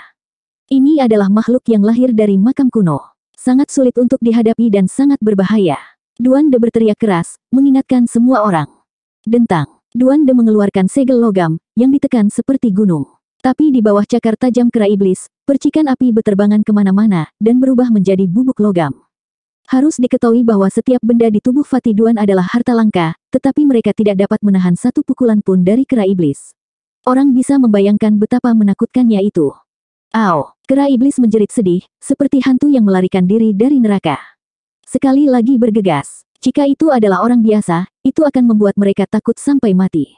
Ini adalah makhluk yang lahir dari makam kuno. Sangat sulit untuk dihadapi dan sangat berbahaya. Duan De berteriak keras, mengingatkan semua orang. Dentang, Duan De mengeluarkan segel logam, yang ditekan seperti gunung. Tapi di bawah cakar tajam kera iblis, percikan api beterbangan kemana-mana, dan berubah menjadi bubuk logam. Harus diketahui bahwa setiap benda di tubuh Fatiduan adalah harta langka, tetapi mereka tidak dapat menahan satu pukulan pun dari kera iblis. Orang bisa membayangkan betapa menakutkannya itu. Au, kera iblis menjerit sedih, seperti hantu yang melarikan diri dari neraka. Sekali lagi bergegas, jika itu adalah orang biasa, itu akan membuat mereka takut sampai mati.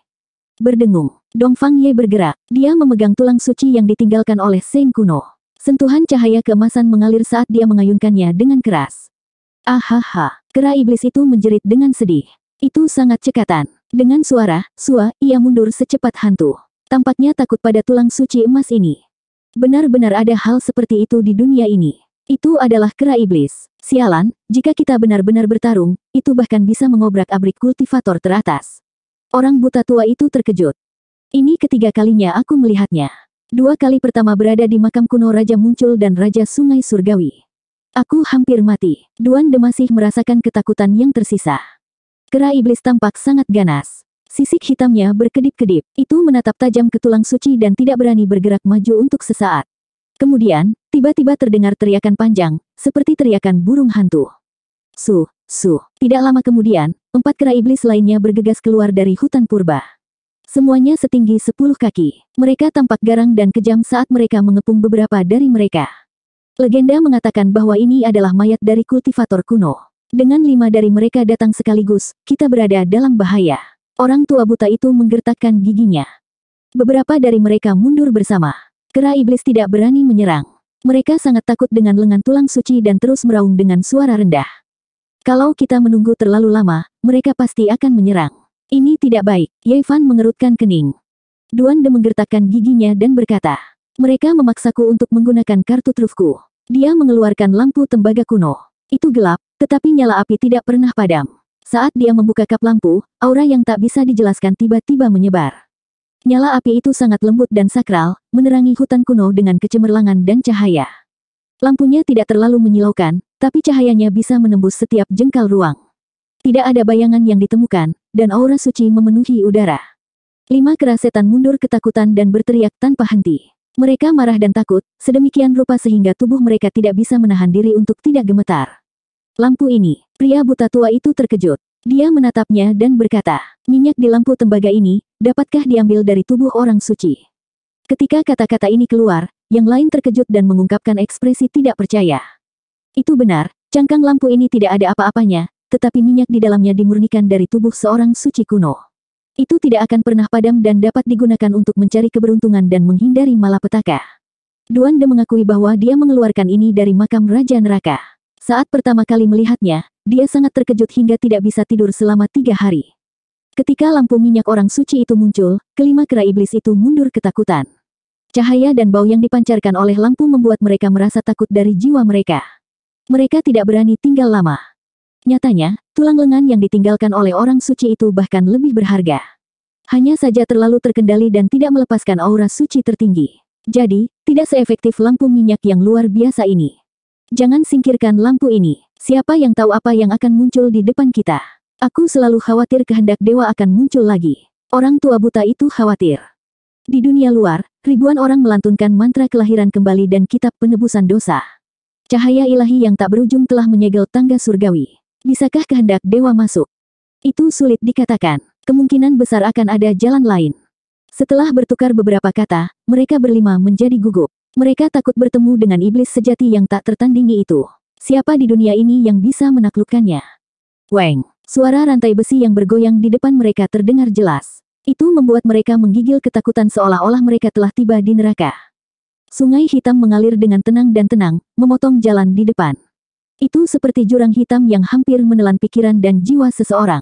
Berdengung, Dongfang Ye bergerak, dia memegang tulang suci yang ditinggalkan oleh Seng Kuno. Sentuhan cahaya keemasan mengalir saat dia mengayunkannya dengan keras. Ahaha, kera iblis itu menjerit dengan sedih. Itu sangat cekatan. Dengan suara, sua, ia mundur secepat hantu. Tampaknya takut pada tulang suci emas ini. Benar-benar ada hal seperti itu di dunia ini. Itu adalah kera iblis. Sialan, jika kita benar-benar bertarung, itu bahkan bisa mengobrak-abrik kultivator teratas. Orang buta tua itu terkejut. Ini ketiga kalinya aku melihatnya. Dua kali pertama berada di makam kuno Raja Muncul dan Raja Sungai Surgawi. Aku hampir mati. Duan De masih merasakan ketakutan yang tersisa. Kera iblis tampak sangat ganas. Sisik hitamnya berkedip-kedip. Itu menatap tajam ke tulang suci dan tidak berani bergerak maju untuk sesaat. Kemudian, tiba-tiba terdengar teriakan panjang, seperti teriakan burung hantu. Su, su. Tidak lama kemudian, empat kera iblis lainnya bergegas keluar dari hutan purba. Semuanya setinggi sepuluh kaki. Mereka tampak garang dan kejam saat mereka mengepung beberapa dari mereka. Legenda mengatakan bahwa ini adalah mayat dari kultivator kuno. Dengan lima dari mereka datang sekaligus, kita berada dalam bahaya. Orang tua buta itu menggertakkan giginya. Beberapa dari mereka mundur bersama. Kera iblis tidak berani menyerang. Mereka sangat takut dengan lengan tulang suci dan terus meraung dengan suara rendah. Kalau kita menunggu terlalu lama, mereka pasti akan menyerang. Ini tidak baik, Yevan mengerutkan kening. Duan De menggertakkan giginya dan berkata, mereka memaksaku untuk menggunakan kartu trufku. Dia mengeluarkan lampu tembaga kuno. Itu gelap, tetapi nyala api tidak pernah padam. Saat dia membuka kap lampu, aura yang tak bisa dijelaskan tiba-tiba menyebar. Nyala api itu sangat lembut dan sakral, menerangi hutan kuno dengan kecemerlangan dan cahaya. Lampunya tidak terlalu menyilaukan, tapi cahayanya bisa menembus setiap jengkal ruang. Tidak ada bayangan yang ditemukan, dan aura suci memenuhi udara. Lima kera setan mundur ketakutan dan berteriak tanpa henti. Mereka marah dan takut, sedemikian rupa sehingga tubuh mereka tidak bisa menahan diri untuk tidak gemetar. Lampu ini, pria buta tua itu terkejut. Dia menatapnya dan berkata, minyak di lampu tembaga ini, dapatkah diambil dari tubuh orang suci? Ketika kata-kata ini keluar, yang lain terkejut dan mengungkapkan ekspresi tidak percaya. Itu benar, cangkang lampu ini tidak ada apa-apanya, tetapi minyak di dalamnya dimurnikan dari tubuh seorang suci kuno itu tidak akan pernah padam dan dapat digunakan untuk mencari keberuntungan dan menghindari malapetaka. Duan De mengakui bahwa dia mengeluarkan ini dari makam Raja Neraka. Saat pertama kali melihatnya, dia sangat terkejut hingga tidak bisa tidur selama tiga hari. Ketika lampu minyak orang suci itu muncul, kelima kera iblis itu mundur ketakutan. Cahaya dan bau yang dipancarkan oleh lampu membuat mereka merasa takut dari jiwa mereka. Mereka tidak berani tinggal lama. Nyatanya, Tulang lengan yang ditinggalkan oleh orang suci itu bahkan lebih berharga. Hanya saja terlalu terkendali dan tidak melepaskan aura suci tertinggi. Jadi, tidak seefektif lampu minyak yang luar biasa ini. Jangan singkirkan lampu ini. Siapa yang tahu apa yang akan muncul di depan kita? Aku selalu khawatir kehendak dewa akan muncul lagi. Orang tua buta itu khawatir. Di dunia luar, ribuan orang melantunkan mantra kelahiran kembali dan kitab penebusan dosa. Cahaya ilahi yang tak berujung telah menyegel tangga surgawi. Bisakah kehendak dewa masuk? Itu sulit dikatakan. Kemungkinan besar akan ada jalan lain. Setelah bertukar beberapa kata, mereka berlima menjadi gugup. Mereka takut bertemu dengan iblis sejati yang tak tertandingi itu. Siapa di dunia ini yang bisa menaklukkannya? Weng, suara rantai besi yang bergoyang di depan mereka terdengar jelas. Itu membuat mereka menggigil ketakutan seolah-olah mereka telah tiba di neraka. Sungai hitam mengalir dengan tenang dan tenang, memotong jalan di depan. Itu seperti jurang hitam yang hampir menelan pikiran dan jiwa seseorang.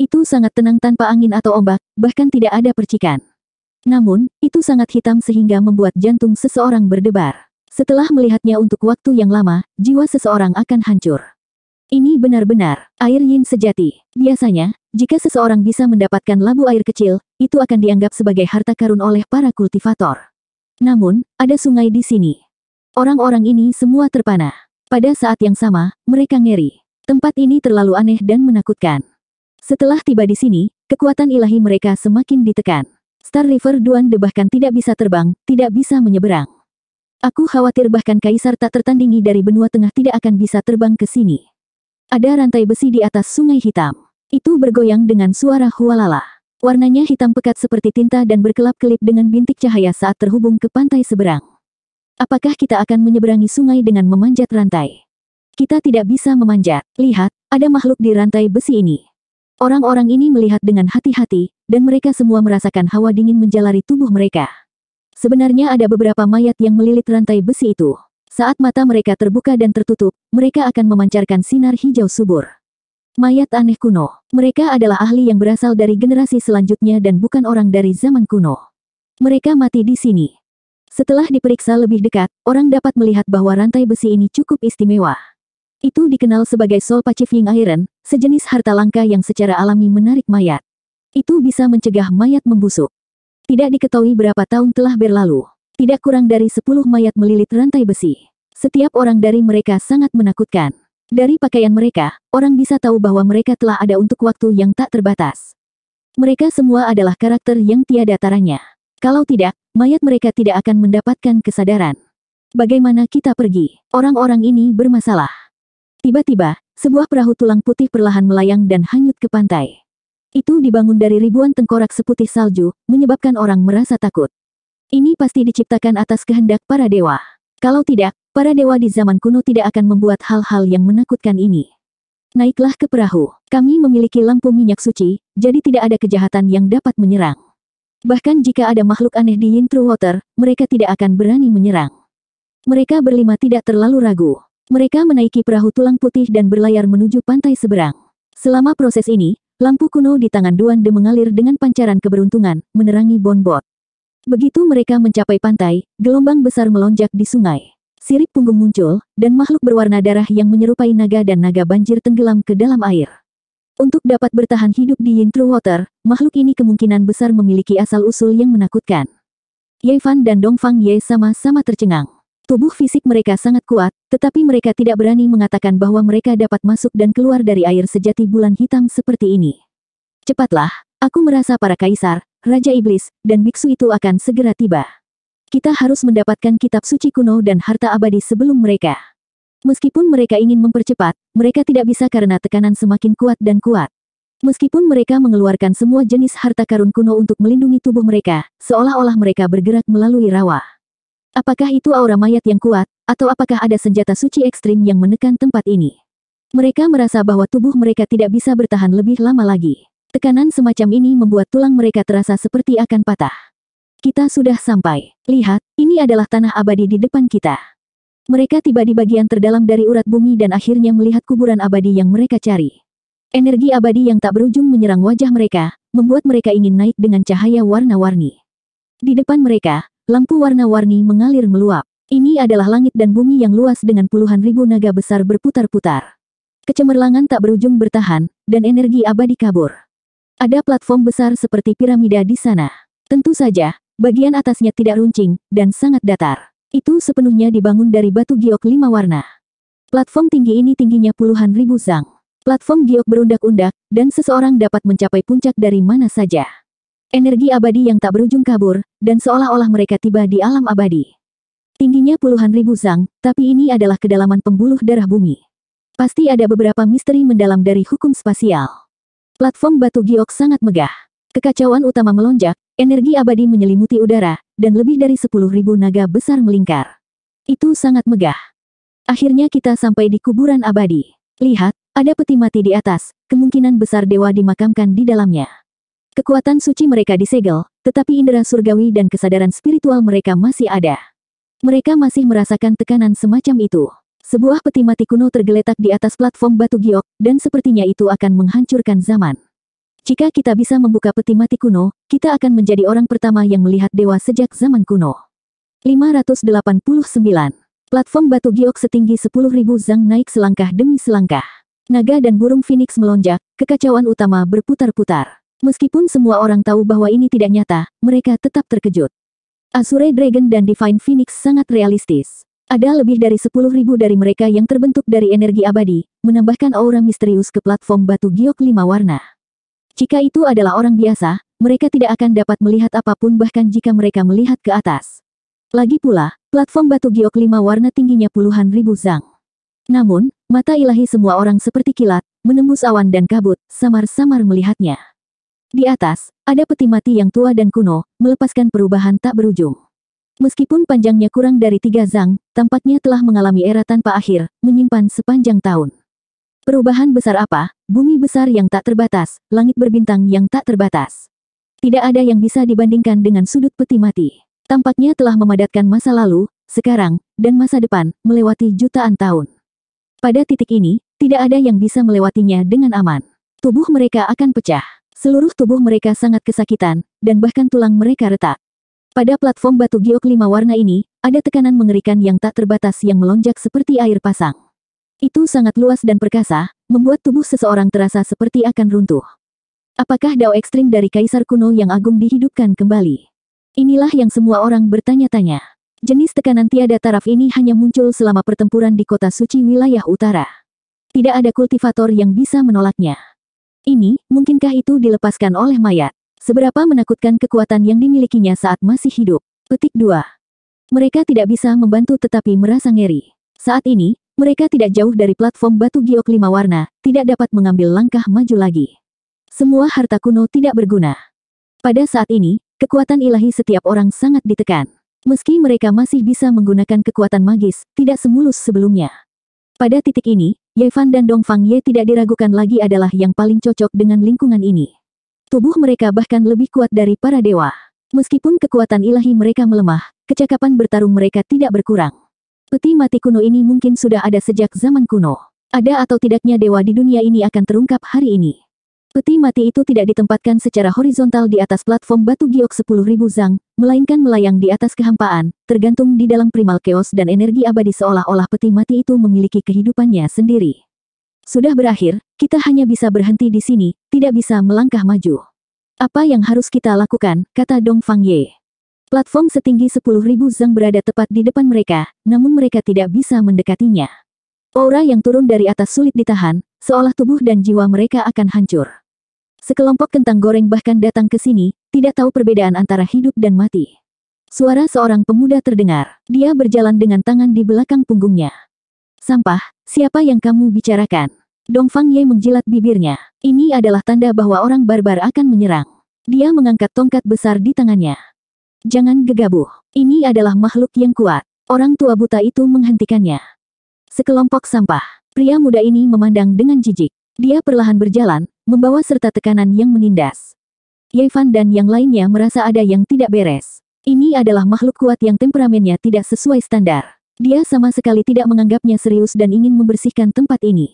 Itu sangat tenang tanpa angin atau ombak, bahkan tidak ada percikan. Namun, itu sangat hitam sehingga membuat jantung seseorang berdebar. Setelah melihatnya untuk waktu yang lama, jiwa seseorang akan hancur. Ini benar-benar air yin sejati. Biasanya, jika seseorang bisa mendapatkan labu air kecil, itu akan dianggap sebagai harta karun oleh para kultivator. Namun, ada sungai di sini. Orang-orang ini semua terpana. Pada saat yang sama, mereka ngeri. Tempat ini terlalu aneh dan menakutkan. Setelah tiba di sini, kekuatan ilahi mereka semakin ditekan. Star River Duan De bahkan tidak bisa terbang, tidak bisa menyeberang. Aku khawatir bahkan kaisar tak tertandingi dari benua tengah tidak akan bisa terbang ke sini. Ada rantai besi di atas sungai hitam. Itu bergoyang dengan suara hualala. Warnanya hitam pekat seperti tinta dan berkelap-kelip dengan bintik cahaya saat terhubung ke pantai seberang. Apakah kita akan menyeberangi sungai dengan memanjat rantai? Kita tidak bisa memanjat. Lihat, ada makhluk di rantai besi ini. Orang-orang ini melihat dengan hati-hati, dan mereka semua merasakan hawa dingin menjalari tubuh mereka. Sebenarnya ada beberapa mayat yang melilit rantai besi itu. Saat mata mereka terbuka dan tertutup, mereka akan memancarkan sinar hijau subur. Mayat aneh kuno. Mereka adalah ahli yang berasal dari generasi selanjutnya dan bukan orang dari zaman kuno. Mereka mati di sini. Setelah diperiksa lebih dekat, orang dapat melihat bahwa rantai besi ini cukup istimewa. Itu dikenal sebagai pacif Pacifying Iron, sejenis harta langka yang secara alami menarik mayat. Itu bisa mencegah mayat membusuk. Tidak diketahui berapa tahun telah berlalu. Tidak kurang dari 10 mayat melilit rantai besi. Setiap orang dari mereka sangat menakutkan. Dari pakaian mereka, orang bisa tahu bahwa mereka telah ada untuk waktu yang tak terbatas. Mereka semua adalah karakter yang tiada taranya. Kalau tidak, mayat mereka tidak akan mendapatkan kesadaran. Bagaimana kita pergi? Orang-orang ini bermasalah. Tiba-tiba, sebuah perahu tulang putih perlahan melayang dan hanyut ke pantai. Itu dibangun dari ribuan tengkorak seputih salju, menyebabkan orang merasa takut. Ini pasti diciptakan atas kehendak para dewa. Kalau tidak, para dewa di zaman kuno tidak akan membuat hal-hal yang menakutkan ini. Naiklah ke perahu. Kami memiliki lampu minyak suci, jadi tidak ada kejahatan yang dapat menyerang. Bahkan jika ada makhluk aneh di Yin True Water, mereka tidak akan berani menyerang. Mereka berlima tidak terlalu ragu. Mereka menaiki perahu tulang putih dan berlayar menuju pantai seberang. Selama proses ini, lampu kuno di tangan De mengalir dengan pancaran keberuntungan, menerangi Bonbot. Begitu mereka mencapai pantai, gelombang besar melonjak di sungai. Sirip punggung muncul, dan makhluk berwarna darah yang menyerupai naga dan naga banjir tenggelam ke dalam air. Untuk dapat bertahan hidup di Yin True Water, makhluk ini kemungkinan besar memiliki asal-usul yang menakutkan. Ye Fan dan Dong Fang Ye sama-sama tercengang. Tubuh fisik mereka sangat kuat, tetapi mereka tidak berani mengatakan bahwa mereka dapat masuk dan keluar dari air sejati bulan hitam seperti ini. Cepatlah, aku merasa para kaisar, Raja Iblis, dan biksu itu akan segera tiba. Kita harus mendapatkan kitab suci kuno dan harta abadi sebelum mereka. Meskipun mereka ingin mempercepat, mereka tidak bisa karena tekanan semakin kuat dan kuat. Meskipun mereka mengeluarkan semua jenis harta karun kuno untuk melindungi tubuh mereka, seolah-olah mereka bergerak melalui rawa. Apakah itu aura mayat yang kuat, atau apakah ada senjata suci ekstrim yang menekan tempat ini? Mereka merasa bahwa tubuh mereka tidak bisa bertahan lebih lama lagi. Tekanan semacam ini membuat tulang mereka terasa seperti akan patah. Kita sudah sampai. Lihat, ini adalah tanah abadi di depan kita. Mereka tiba di bagian terdalam dari urat bumi dan akhirnya melihat kuburan abadi yang mereka cari. Energi abadi yang tak berujung menyerang wajah mereka, membuat mereka ingin naik dengan cahaya warna-warni. Di depan mereka, lampu warna-warni mengalir meluap. Ini adalah langit dan bumi yang luas dengan puluhan ribu naga besar berputar-putar. Kecemerlangan tak berujung bertahan, dan energi abadi kabur. Ada platform besar seperti piramida di sana. Tentu saja, bagian atasnya tidak runcing, dan sangat datar. Itu sepenuhnya dibangun dari batu giok lima warna. Platform tinggi ini tingginya puluhan ribu zang. Platform giok berundak-undak, dan seseorang dapat mencapai puncak dari mana saja. Energi abadi yang tak berujung kabur, dan seolah-olah mereka tiba di alam abadi. Tingginya puluhan ribu zang, tapi ini adalah kedalaman pembuluh darah bumi. Pasti ada beberapa misteri mendalam dari hukum spasial. Platform batu giok sangat megah. Kekacauan utama melonjak, energi abadi menyelimuti udara, dan lebih dari sepuluh ribu naga besar melingkar. Itu sangat megah. Akhirnya kita sampai di kuburan abadi. Lihat, ada peti mati di atas, kemungkinan besar dewa dimakamkan di dalamnya. Kekuatan suci mereka disegel, tetapi indera surgawi dan kesadaran spiritual mereka masih ada. Mereka masih merasakan tekanan semacam itu. Sebuah peti mati kuno tergeletak di atas platform batu giok, dan sepertinya itu akan menghancurkan zaman. Jika kita bisa membuka peti mati kuno, kita akan menjadi orang pertama yang melihat dewa sejak zaman kuno. 589. Platform batu giok setinggi 10.000 zang naik selangkah demi selangkah. Naga dan burung phoenix melonjak, kekacauan utama berputar-putar. Meskipun semua orang tahu bahwa ini tidak nyata, mereka tetap terkejut. Asure Dragon dan Divine Phoenix sangat realistis. Ada lebih dari 10.000 dari mereka yang terbentuk dari energi abadi, menambahkan aura misterius ke platform batu giok lima warna. Jika itu adalah orang biasa, mereka tidak akan dapat melihat apapun bahkan jika mereka melihat ke atas. Lagi pula, platform batu giok lima warna tingginya puluhan ribu zang. Namun, mata ilahi semua orang seperti kilat, menembus awan dan kabut, samar-samar melihatnya. Di atas, ada peti mati yang tua dan kuno, melepaskan perubahan tak berujung. Meskipun panjangnya kurang dari tiga zang, tampaknya telah mengalami era tanpa akhir, menyimpan sepanjang tahun. Perubahan besar apa? Bumi besar yang tak terbatas, langit berbintang yang tak terbatas. Tidak ada yang bisa dibandingkan dengan sudut peti mati. Tampaknya telah memadatkan masa lalu, sekarang, dan masa depan, melewati jutaan tahun. Pada titik ini, tidak ada yang bisa melewatinya dengan aman. Tubuh mereka akan pecah. Seluruh tubuh mereka sangat kesakitan, dan bahkan tulang mereka retak. Pada platform batu giok lima warna ini, ada tekanan mengerikan yang tak terbatas yang melonjak seperti air pasang. Itu sangat luas dan perkasa, membuat tubuh seseorang terasa seperti akan runtuh. Apakah dao ekstrim dari kaisar kuno yang agung dihidupkan kembali? Inilah yang semua orang bertanya-tanya. Jenis tekanan tiada taraf ini hanya muncul selama pertempuran di kota suci wilayah utara. Tidak ada kultivator yang bisa menolaknya. Ini, mungkinkah itu dilepaskan oleh mayat? Seberapa menakutkan kekuatan yang dimilikinya saat masih hidup? Petik 2. Mereka tidak bisa membantu tetapi merasa ngeri. Saat ini, mereka tidak jauh dari platform batu giok lima warna, tidak dapat mengambil langkah maju lagi. Semua harta kuno tidak berguna. Pada saat ini, kekuatan ilahi setiap orang sangat ditekan. Meski mereka masih bisa menggunakan kekuatan magis, tidak semulus sebelumnya. Pada titik ini, Fan dan Dongfang Ye tidak diragukan lagi adalah yang paling cocok dengan lingkungan ini. Tubuh mereka bahkan lebih kuat dari para dewa. Meskipun kekuatan ilahi mereka melemah, kecakapan bertarung mereka tidak berkurang. Peti mati kuno ini mungkin sudah ada sejak zaman kuno. Ada atau tidaknya dewa di dunia ini akan terungkap hari ini. Peti mati itu tidak ditempatkan secara horizontal di atas platform batu giok 10.000 zang, melainkan melayang di atas kehampaan, tergantung di dalam primal keos dan energi abadi seolah-olah peti mati itu memiliki kehidupannya sendiri. Sudah berakhir, kita hanya bisa berhenti di sini, tidak bisa melangkah maju. Apa yang harus kita lakukan, kata Dong Fang Ye. Platform setinggi 10.000 zang berada tepat di depan mereka, namun mereka tidak bisa mendekatinya. Aura yang turun dari atas sulit ditahan, seolah tubuh dan jiwa mereka akan hancur. Sekelompok kentang goreng bahkan datang ke sini, tidak tahu perbedaan antara hidup dan mati. Suara seorang pemuda terdengar. Dia berjalan dengan tangan di belakang punggungnya. Sampah, siapa yang kamu bicarakan? Dongfang Ye menjilat bibirnya. Ini adalah tanda bahwa orang barbar akan menyerang. Dia mengangkat tongkat besar di tangannya. Jangan gegabah. Ini adalah makhluk yang kuat. Orang tua buta itu menghentikannya. Sekelompok sampah. Pria muda ini memandang dengan jijik. Dia perlahan berjalan, membawa serta tekanan yang menindas. Yevan dan yang lainnya merasa ada yang tidak beres. Ini adalah makhluk kuat yang temperamennya tidak sesuai standar. Dia sama sekali tidak menganggapnya serius dan ingin membersihkan tempat ini.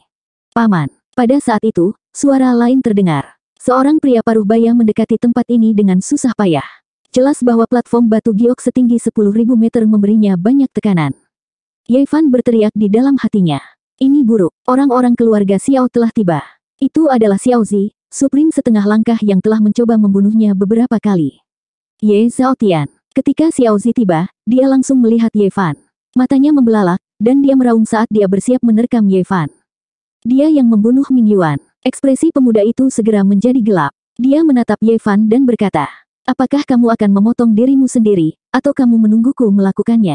Paman. Pada saat itu, suara lain terdengar. Seorang pria paruh baya mendekati tempat ini dengan susah payah. Jelas bahwa platform batu giok setinggi 10.000 meter memberinya banyak tekanan. Yevan berteriak di dalam hatinya. Ini buruk. Orang-orang keluarga Xiao telah tiba. Itu adalah Xiao Zi, Supreme setengah langkah yang telah mencoba membunuhnya beberapa kali. Ye Tian. Ketika Xiao Zi tiba, dia langsung melihat Yevan. Matanya membelalak, dan dia meraung saat dia bersiap menerkam Yevan. Dia yang membunuh Ming Yuan. Ekspresi pemuda itu segera menjadi gelap. Dia menatap Yevan dan berkata, Apakah kamu akan memotong dirimu sendiri, atau kamu menungguku melakukannya?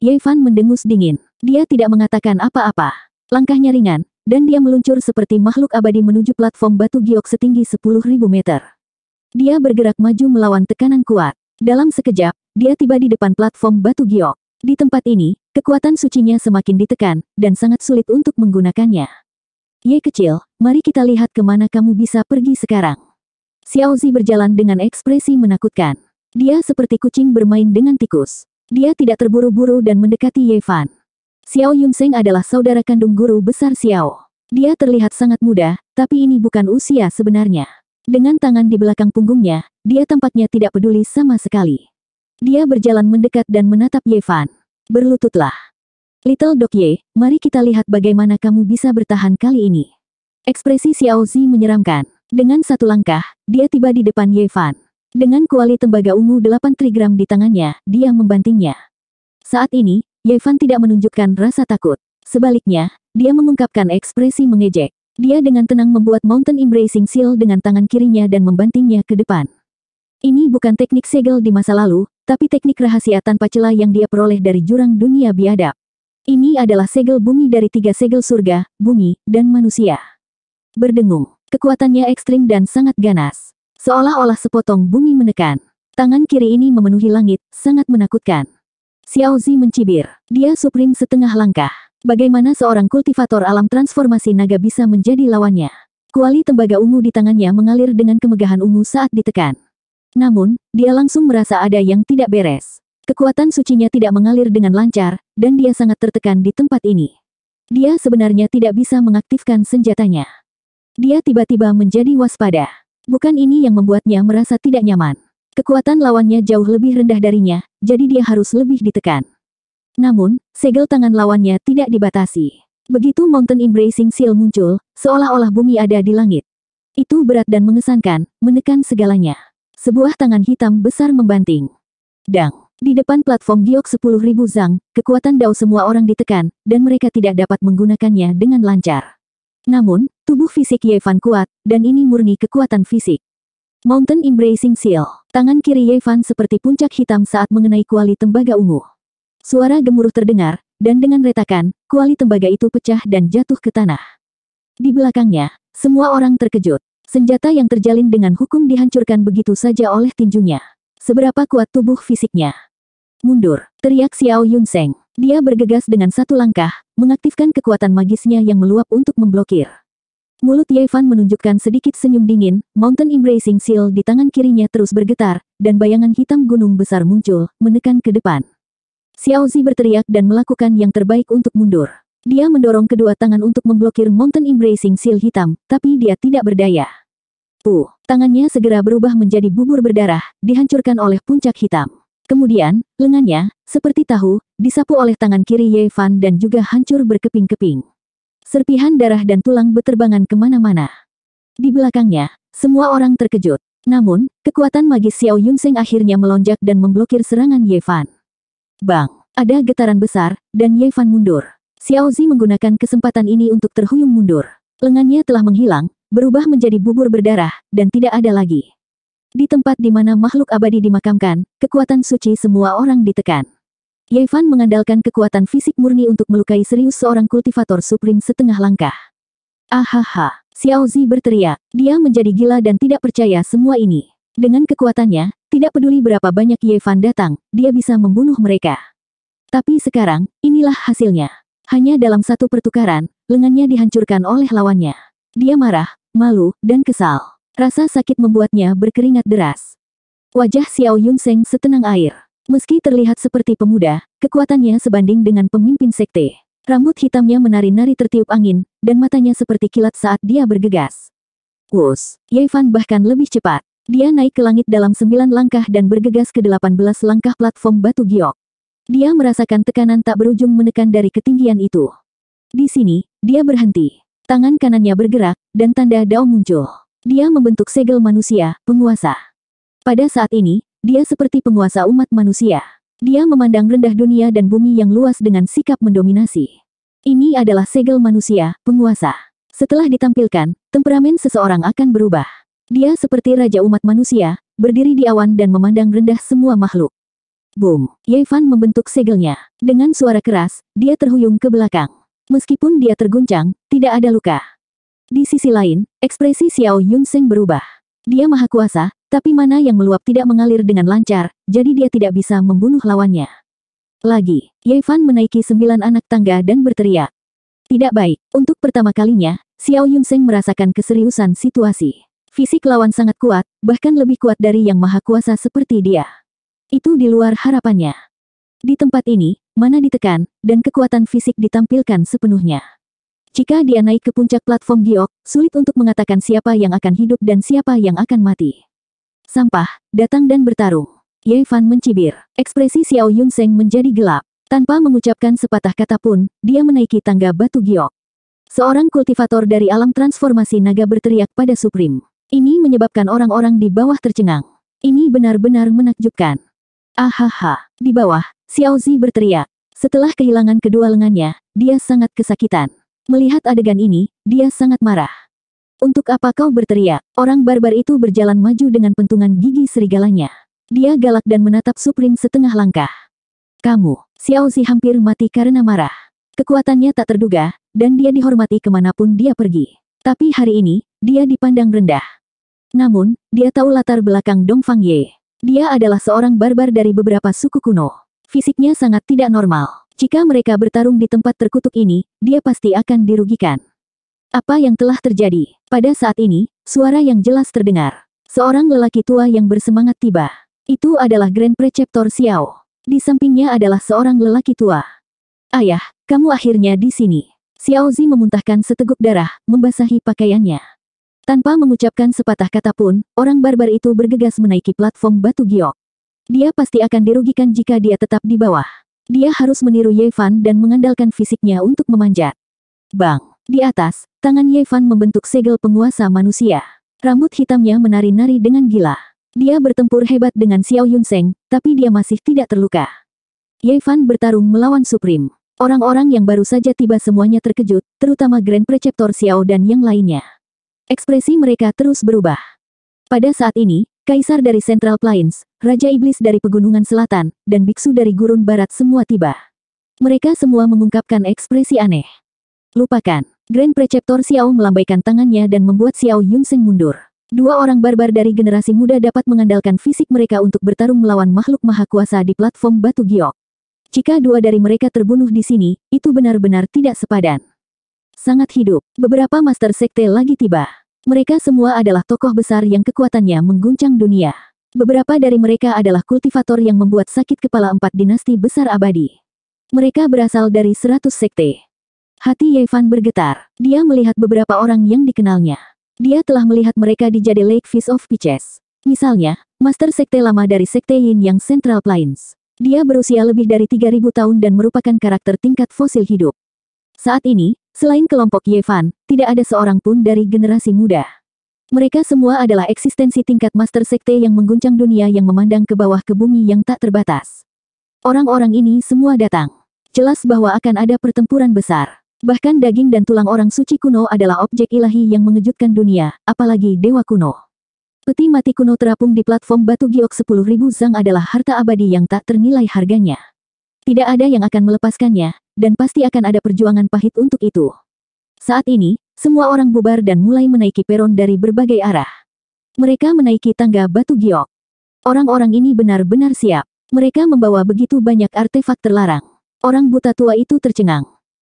Yevan mendengus dingin. Dia tidak mengatakan apa-apa. Langkahnya ringan, dan dia meluncur seperti makhluk abadi menuju platform batu giok setinggi 10.000 meter. Dia bergerak maju melawan tekanan kuat. Dalam sekejap, dia tiba di depan platform batu giok. Di tempat ini, kekuatan sucinya semakin ditekan, dan sangat sulit untuk menggunakannya. Ye kecil, mari kita lihat kemana kamu bisa pergi sekarang. Xiao Zi berjalan dengan ekspresi menakutkan. Dia seperti kucing bermain dengan tikus. Dia tidak terburu-buru dan mendekati Ye Fan. Xiao Yunseng adalah saudara kandung guru besar Xiao. Dia terlihat sangat muda, tapi ini bukan usia sebenarnya. Dengan tangan di belakang punggungnya, dia tampaknya tidak peduli sama sekali. Dia berjalan mendekat dan menatap Ye Fan. Berlututlah. Little Dok Ye, mari kita lihat bagaimana kamu bisa bertahan kali ini. Ekspresi Xiao Zi menyeramkan. Dengan satu langkah, dia tiba di depan Ye Fan. Dengan kuali tembaga ungu 8 trigram di tangannya, dia membantingnya. Saat ini, Ye Fan tidak menunjukkan rasa takut. Sebaliknya, dia mengungkapkan ekspresi mengejek. Dia dengan tenang membuat Mountain Embracing Seal dengan tangan kirinya dan membantingnya ke depan. Ini bukan teknik segel di masa lalu, tapi teknik rahasia tanpa celah yang dia peroleh dari jurang dunia biadab. Ini adalah segel bumi dari tiga segel surga, bumi, dan manusia. Berdengung. Kekuatannya ekstrim dan sangat ganas. Seolah-olah sepotong bumi menekan. Tangan kiri ini memenuhi langit, sangat menakutkan. Xiao Zi mencibir. Dia suprim setengah langkah. Bagaimana seorang kultivator alam transformasi naga bisa menjadi lawannya? Kuali tembaga ungu di tangannya mengalir dengan kemegahan ungu saat ditekan. Namun, dia langsung merasa ada yang tidak beres. Kekuatan sucinya tidak mengalir dengan lancar, dan dia sangat tertekan di tempat ini. Dia sebenarnya tidak bisa mengaktifkan senjatanya. Dia tiba-tiba menjadi waspada. Bukan ini yang membuatnya merasa tidak nyaman. Kekuatan lawannya jauh lebih rendah darinya, jadi dia harus lebih ditekan. Namun, segel tangan lawannya tidak dibatasi. Begitu Mountain Embracing Seal muncul, seolah-olah bumi ada di langit. Itu berat dan mengesankan, menekan segalanya. Sebuah tangan hitam besar membanting. Dang! Di depan platform Giok 10.000 Zang, kekuatan Dao semua orang ditekan, dan mereka tidak dapat menggunakannya dengan lancar. Namun, tubuh fisik Yevan kuat, dan ini murni kekuatan fisik. Mountain Embracing Seal. Tangan kiri Yevan seperti puncak hitam saat mengenai kuali tembaga ungu. Suara gemuruh terdengar, dan dengan retakan, kuali tembaga itu pecah dan jatuh ke tanah. Di belakangnya, semua orang terkejut. Senjata yang terjalin dengan hukum dihancurkan begitu saja oleh tinjunya. Seberapa kuat tubuh fisiknya mundur, teriak Xiao Yun Seng. Dia bergegas dengan satu langkah, mengaktifkan kekuatan magisnya yang meluap untuk memblokir. Mulut Ye Fan menunjukkan sedikit senyum dingin, Mountain Embracing Seal di tangan kirinya terus bergetar, dan bayangan hitam gunung besar muncul, menekan ke depan. Xiao Zi berteriak dan melakukan yang terbaik untuk mundur. Dia mendorong kedua tangan untuk memblokir Mountain Embracing Seal hitam, tapi dia tidak berdaya. Puh, tangannya segera berubah menjadi bubur berdarah, dihancurkan oleh puncak hitam. Kemudian, lengannya, seperti tahu, disapu oleh tangan kiri Ye Fan dan juga hancur berkeping-keping. Serpihan darah dan tulang beterbangan kemana-mana. Di belakangnya, semua orang terkejut. Namun, kekuatan magis Xiao Yunseng akhirnya melonjak dan memblokir serangan Ye Fan. Bang, ada getaran besar, dan Ye Fan mundur. Xiao Zi menggunakan kesempatan ini untuk terhuyung mundur. Lengannya telah menghilang, berubah menjadi bubur berdarah, dan tidak ada lagi. Di tempat di mana makhluk abadi dimakamkan, kekuatan suci semua orang ditekan. Yevan mengandalkan kekuatan fisik murni untuk melukai serius seorang kultivator suprim setengah langkah. Ahaha, Zi berteriak. Dia menjadi gila dan tidak percaya semua ini. Dengan kekuatannya, tidak peduli berapa banyak Yevan datang, dia bisa membunuh mereka. Tapi sekarang, inilah hasilnya. Hanya dalam satu pertukaran, lengannya dihancurkan oleh lawannya. Dia marah, malu, dan kesal. Rasa sakit membuatnya berkeringat deras. Wajah Xiao Yun Seng setenang air. Meski terlihat seperti pemuda, kekuatannya sebanding dengan pemimpin sekte. Rambut hitamnya menari-nari tertiup angin, dan matanya seperti kilat saat dia bergegas. Wus, Yevan bahkan lebih cepat. Dia naik ke langit dalam sembilan langkah dan bergegas ke delapan belas langkah platform batu giok. Dia merasakan tekanan tak berujung menekan dari ketinggian itu. Di sini, dia berhenti. Tangan kanannya bergerak, dan tanda dao muncul dia membentuk segel manusia, penguasa. Pada saat ini, dia seperti penguasa umat manusia. Dia memandang rendah dunia dan bumi yang luas dengan sikap mendominasi. Ini adalah segel manusia, penguasa. Setelah ditampilkan, temperamen seseorang akan berubah. Dia seperti raja umat manusia, berdiri di awan dan memandang rendah semua makhluk. Boom, Yevan membentuk segelnya. Dengan suara keras, dia terhuyung ke belakang. Meskipun dia terguncang, tidak ada luka. Di sisi lain, ekspresi Xiao Yunsheng berubah. Dia maha kuasa, tapi mana yang meluap tidak mengalir dengan lancar, jadi dia tidak bisa membunuh lawannya. Lagi, Ye Fan menaiki sembilan anak tangga dan berteriak. Tidak baik, untuk pertama kalinya, Xiao Yunsheng merasakan keseriusan situasi. Fisik lawan sangat kuat, bahkan lebih kuat dari yang maha kuasa seperti dia. Itu di luar harapannya. Di tempat ini, mana ditekan, dan kekuatan fisik ditampilkan sepenuhnya. Jika dia naik ke puncak platform giok, sulit untuk mengatakan siapa yang akan hidup dan siapa yang akan mati. Sampah, datang dan bertarung. Ye Fan mencibir. Ekspresi Xiao Yun Seng menjadi gelap. Tanpa mengucapkan sepatah kata pun, dia menaiki tangga batu giok. Seorang kultivator dari alam transformasi naga berteriak pada Supreme. Ini menyebabkan orang-orang di bawah tercengang. Ini benar-benar menakjubkan. Ahaha, di bawah, Xiao Zi berteriak. Setelah kehilangan kedua lengannya, dia sangat kesakitan. Melihat adegan ini, dia sangat marah. Untuk apa kau berteriak? Orang barbar itu berjalan maju dengan pentungan gigi serigalanya. Dia galak dan menatap Supring setengah langkah. Kamu, Xiao Zi hampir mati karena marah. Kekuatannya tak terduga, dan dia dihormati kemanapun dia pergi. Tapi hari ini, dia dipandang rendah. Namun, dia tahu latar belakang Dong Fang Ye. Dia adalah seorang barbar dari beberapa suku kuno. Fisiknya sangat tidak normal. Jika mereka bertarung di tempat terkutuk ini, dia pasti akan dirugikan. Apa yang telah terjadi? Pada saat ini, suara yang jelas terdengar. Seorang lelaki tua yang bersemangat tiba. Itu adalah Grand Preceptor Xiao. Di sampingnya adalah seorang lelaki tua. Ayah, kamu akhirnya di sini. Xiao Zi memuntahkan seteguk darah, membasahi pakaiannya. Tanpa mengucapkan sepatah kata pun, orang barbar itu bergegas menaiki platform batu giok. Dia pasti akan dirugikan jika dia tetap di bawah. Dia harus meniru Yevan dan mengandalkan fisiknya untuk memanjat. Bang! Di atas, tangan Yevan membentuk segel penguasa manusia. Rambut hitamnya menari-nari dengan gila. Dia bertempur hebat dengan Xiao Yun Seng, tapi dia masih tidak terluka. Yevan bertarung melawan Supreme. Orang-orang yang baru saja tiba semuanya terkejut, terutama Grand Preceptor Xiao dan yang lainnya. Ekspresi mereka terus berubah. Pada saat ini, Kaisar dari Central Plains, Raja Iblis dari Pegunungan Selatan, dan Biksu dari Gurun Barat semua tiba. Mereka semua mengungkapkan ekspresi aneh. Lupakan. Grand Preceptor Xiao melambaikan tangannya dan membuat Xiao Yunseng mundur. Dua orang barbar dari generasi muda dapat mengandalkan fisik mereka untuk bertarung melawan makhluk maha kuasa di platform Batu Giok. Jika dua dari mereka terbunuh di sini, itu benar-benar tidak sepadan. Sangat hidup. Beberapa Master Sekte lagi tiba. Mereka semua adalah tokoh besar yang kekuatannya mengguncang dunia. Beberapa dari mereka adalah kultivator yang membuat sakit kepala empat dinasti besar abadi. Mereka berasal dari seratus sekte. Hati Yevan bergetar. Dia melihat beberapa orang yang dikenalnya. Dia telah melihat mereka di Jade Lake Fist of Peaches. Misalnya, Master Sekte lama dari Sekte Yin yang Central Plains. Dia berusia lebih dari 3000 tahun dan merupakan karakter tingkat fosil hidup. Saat ini, Selain kelompok Yevan, tidak ada seorang pun dari generasi muda. Mereka semua adalah eksistensi tingkat master sekte yang mengguncang dunia yang memandang ke bawah ke bumi yang tak terbatas. Orang-orang ini semua datang. Jelas bahwa akan ada pertempuran besar. Bahkan daging dan tulang orang suci kuno adalah objek ilahi yang mengejutkan dunia, apalagi dewa kuno. Peti mati kuno terapung di platform batu giok 10.000 zang adalah harta abadi yang tak ternilai harganya. Tidak ada yang akan melepaskannya, dan pasti akan ada perjuangan pahit untuk itu. Saat ini, semua orang bubar dan mulai menaiki peron dari berbagai arah. Mereka menaiki tangga batu giok. Orang-orang ini benar-benar siap. Mereka membawa begitu banyak artefak terlarang. Orang buta tua itu tercengang.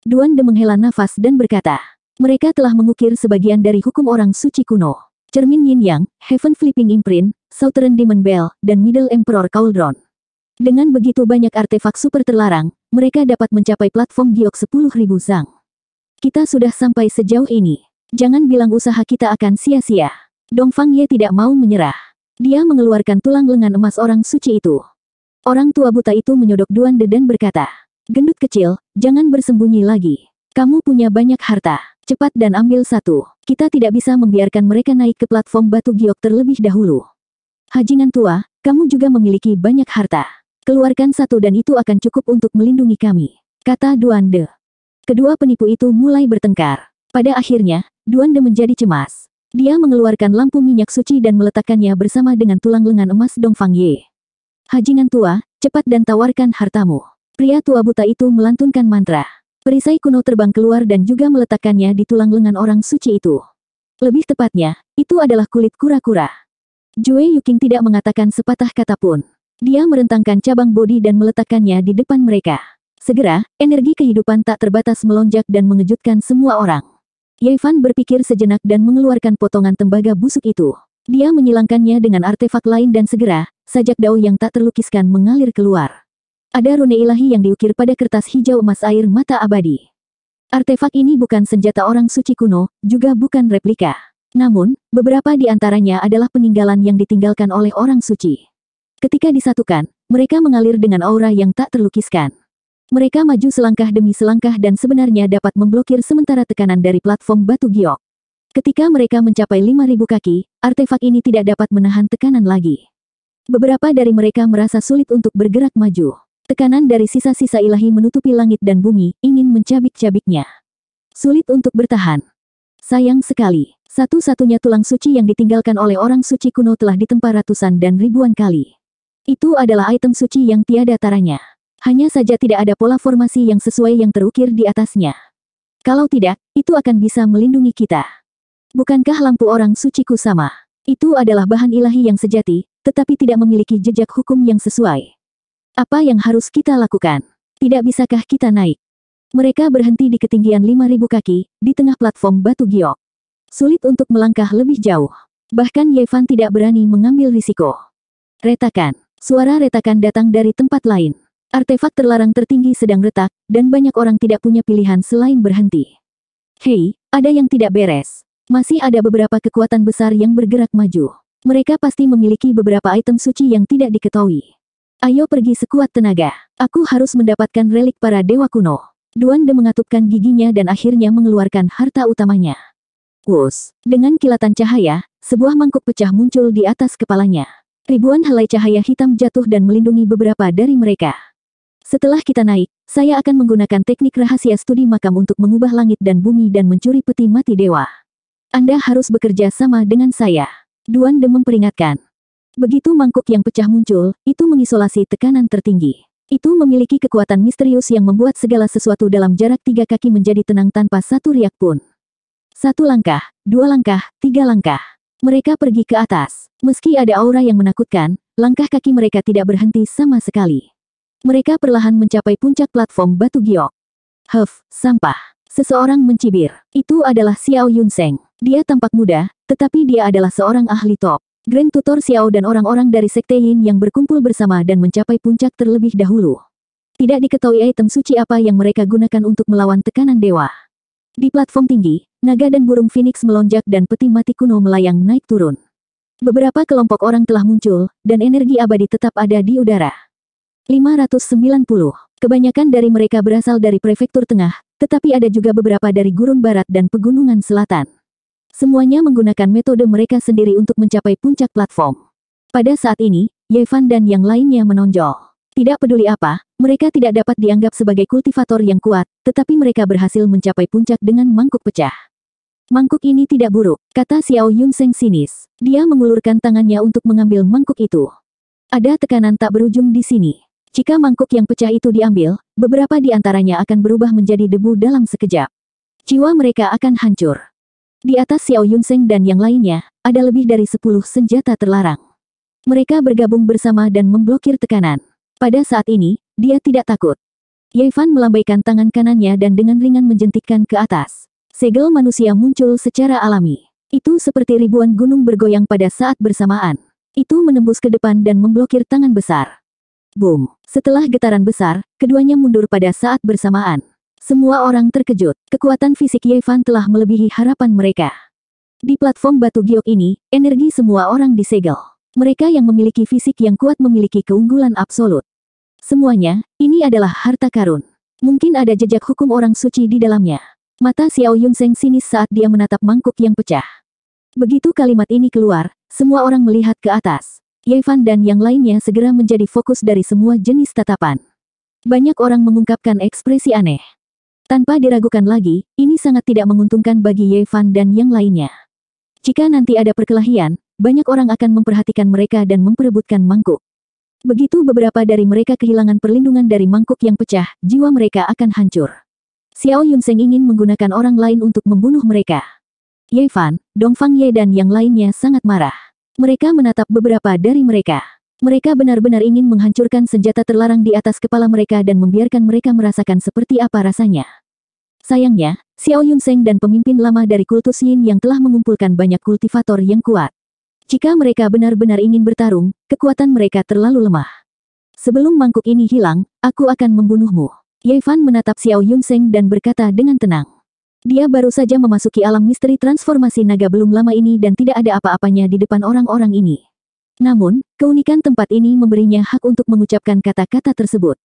Duan De menghela nafas dan berkata, mereka telah mengukir sebagian dari hukum orang suci kuno. Cermin Yin Yang, Heaven Flipping Imprint, Southern Demon Bell, dan Middle Emperor Cauldron. Dengan begitu banyak artefak super terlarang, mereka dapat mencapai platform giok 10.000 zang. Kita sudah sampai sejauh ini. Jangan bilang usaha kita akan sia-sia. Dongfang Ye tidak mau menyerah. Dia mengeluarkan tulang lengan emas orang suci itu. Orang tua buta itu menyodok Duan De dan berkata, Gendut kecil, jangan bersembunyi lagi. Kamu punya banyak harta. Cepat dan ambil satu. Kita tidak bisa membiarkan mereka naik ke platform batu giok terlebih dahulu. Hajingan tua, kamu juga memiliki banyak harta. Keluarkan satu dan itu akan cukup untuk melindungi kami, kata Duan De. Kedua penipu itu mulai bertengkar. Pada akhirnya, Duan menjadi cemas. Dia mengeluarkan lampu minyak suci dan meletakkannya bersama dengan tulang lengan emas Dongfang Ye. hajinan tua, cepat dan tawarkan hartamu. Pria tua buta itu melantunkan mantra. Perisai kuno terbang keluar dan juga meletakkannya di tulang lengan orang suci itu. Lebih tepatnya, itu adalah kulit kura-kura. Jue Yuking tidak mengatakan sepatah kata pun. Dia merentangkan cabang bodi dan meletakkannya di depan mereka. Segera, energi kehidupan tak terbatas melonjak dan mengejutkan semua orang. Yevan berpikir sejenak dan mengeluarkan potongan tembaga busuk itu. Dia menyilangkannya dengan artefak lain dan segera, sajak dao yang tak terlukiskan mengalir keluar. Ada rune ilahi yang diukir pada kertas hijau emas air mata abadi. Artefak ini bukan senjata orang suci kuno, juga bukan replika. Namun, beberapa di antaranya adalah peninggalan yang ditinggalkan oleh orang suci. Ketika disatukan, mereka mengalir dengan aura yang tak terlukiskan. Mereka maju selangkah demi selangkah dan sebenarnya dapat memblokir sementara tekanan dari platform batu giok. Ketika mereka mencapai 5.000 kaki, artefak ini tidak dapat menahan tekanan lagi. Beberapa dari mereka merasa sulit untuk bergerak maju. Tekanan dari sisa-sisa ilahi menutupi langit dan bumi, ingin mencabik-cabiknya. Sulit untuk bertahan. Sayang sekali, satu-satunya tulang suci yang ditinggalkan oleh orang suci kuno telah ditempa ratusan dan ribuan kali. Itu adalah item suci yang tiada taranya. Hanya saja tidak ada pola formasi yang sesuai yang terukir di atasnya. Kalau tidak, itu akan bisa melindungi kita. Bukankah lampu orang suciku sama? Itu adalah bahan ilahi yang sejati, tetapi tidak memiliki jejak hukum yang sesuai. Apa yang harus kita lakukan? Tidak bisakah kita naik? Mereka berhenti di ketinggian 5.000 kaki, di tengah platform batu giok. Sulit untuk melangkah lebih jauh. Bahkan Yevan tidak berani mengambil risiko. Retakan. Suara retakan datang dari tempat lain. Artefak terlarang tertinggi sedang retak, dan banyak orang tidak punya pilihan selain berhenti. Hei, ada yang tidak beres. Masih ada beberapa kekuatan besar yang bergerak maju. Mereka pasti memiliki beberapa item suci yang tidak diketahui. Ayo pergi sekuat tenaga. Aku harus mendapatkan relik para dewa kuno. Duan De mengatupkan giginya dan akhirnya mengeluarkan harta utamanya. Us, dengan kilatan cahaya, sebuah mangkuk pecah muncul di atas kepalanya. Ribuan helai cahaya hitam jatuh dan melindungi beberapa dari mereka. Setelah kita naik, saya akan menggunakan teknik rahasia studi makam untuk mengubah langit dan bumi dan mencuri peti mati dewa. Anda harus bekerja sama dengan saya. Duan De memperingatkan. Begitu mangkuk yang pecah muncul, itu mengisolasi tekanan tertinggi. Itu memiliki kekuatan misterius yang membuat segala sesuatu dalam jarak tiga kaki menjadi tenang tanpa satu riak pun. Satu langkah, dua langkah, tiga langkah. Mereka pergi ke atas. Meski ada aura yang menakutkan, langkah kaki mereka tidak berhenti sama sekali. Mereka perlahan mencapai puncak platform batu giok. Huff, sampah. Seseorang mencibir. Itu adalah Xiao Yun Seng. Dia tampak muda, tetapi dia adalah seorang ahli top. Grand Tutor Xiao dan orang-orang dari Sekte Yin yang berkumpul bersama dan mencapai puncak terlebih dahulu. Tidak diketahui item suci apa yang mereka gunakan untuk melawan tekanan dewa. Di platform tinggi, naga dan burung phoenix melonjak dan peti mati kuno melayang naik turun. Beberapa kelompok orang telah muncul, dan energi abadi tetap ada di udara. 590. Kebanyakan dari mereka berasal dari prefektur tengah, tetapi ada juga beberapa dari gurun barat dan pegunungan selatan. Semuanya menggunakan metode mereka sendiri untuk mencapai puncak platform. Pada saat ini, Yevan dan yang lainnya menonjol. Tidak peduli apa, mereka tidak dapat dianggap sebagai kultivator yang kuat, tetapi mereka berhasil mencapai puncak dengan mangkuk pecah. Mangkuk ini tidak buruk, kata Xiao Yunseng sinis. Dia mengulurkan tangannya untuk mengambil mangkuk itu. Ada tekanan tak berujung di sini. Jika mangkuk yang pecah itu diambil, beberapa di antaranya akan berubah menjadi debu dalam sekejap. Jiwa mereka akan hancur. Di atas Xiao Yunseng dan yang lainnya, ada lebih dari 10 senjata terlarang. Mereka bergabung bersama dan memblokir tekanan. Pada saat ini, dia tidak takut. Yevan melambaikan tangan kanannya dan dengan ringan menjentikkan ke atas. Segel manusia muncul secara alami. Itu seperti ribuan gunung bergoyang pada saat bersamaan. Itu menembus ke depan dan memblokir tangan besar. Boom! Setelah getaran besar, keduanya mundur pada saat bersamaan. Semua orang terkejut, kekuatan fisik Yevan telah melebihi harapan mereka. Di platform batu giok ini, energi semua orang disegel. Mereka yang memiliki fisik yang kuat memiliki keunggulan absolut. Semuanya, ini adalah harta karun. Mungkin ada jejak hukum orang suci di dalamnya. Mata Xiao Yun Seng sinis saat dia menatap mangkuk yang pecah. Begitu kalimat ini keluar, semua orang melihat ke atas. Yevan dan yang lainnya segera menjadi fokus dari semua jenis tatapan. Banyak orang mengungkapkan ekspresi aneh. Tanpa diragukan lagi, ini sangat tidak menguntungkan bagi Yevan dan yang lainnya. Jika nanti ada perkelahian, banyak orang akan memperhatikan mereka dan memperebutkan mangkuk. Begitu beberapa dari mereka kehilangan perlindungan dari mangkuk yang pecah, jiwa mereka akan hancur. Xiao Yunseng ingin menggunakan orang lain untuk membunuh mereka. Ye Fan, Dongfang Ye dan yang lainnya sangat marah. Mereka menatap beberapa dari mereka. Mereka benar-benar ingin menghancurkan senjata terlarang di atas kepala mereka dan membiarkan mereka merasakan seperti apa rasanya. Sayangnya, Xiao Yunseng dan pemimpin lama dari kultus Yin yang telah mengumpulkan banyak kultivator yang kuat. Jika mereka benar-benar ingin bertarung, kekuatan mereka terlalu lemah. Sebelum mangkuk ini hilang, aku akan membunuhmu. Fan menatap Xiao Yunseng dan berkata dengan tenang. Dia baru saja memasuki alam misteri transformasi naga belum lama ini dan tidak ada apa-apanya di depan orang-orang ini. Namun, keunikan tempat ini memberinya hak untuk mengucapkan kata-kata tersebut.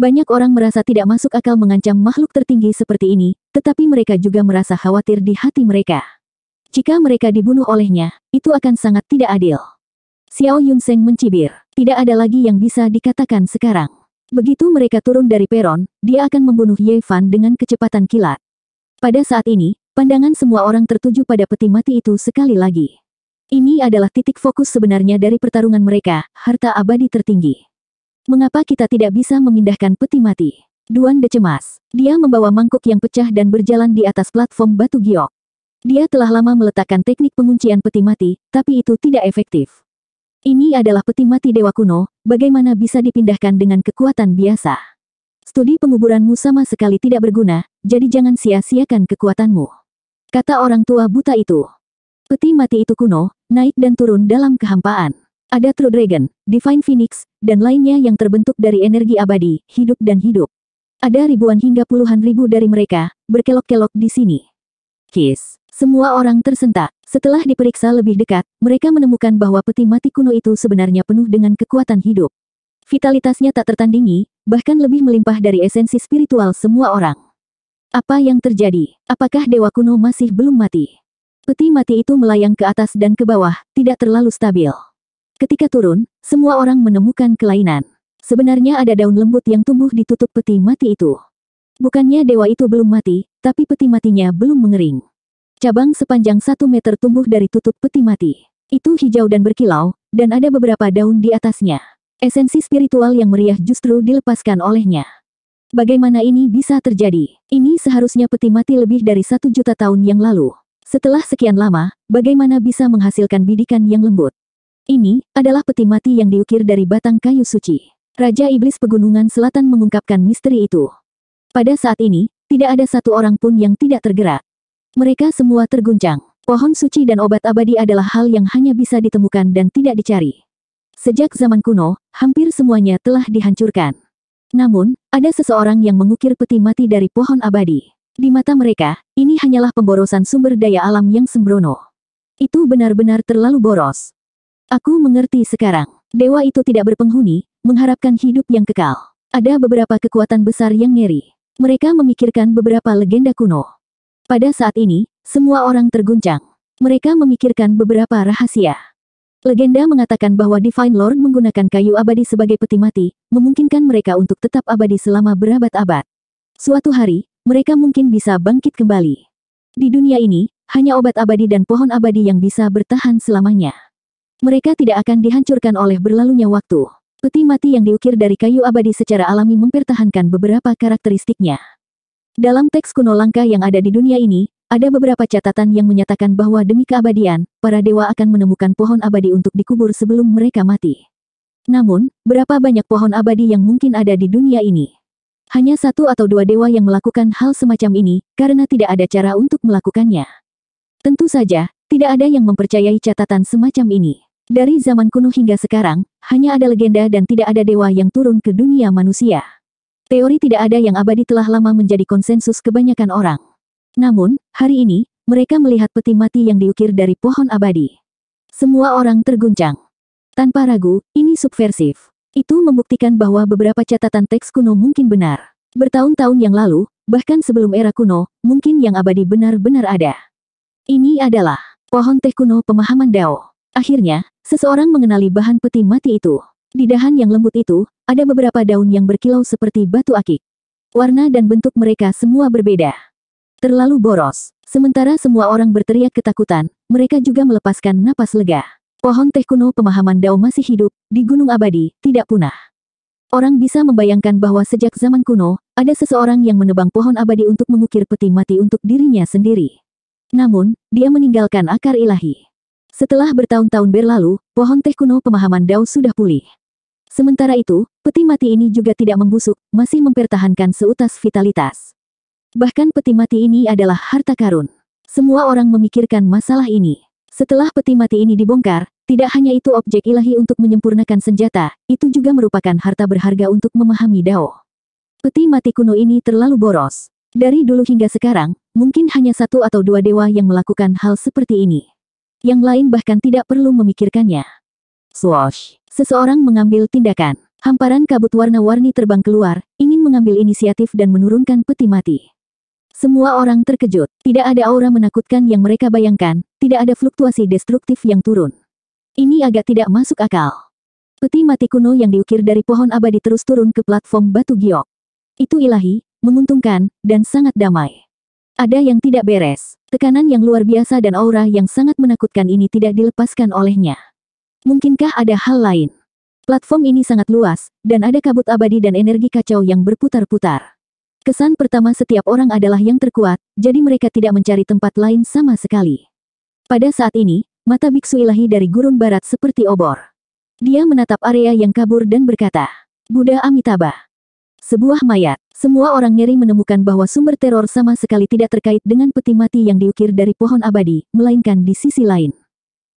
Banyak orang merasa tidak masuk akal mengancam makhluk tertinggi seperti ini, tetapi mereka juga merasa khawatir di hati mereka. Jika mereka dibunuh olehnya, itu akan sangat tidak adil. Xiao Yunseng mencibir. Tidak ada lagi yang bisa dikatakan sekarang. Begitu mereka turun dari peron, dia akan membunuh Ye Fan dengan kecepatan kilat. Pada saat ini, pandangan semua orang tertuju pada peti mati itu sekali lagi. Ini adalah titik fokus sebenarnya dari pertarungan mereka, harta abadi tertinggi. Mengapa kita tidak bisa memindahkan peti mati? Duan decemas. Dia membawa mangkuk yang pecah dan berjalan di atas platform batu giok. Dia telah lama meletakkan teknik penguncian peti mati, tapi itu tidak efektif. Ini adalah peti mati dewa kuno, bagaimana bisa dipindahkan dengan kekuatan biasa. Studi penguburanmu sama sekali tidak berguna, jadi jangan sia-siakan kekuatanmu. Kata orang tua buta itu. Peti mati itu kuno, naik dan turun dalam kehampaan. Ada True Dragon, Divine Phoenix, dan lainnya yang terbentuk dari energi abadi, hidup dan hidup. Ada ribuan hingga puluhan ribu dari mereka, berkelok-kelok di sini. Kiss. Semua orang tersentak. Setelah diperiksa lebih dekat, mereka menemukan bahwa peti mati kuno itu sebenarnya penuh dengan kekuatan hidup. Vitalitasnya tak tertandingi, bahkan lebih melimpah dari esensi spiritual semua orang. Apa yang terjadi? Apakah dewa kuno masih belum mati? Peti mati itu melayang ke atas dan ke bawah, tidak terlalu stabil. Ketika turun, semua orang menemukan kelainan. Sebenarnya ada daun lembut yang tumbuh di tutup peti mati itu. Bukannya dewa itu belum mati, tapi peti matinya belum mengering. Cabang sepanjang satu meter tumbuh dari tutup peti mati. Itu hijau dan berkilau, dan ada beberapa daun di atasnya. Esensi spiritual yang meriah justru dilepaskan olehnya. Bagaimana ini bisa terjadi? Ini seharusnya peti mati lebih dari satu juta tahun yang lalu. Setelah sekian lama, bagaimana bisa menghasilkan bidikan yang lembut? Ini adalah peti mati yang diukir dari batang kayu suci. Raja Iblis Pegunungan Selatan mengungkapkan misteri itu. Pada saat ini, tidak ada satu orang pun yang tidak tergerak. Mereka semua terguncang. Pohon suci dan obat abadi adalah hal yang hanya bisa ditemukan dan tidak dicari. Sejak zaman kuno, hampir semuanya telah dihancurkan. Namun, ada seseorang yang mengukir peti mati dari pohon abadi. Di mata mereka, ini hanyalah pemborosan sumber daya alam yang sembrono. Itu benar-benar terlalu boros. Aku mengerti sekarang. Dewa itu tidak berpenghuni, mengharapkan hidup yang kekal. Ada beberapa kekuatan besar yang ngeri. Mereka memikirkan beberapa legenda kuno. Pada saat ini, semua orang terguncang. Mereka memikirkan beberapa rahasia. Legenda mengatakan bahwa Divine Lord menggunakan kayu abadi sebagai peti mati, memungkinkan mereka untuk tetap abadi selama berabad-abad. Suatu hari, mereka mungkin bisa bangkit kembali. Di dunia ini, hanya obat abadi dan pohon abadi yang bisa bertahan selamanya. Mereka tidak akan dihancurkan oleh berlalunya waktu. Peti mati yang diukir dari kayu abadi secara alami mempertahankan beberapa karakteristiknya. Dalam teks kuno langka yang ada di dunia ini, ada beberapa catatan yang menyatakan bahwa demi keabadian, para dewa akan menemukan pohon abadi untuk dikubur sebelum mereka mati. Namun, berapa banyak pohon abadi yang mungkin ada di dunia ini? Hanya satu atau dua dewa yang melakukan hal semacam ini, karena tidak ada cara untuk melakukannya. Tentu saja, tidak ada yang mempercayai catatan semacam ini. Dari zaman kuno hingga sekarang, hanya ada legenda dan tidak ada dewa yang turun ke dunia manusia. Teori tidak ada yang abadi telah lama menjadi konsensus kebanyakan orang. Namun, hari ini, mereka melihat peti mati yang diukir dari pohon abadi. Semua orang terguncang. Tanpa ragu, ini subversif. Itu membuktikan bahwa beberapa catatan teks kuno mungkin benar. Bertahun-tahun yang lalu, bahkan sebelum era kuno, mungkin yang abadi benar-benar ada. Ini adalah pohon teh kuno pemahaman Dao. Akhirnya, seseorang mengenali bahan peti mati itu. Di dahan yang lembut itu, ada beberapa daun yang berkilau seperti batu akik. Warna dan bentuk mereka semua berbeda. Terlalu boros. Sementara semua orang berteriak ketakutan, mereka juga melepaskan napas lega. Pohon teh kuno pemahaman Dao masih hidup, di Gunung Abadi, tidak punah. Orang bisa membayangkan bahwa sejak zaman kuno, ada seseorang yang menebang pohon abadi untuk mengukir peti mati untuk dirinya sendiri. Namun, dia meninggalkan akar ilahi. Setelah bertahun-tahun berlalu, pohon teh kuno pemahaman Dao sudah pulih. Sementara itu, peti mati ini juga tidak membusuk, masih mempertahankan seutas vitalitas. Bahkan peti mati ini adalah harta karun. Semua orang memikirkan masalah ini. Setelah peti mati ini dibongkar, tidak hanya itu objek ilahi untuk menyempurnakan senjata, itu juga merupakan harta berharga untuk memahami Dao. Peti mati kuno ini terlalu boros. Dari dulu hingga sekarang, mungkin hanya satu atau dua dewa yang melakukan hal seperti ini. Yang lain bahkan tidak perlu memikirkannya. Swash. Seseorang mengambil tindakan. Hamparan kabut warna-warni terbang keluar, ingin mengambil inisiatif dan menurunkan peti mati. Semua orang terkejut. Tidak ada aura menakutkan yang mereka bayangkan, tidak ada fluktuasi destruktif yang turun. Ini agak tidak masuk akal. Peti mati kuno yang diukir dari pohon abadi terus turun ke platform batu giok. Itu ilahi, menguntungkan, dan sangat damai. Ada yang tidak beres. Tekanan yang luar biasa dan aura yang sangat menakutkan ini tidak dilepaskan olehnya. Mungkinkah ada hal lain? Platform ini sangat luas, dan ada kabut abadi dan energi kacau yang berputar-putar. Kesan pertama setiap orang adalah yang terkuat, jadi mereka tidak mencari tempat lain sama sekali. Pada saat ini, mata biksu ilahi dari gurun barat seperti obor. Dia menatap area yang kabur dan berkata, Buddha Amitabha. Sebuah mayat, semua orang ngeri menemukan bahwa sumber teror sama sekali tidak terkait dengan peti mati yang diukir dari pohon abadi, melainkan di sisi lain.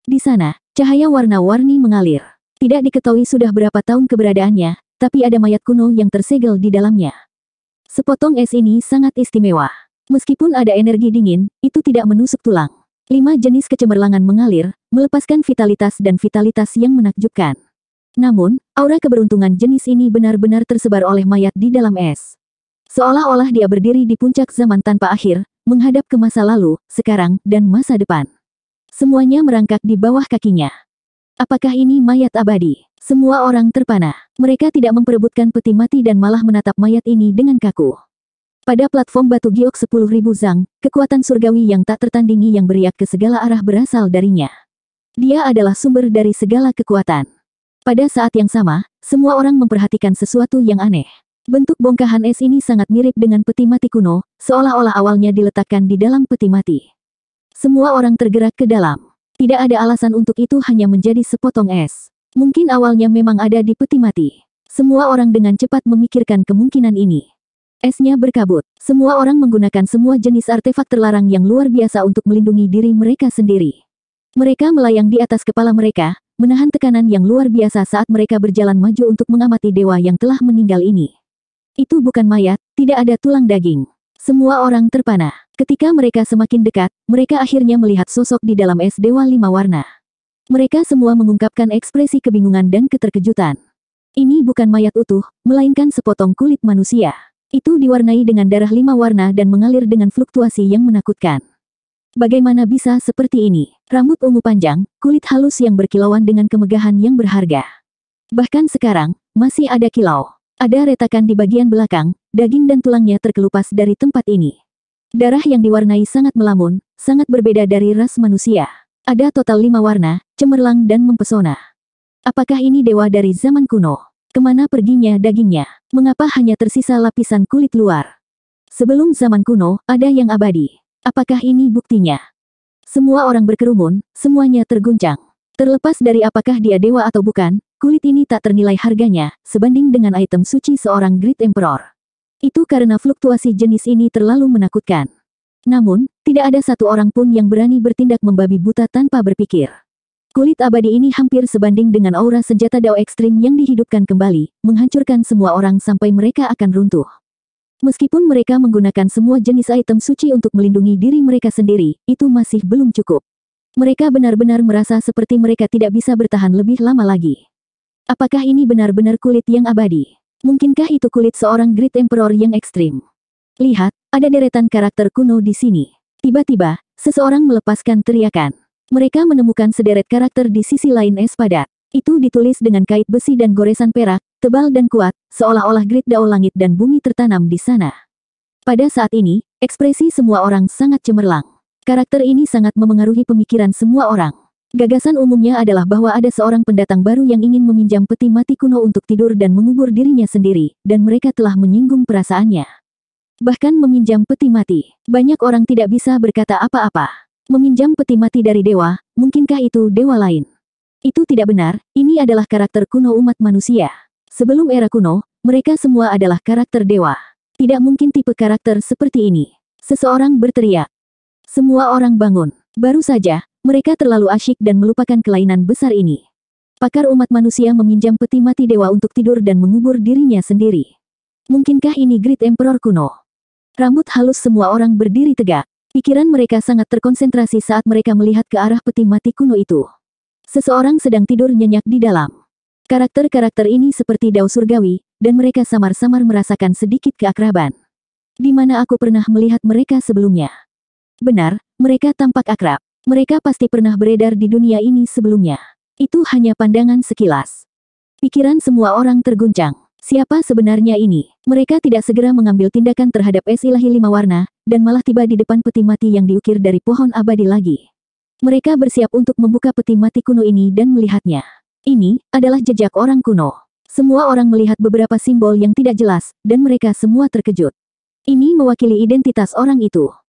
Di sana, Cahaya warna-warni mengalir. Tidak diketahui sudah berapa tahun keberadaannya, tapi ada mayat kuno yang tersegel di dalamnya. Sepotong es ini sangat istimewa. Meskipun ada energi dingin, itu tidak menusuk tulang. Lima jenis kecemerlangan mengalir, melepaskan vitalitas dan vitalitas yang menakjubkan. Namun, aura keberuntungan jenis ini benar-benar tersebar oleh mayat di dalam es. Seolah-olah dia berdiri di puncak zaman tanpa akhir, menghadap ke masa lalu, sekarang, dan masa depan. Semuanya merangkak di bawah kakinya. Apakah ini mayat abadi? Semua orang terpana. Mereka tidak memperebutkan peti mati dan malah menatap mayat ini dengan kaku. Pada platform batu giok 10.000 zang, kekuatan surgawi yang tak tertandingi yang beriak ke segala arah berasal darinya. Dia adalah sumber dari segala kekuatan. Pada saat yang sama, semua orang memperhatikan sesuatu yang aneh. Bentuk bongkahan es ini sangat mirip dengan peti mati kuno, seolah-olah awalnya diletakkan di dalam peti mati. Semua orang tergerak ke dalam. Tidak ada alasan untuk itu hanya menjadi sepotong es. Mungkin awalnya memang ada di peti mati. Semua orang dengan cepat memikirkan kemungkinan ini. Esnya berkabut. Semua orang menggunakan semua jenis artefak terlarang yang luar biasa untuk melindungi diri mereka sendiri. Mereka melayang di atas kepala mereka, menahan tekanan yang luar biasa saat mereka berjalan maju untuk mengamati dewa yang telah meninggal ini. Itu bukan mayat, tidak ada tulang daging. Semua orang terpana. Ketika mereka semakin dekat, mereka akhirnya melihat sosok di dalam es dewa lima warna. Mereka semua mengungkapkan ekspresi kebingungan dan keterkejutan. Ini bukan mayat utuh, melainkan sepotong kulit manusia. Itu diwarnai dengan darah lima warna dan mengalir dengan fluktuasi yang menakutkan. Bagaimana bisa seperti ini? Rambut ungu panjang, kulit halus yang berkilauan dengan kemegahan yang berharga. Bahkan sekarang, masih ada kilau. Ada retakan di bagian belakang, daging dan tulangnya terkelupas dari tempat ini. Darah yang diwarnai sangat melamun, sangat berbeda dari ras manusia. Ada total lima warna, cemerlang dan mempesona. Apakah ini dewa dari zaman kuno? Kemana perginya dagingnya? Mengapa hanya tersisa lapisan kulit luar? Sebelum zaman kuno, ada yang abadi. Apakah ini buktinya? Semua orang berkerumun, semuanya terguncang. Terlepas dari apakah dia dewa atau bukan, Kulit ini tak ternilai harganya, sebanding dengan item suci seorang Great Emperor. Itu karena fluktuasi jenis ini terlalu menakutkan. Namun, tidak ada satu orang pun yang berani bertindak membabi buta tanpa berpikir. Kulit abadi ini hampir sebanding dengan aura senjata Dao Ekstrim yang dihidupkan kembali, menghancurkan semua orang sampai mereka akan runtuh. Meskipun mereka menggunakan semua jenis item suci untuk melindungi diri mereka sendiri, itu masih belum cukup. Mereka benar-benar merasa seperti mereka tidak bisa bertahan lebih lama lagi. Apakah ini benar-benar kulit yang abadi? Mungkinkah itu kulit seorang Great Emperor yang ekstrim? Lihat, ada deretan karakter kuno di sini. Tiba-tiba, seseorang melepaskan teriakan. Mereka menemukan sederet karakter di sisi lain es padat. Itu ditulis dengan kait besi dan goresan perak, tebal dan kuat, seolah-olah grid dao langit dan bumi tertanam di sana. Pada saat ini, ekspresi semua orang sangat cemerlang. Karakter ini sangat memengaruhi pemikiran semua orang. Gagasan umumnya adalah bahwa ada seorang pendatang baru yang ingin meminjam peti mati kuno untuk tidur dan mengubur dirinya sendiri, dan mereka telah menyinggung perasaannya. Bahkan meminjam peti mati, banyak orang tidak bisa berkata apa-apa. Meminjam peti mati dari dewa, mungkinkah itu dewa lain? Itu tidak benar, ini adalah karakter kuno umat manusia. Sebelum era kuno, mereka semua adalah karakter dewa. Tidak mungkin tipe karakter seperti ini. Seseorang berteriak. Semua orang bangun. Baru saja, mereka terlalu asyik dan melupakan kelainan besar ini. Pakar umat manusia meminjam peti mati dewa untuk tidur dan mengubur dirinya sendiri. Mungkinkah ini grit Emperor kuno? Rambut halus semua orang berdiri tegak. Pikiran mereka sangat terkonsentrasi saat mereka melihat ke arah peti mati kuno itu. Seseorang sedang tidur nyenyak di dalam. Karakter-karakter ini seperti dao surgawi, dan mereka samar-samar merasakan sedikit keakraban. Di mana aku pernah melihat mereka sebelumnya. Benar, mereka tampak akrab. Mereka pasti pernah beredar di dunia ini sebelumnya. Itu hanya pandangan sekilas. Pikiran semua orang terguncang. Siapa sebenarnya ini? Mereka tidak segera mengambil tindakan terhadap es ilahi lima warna, dan malah tiba di depan peti mati yang diukir dari pohon abadi lagi. Mereka bersiap untuk membuka peti mati kuno ini dan melihatnya. Ini adalah jejak orang kuno. Semua orang melihat beberapa simbol yang tidak jelas, dan mereka semua terkejut. Ini mewakili identitas orang itu.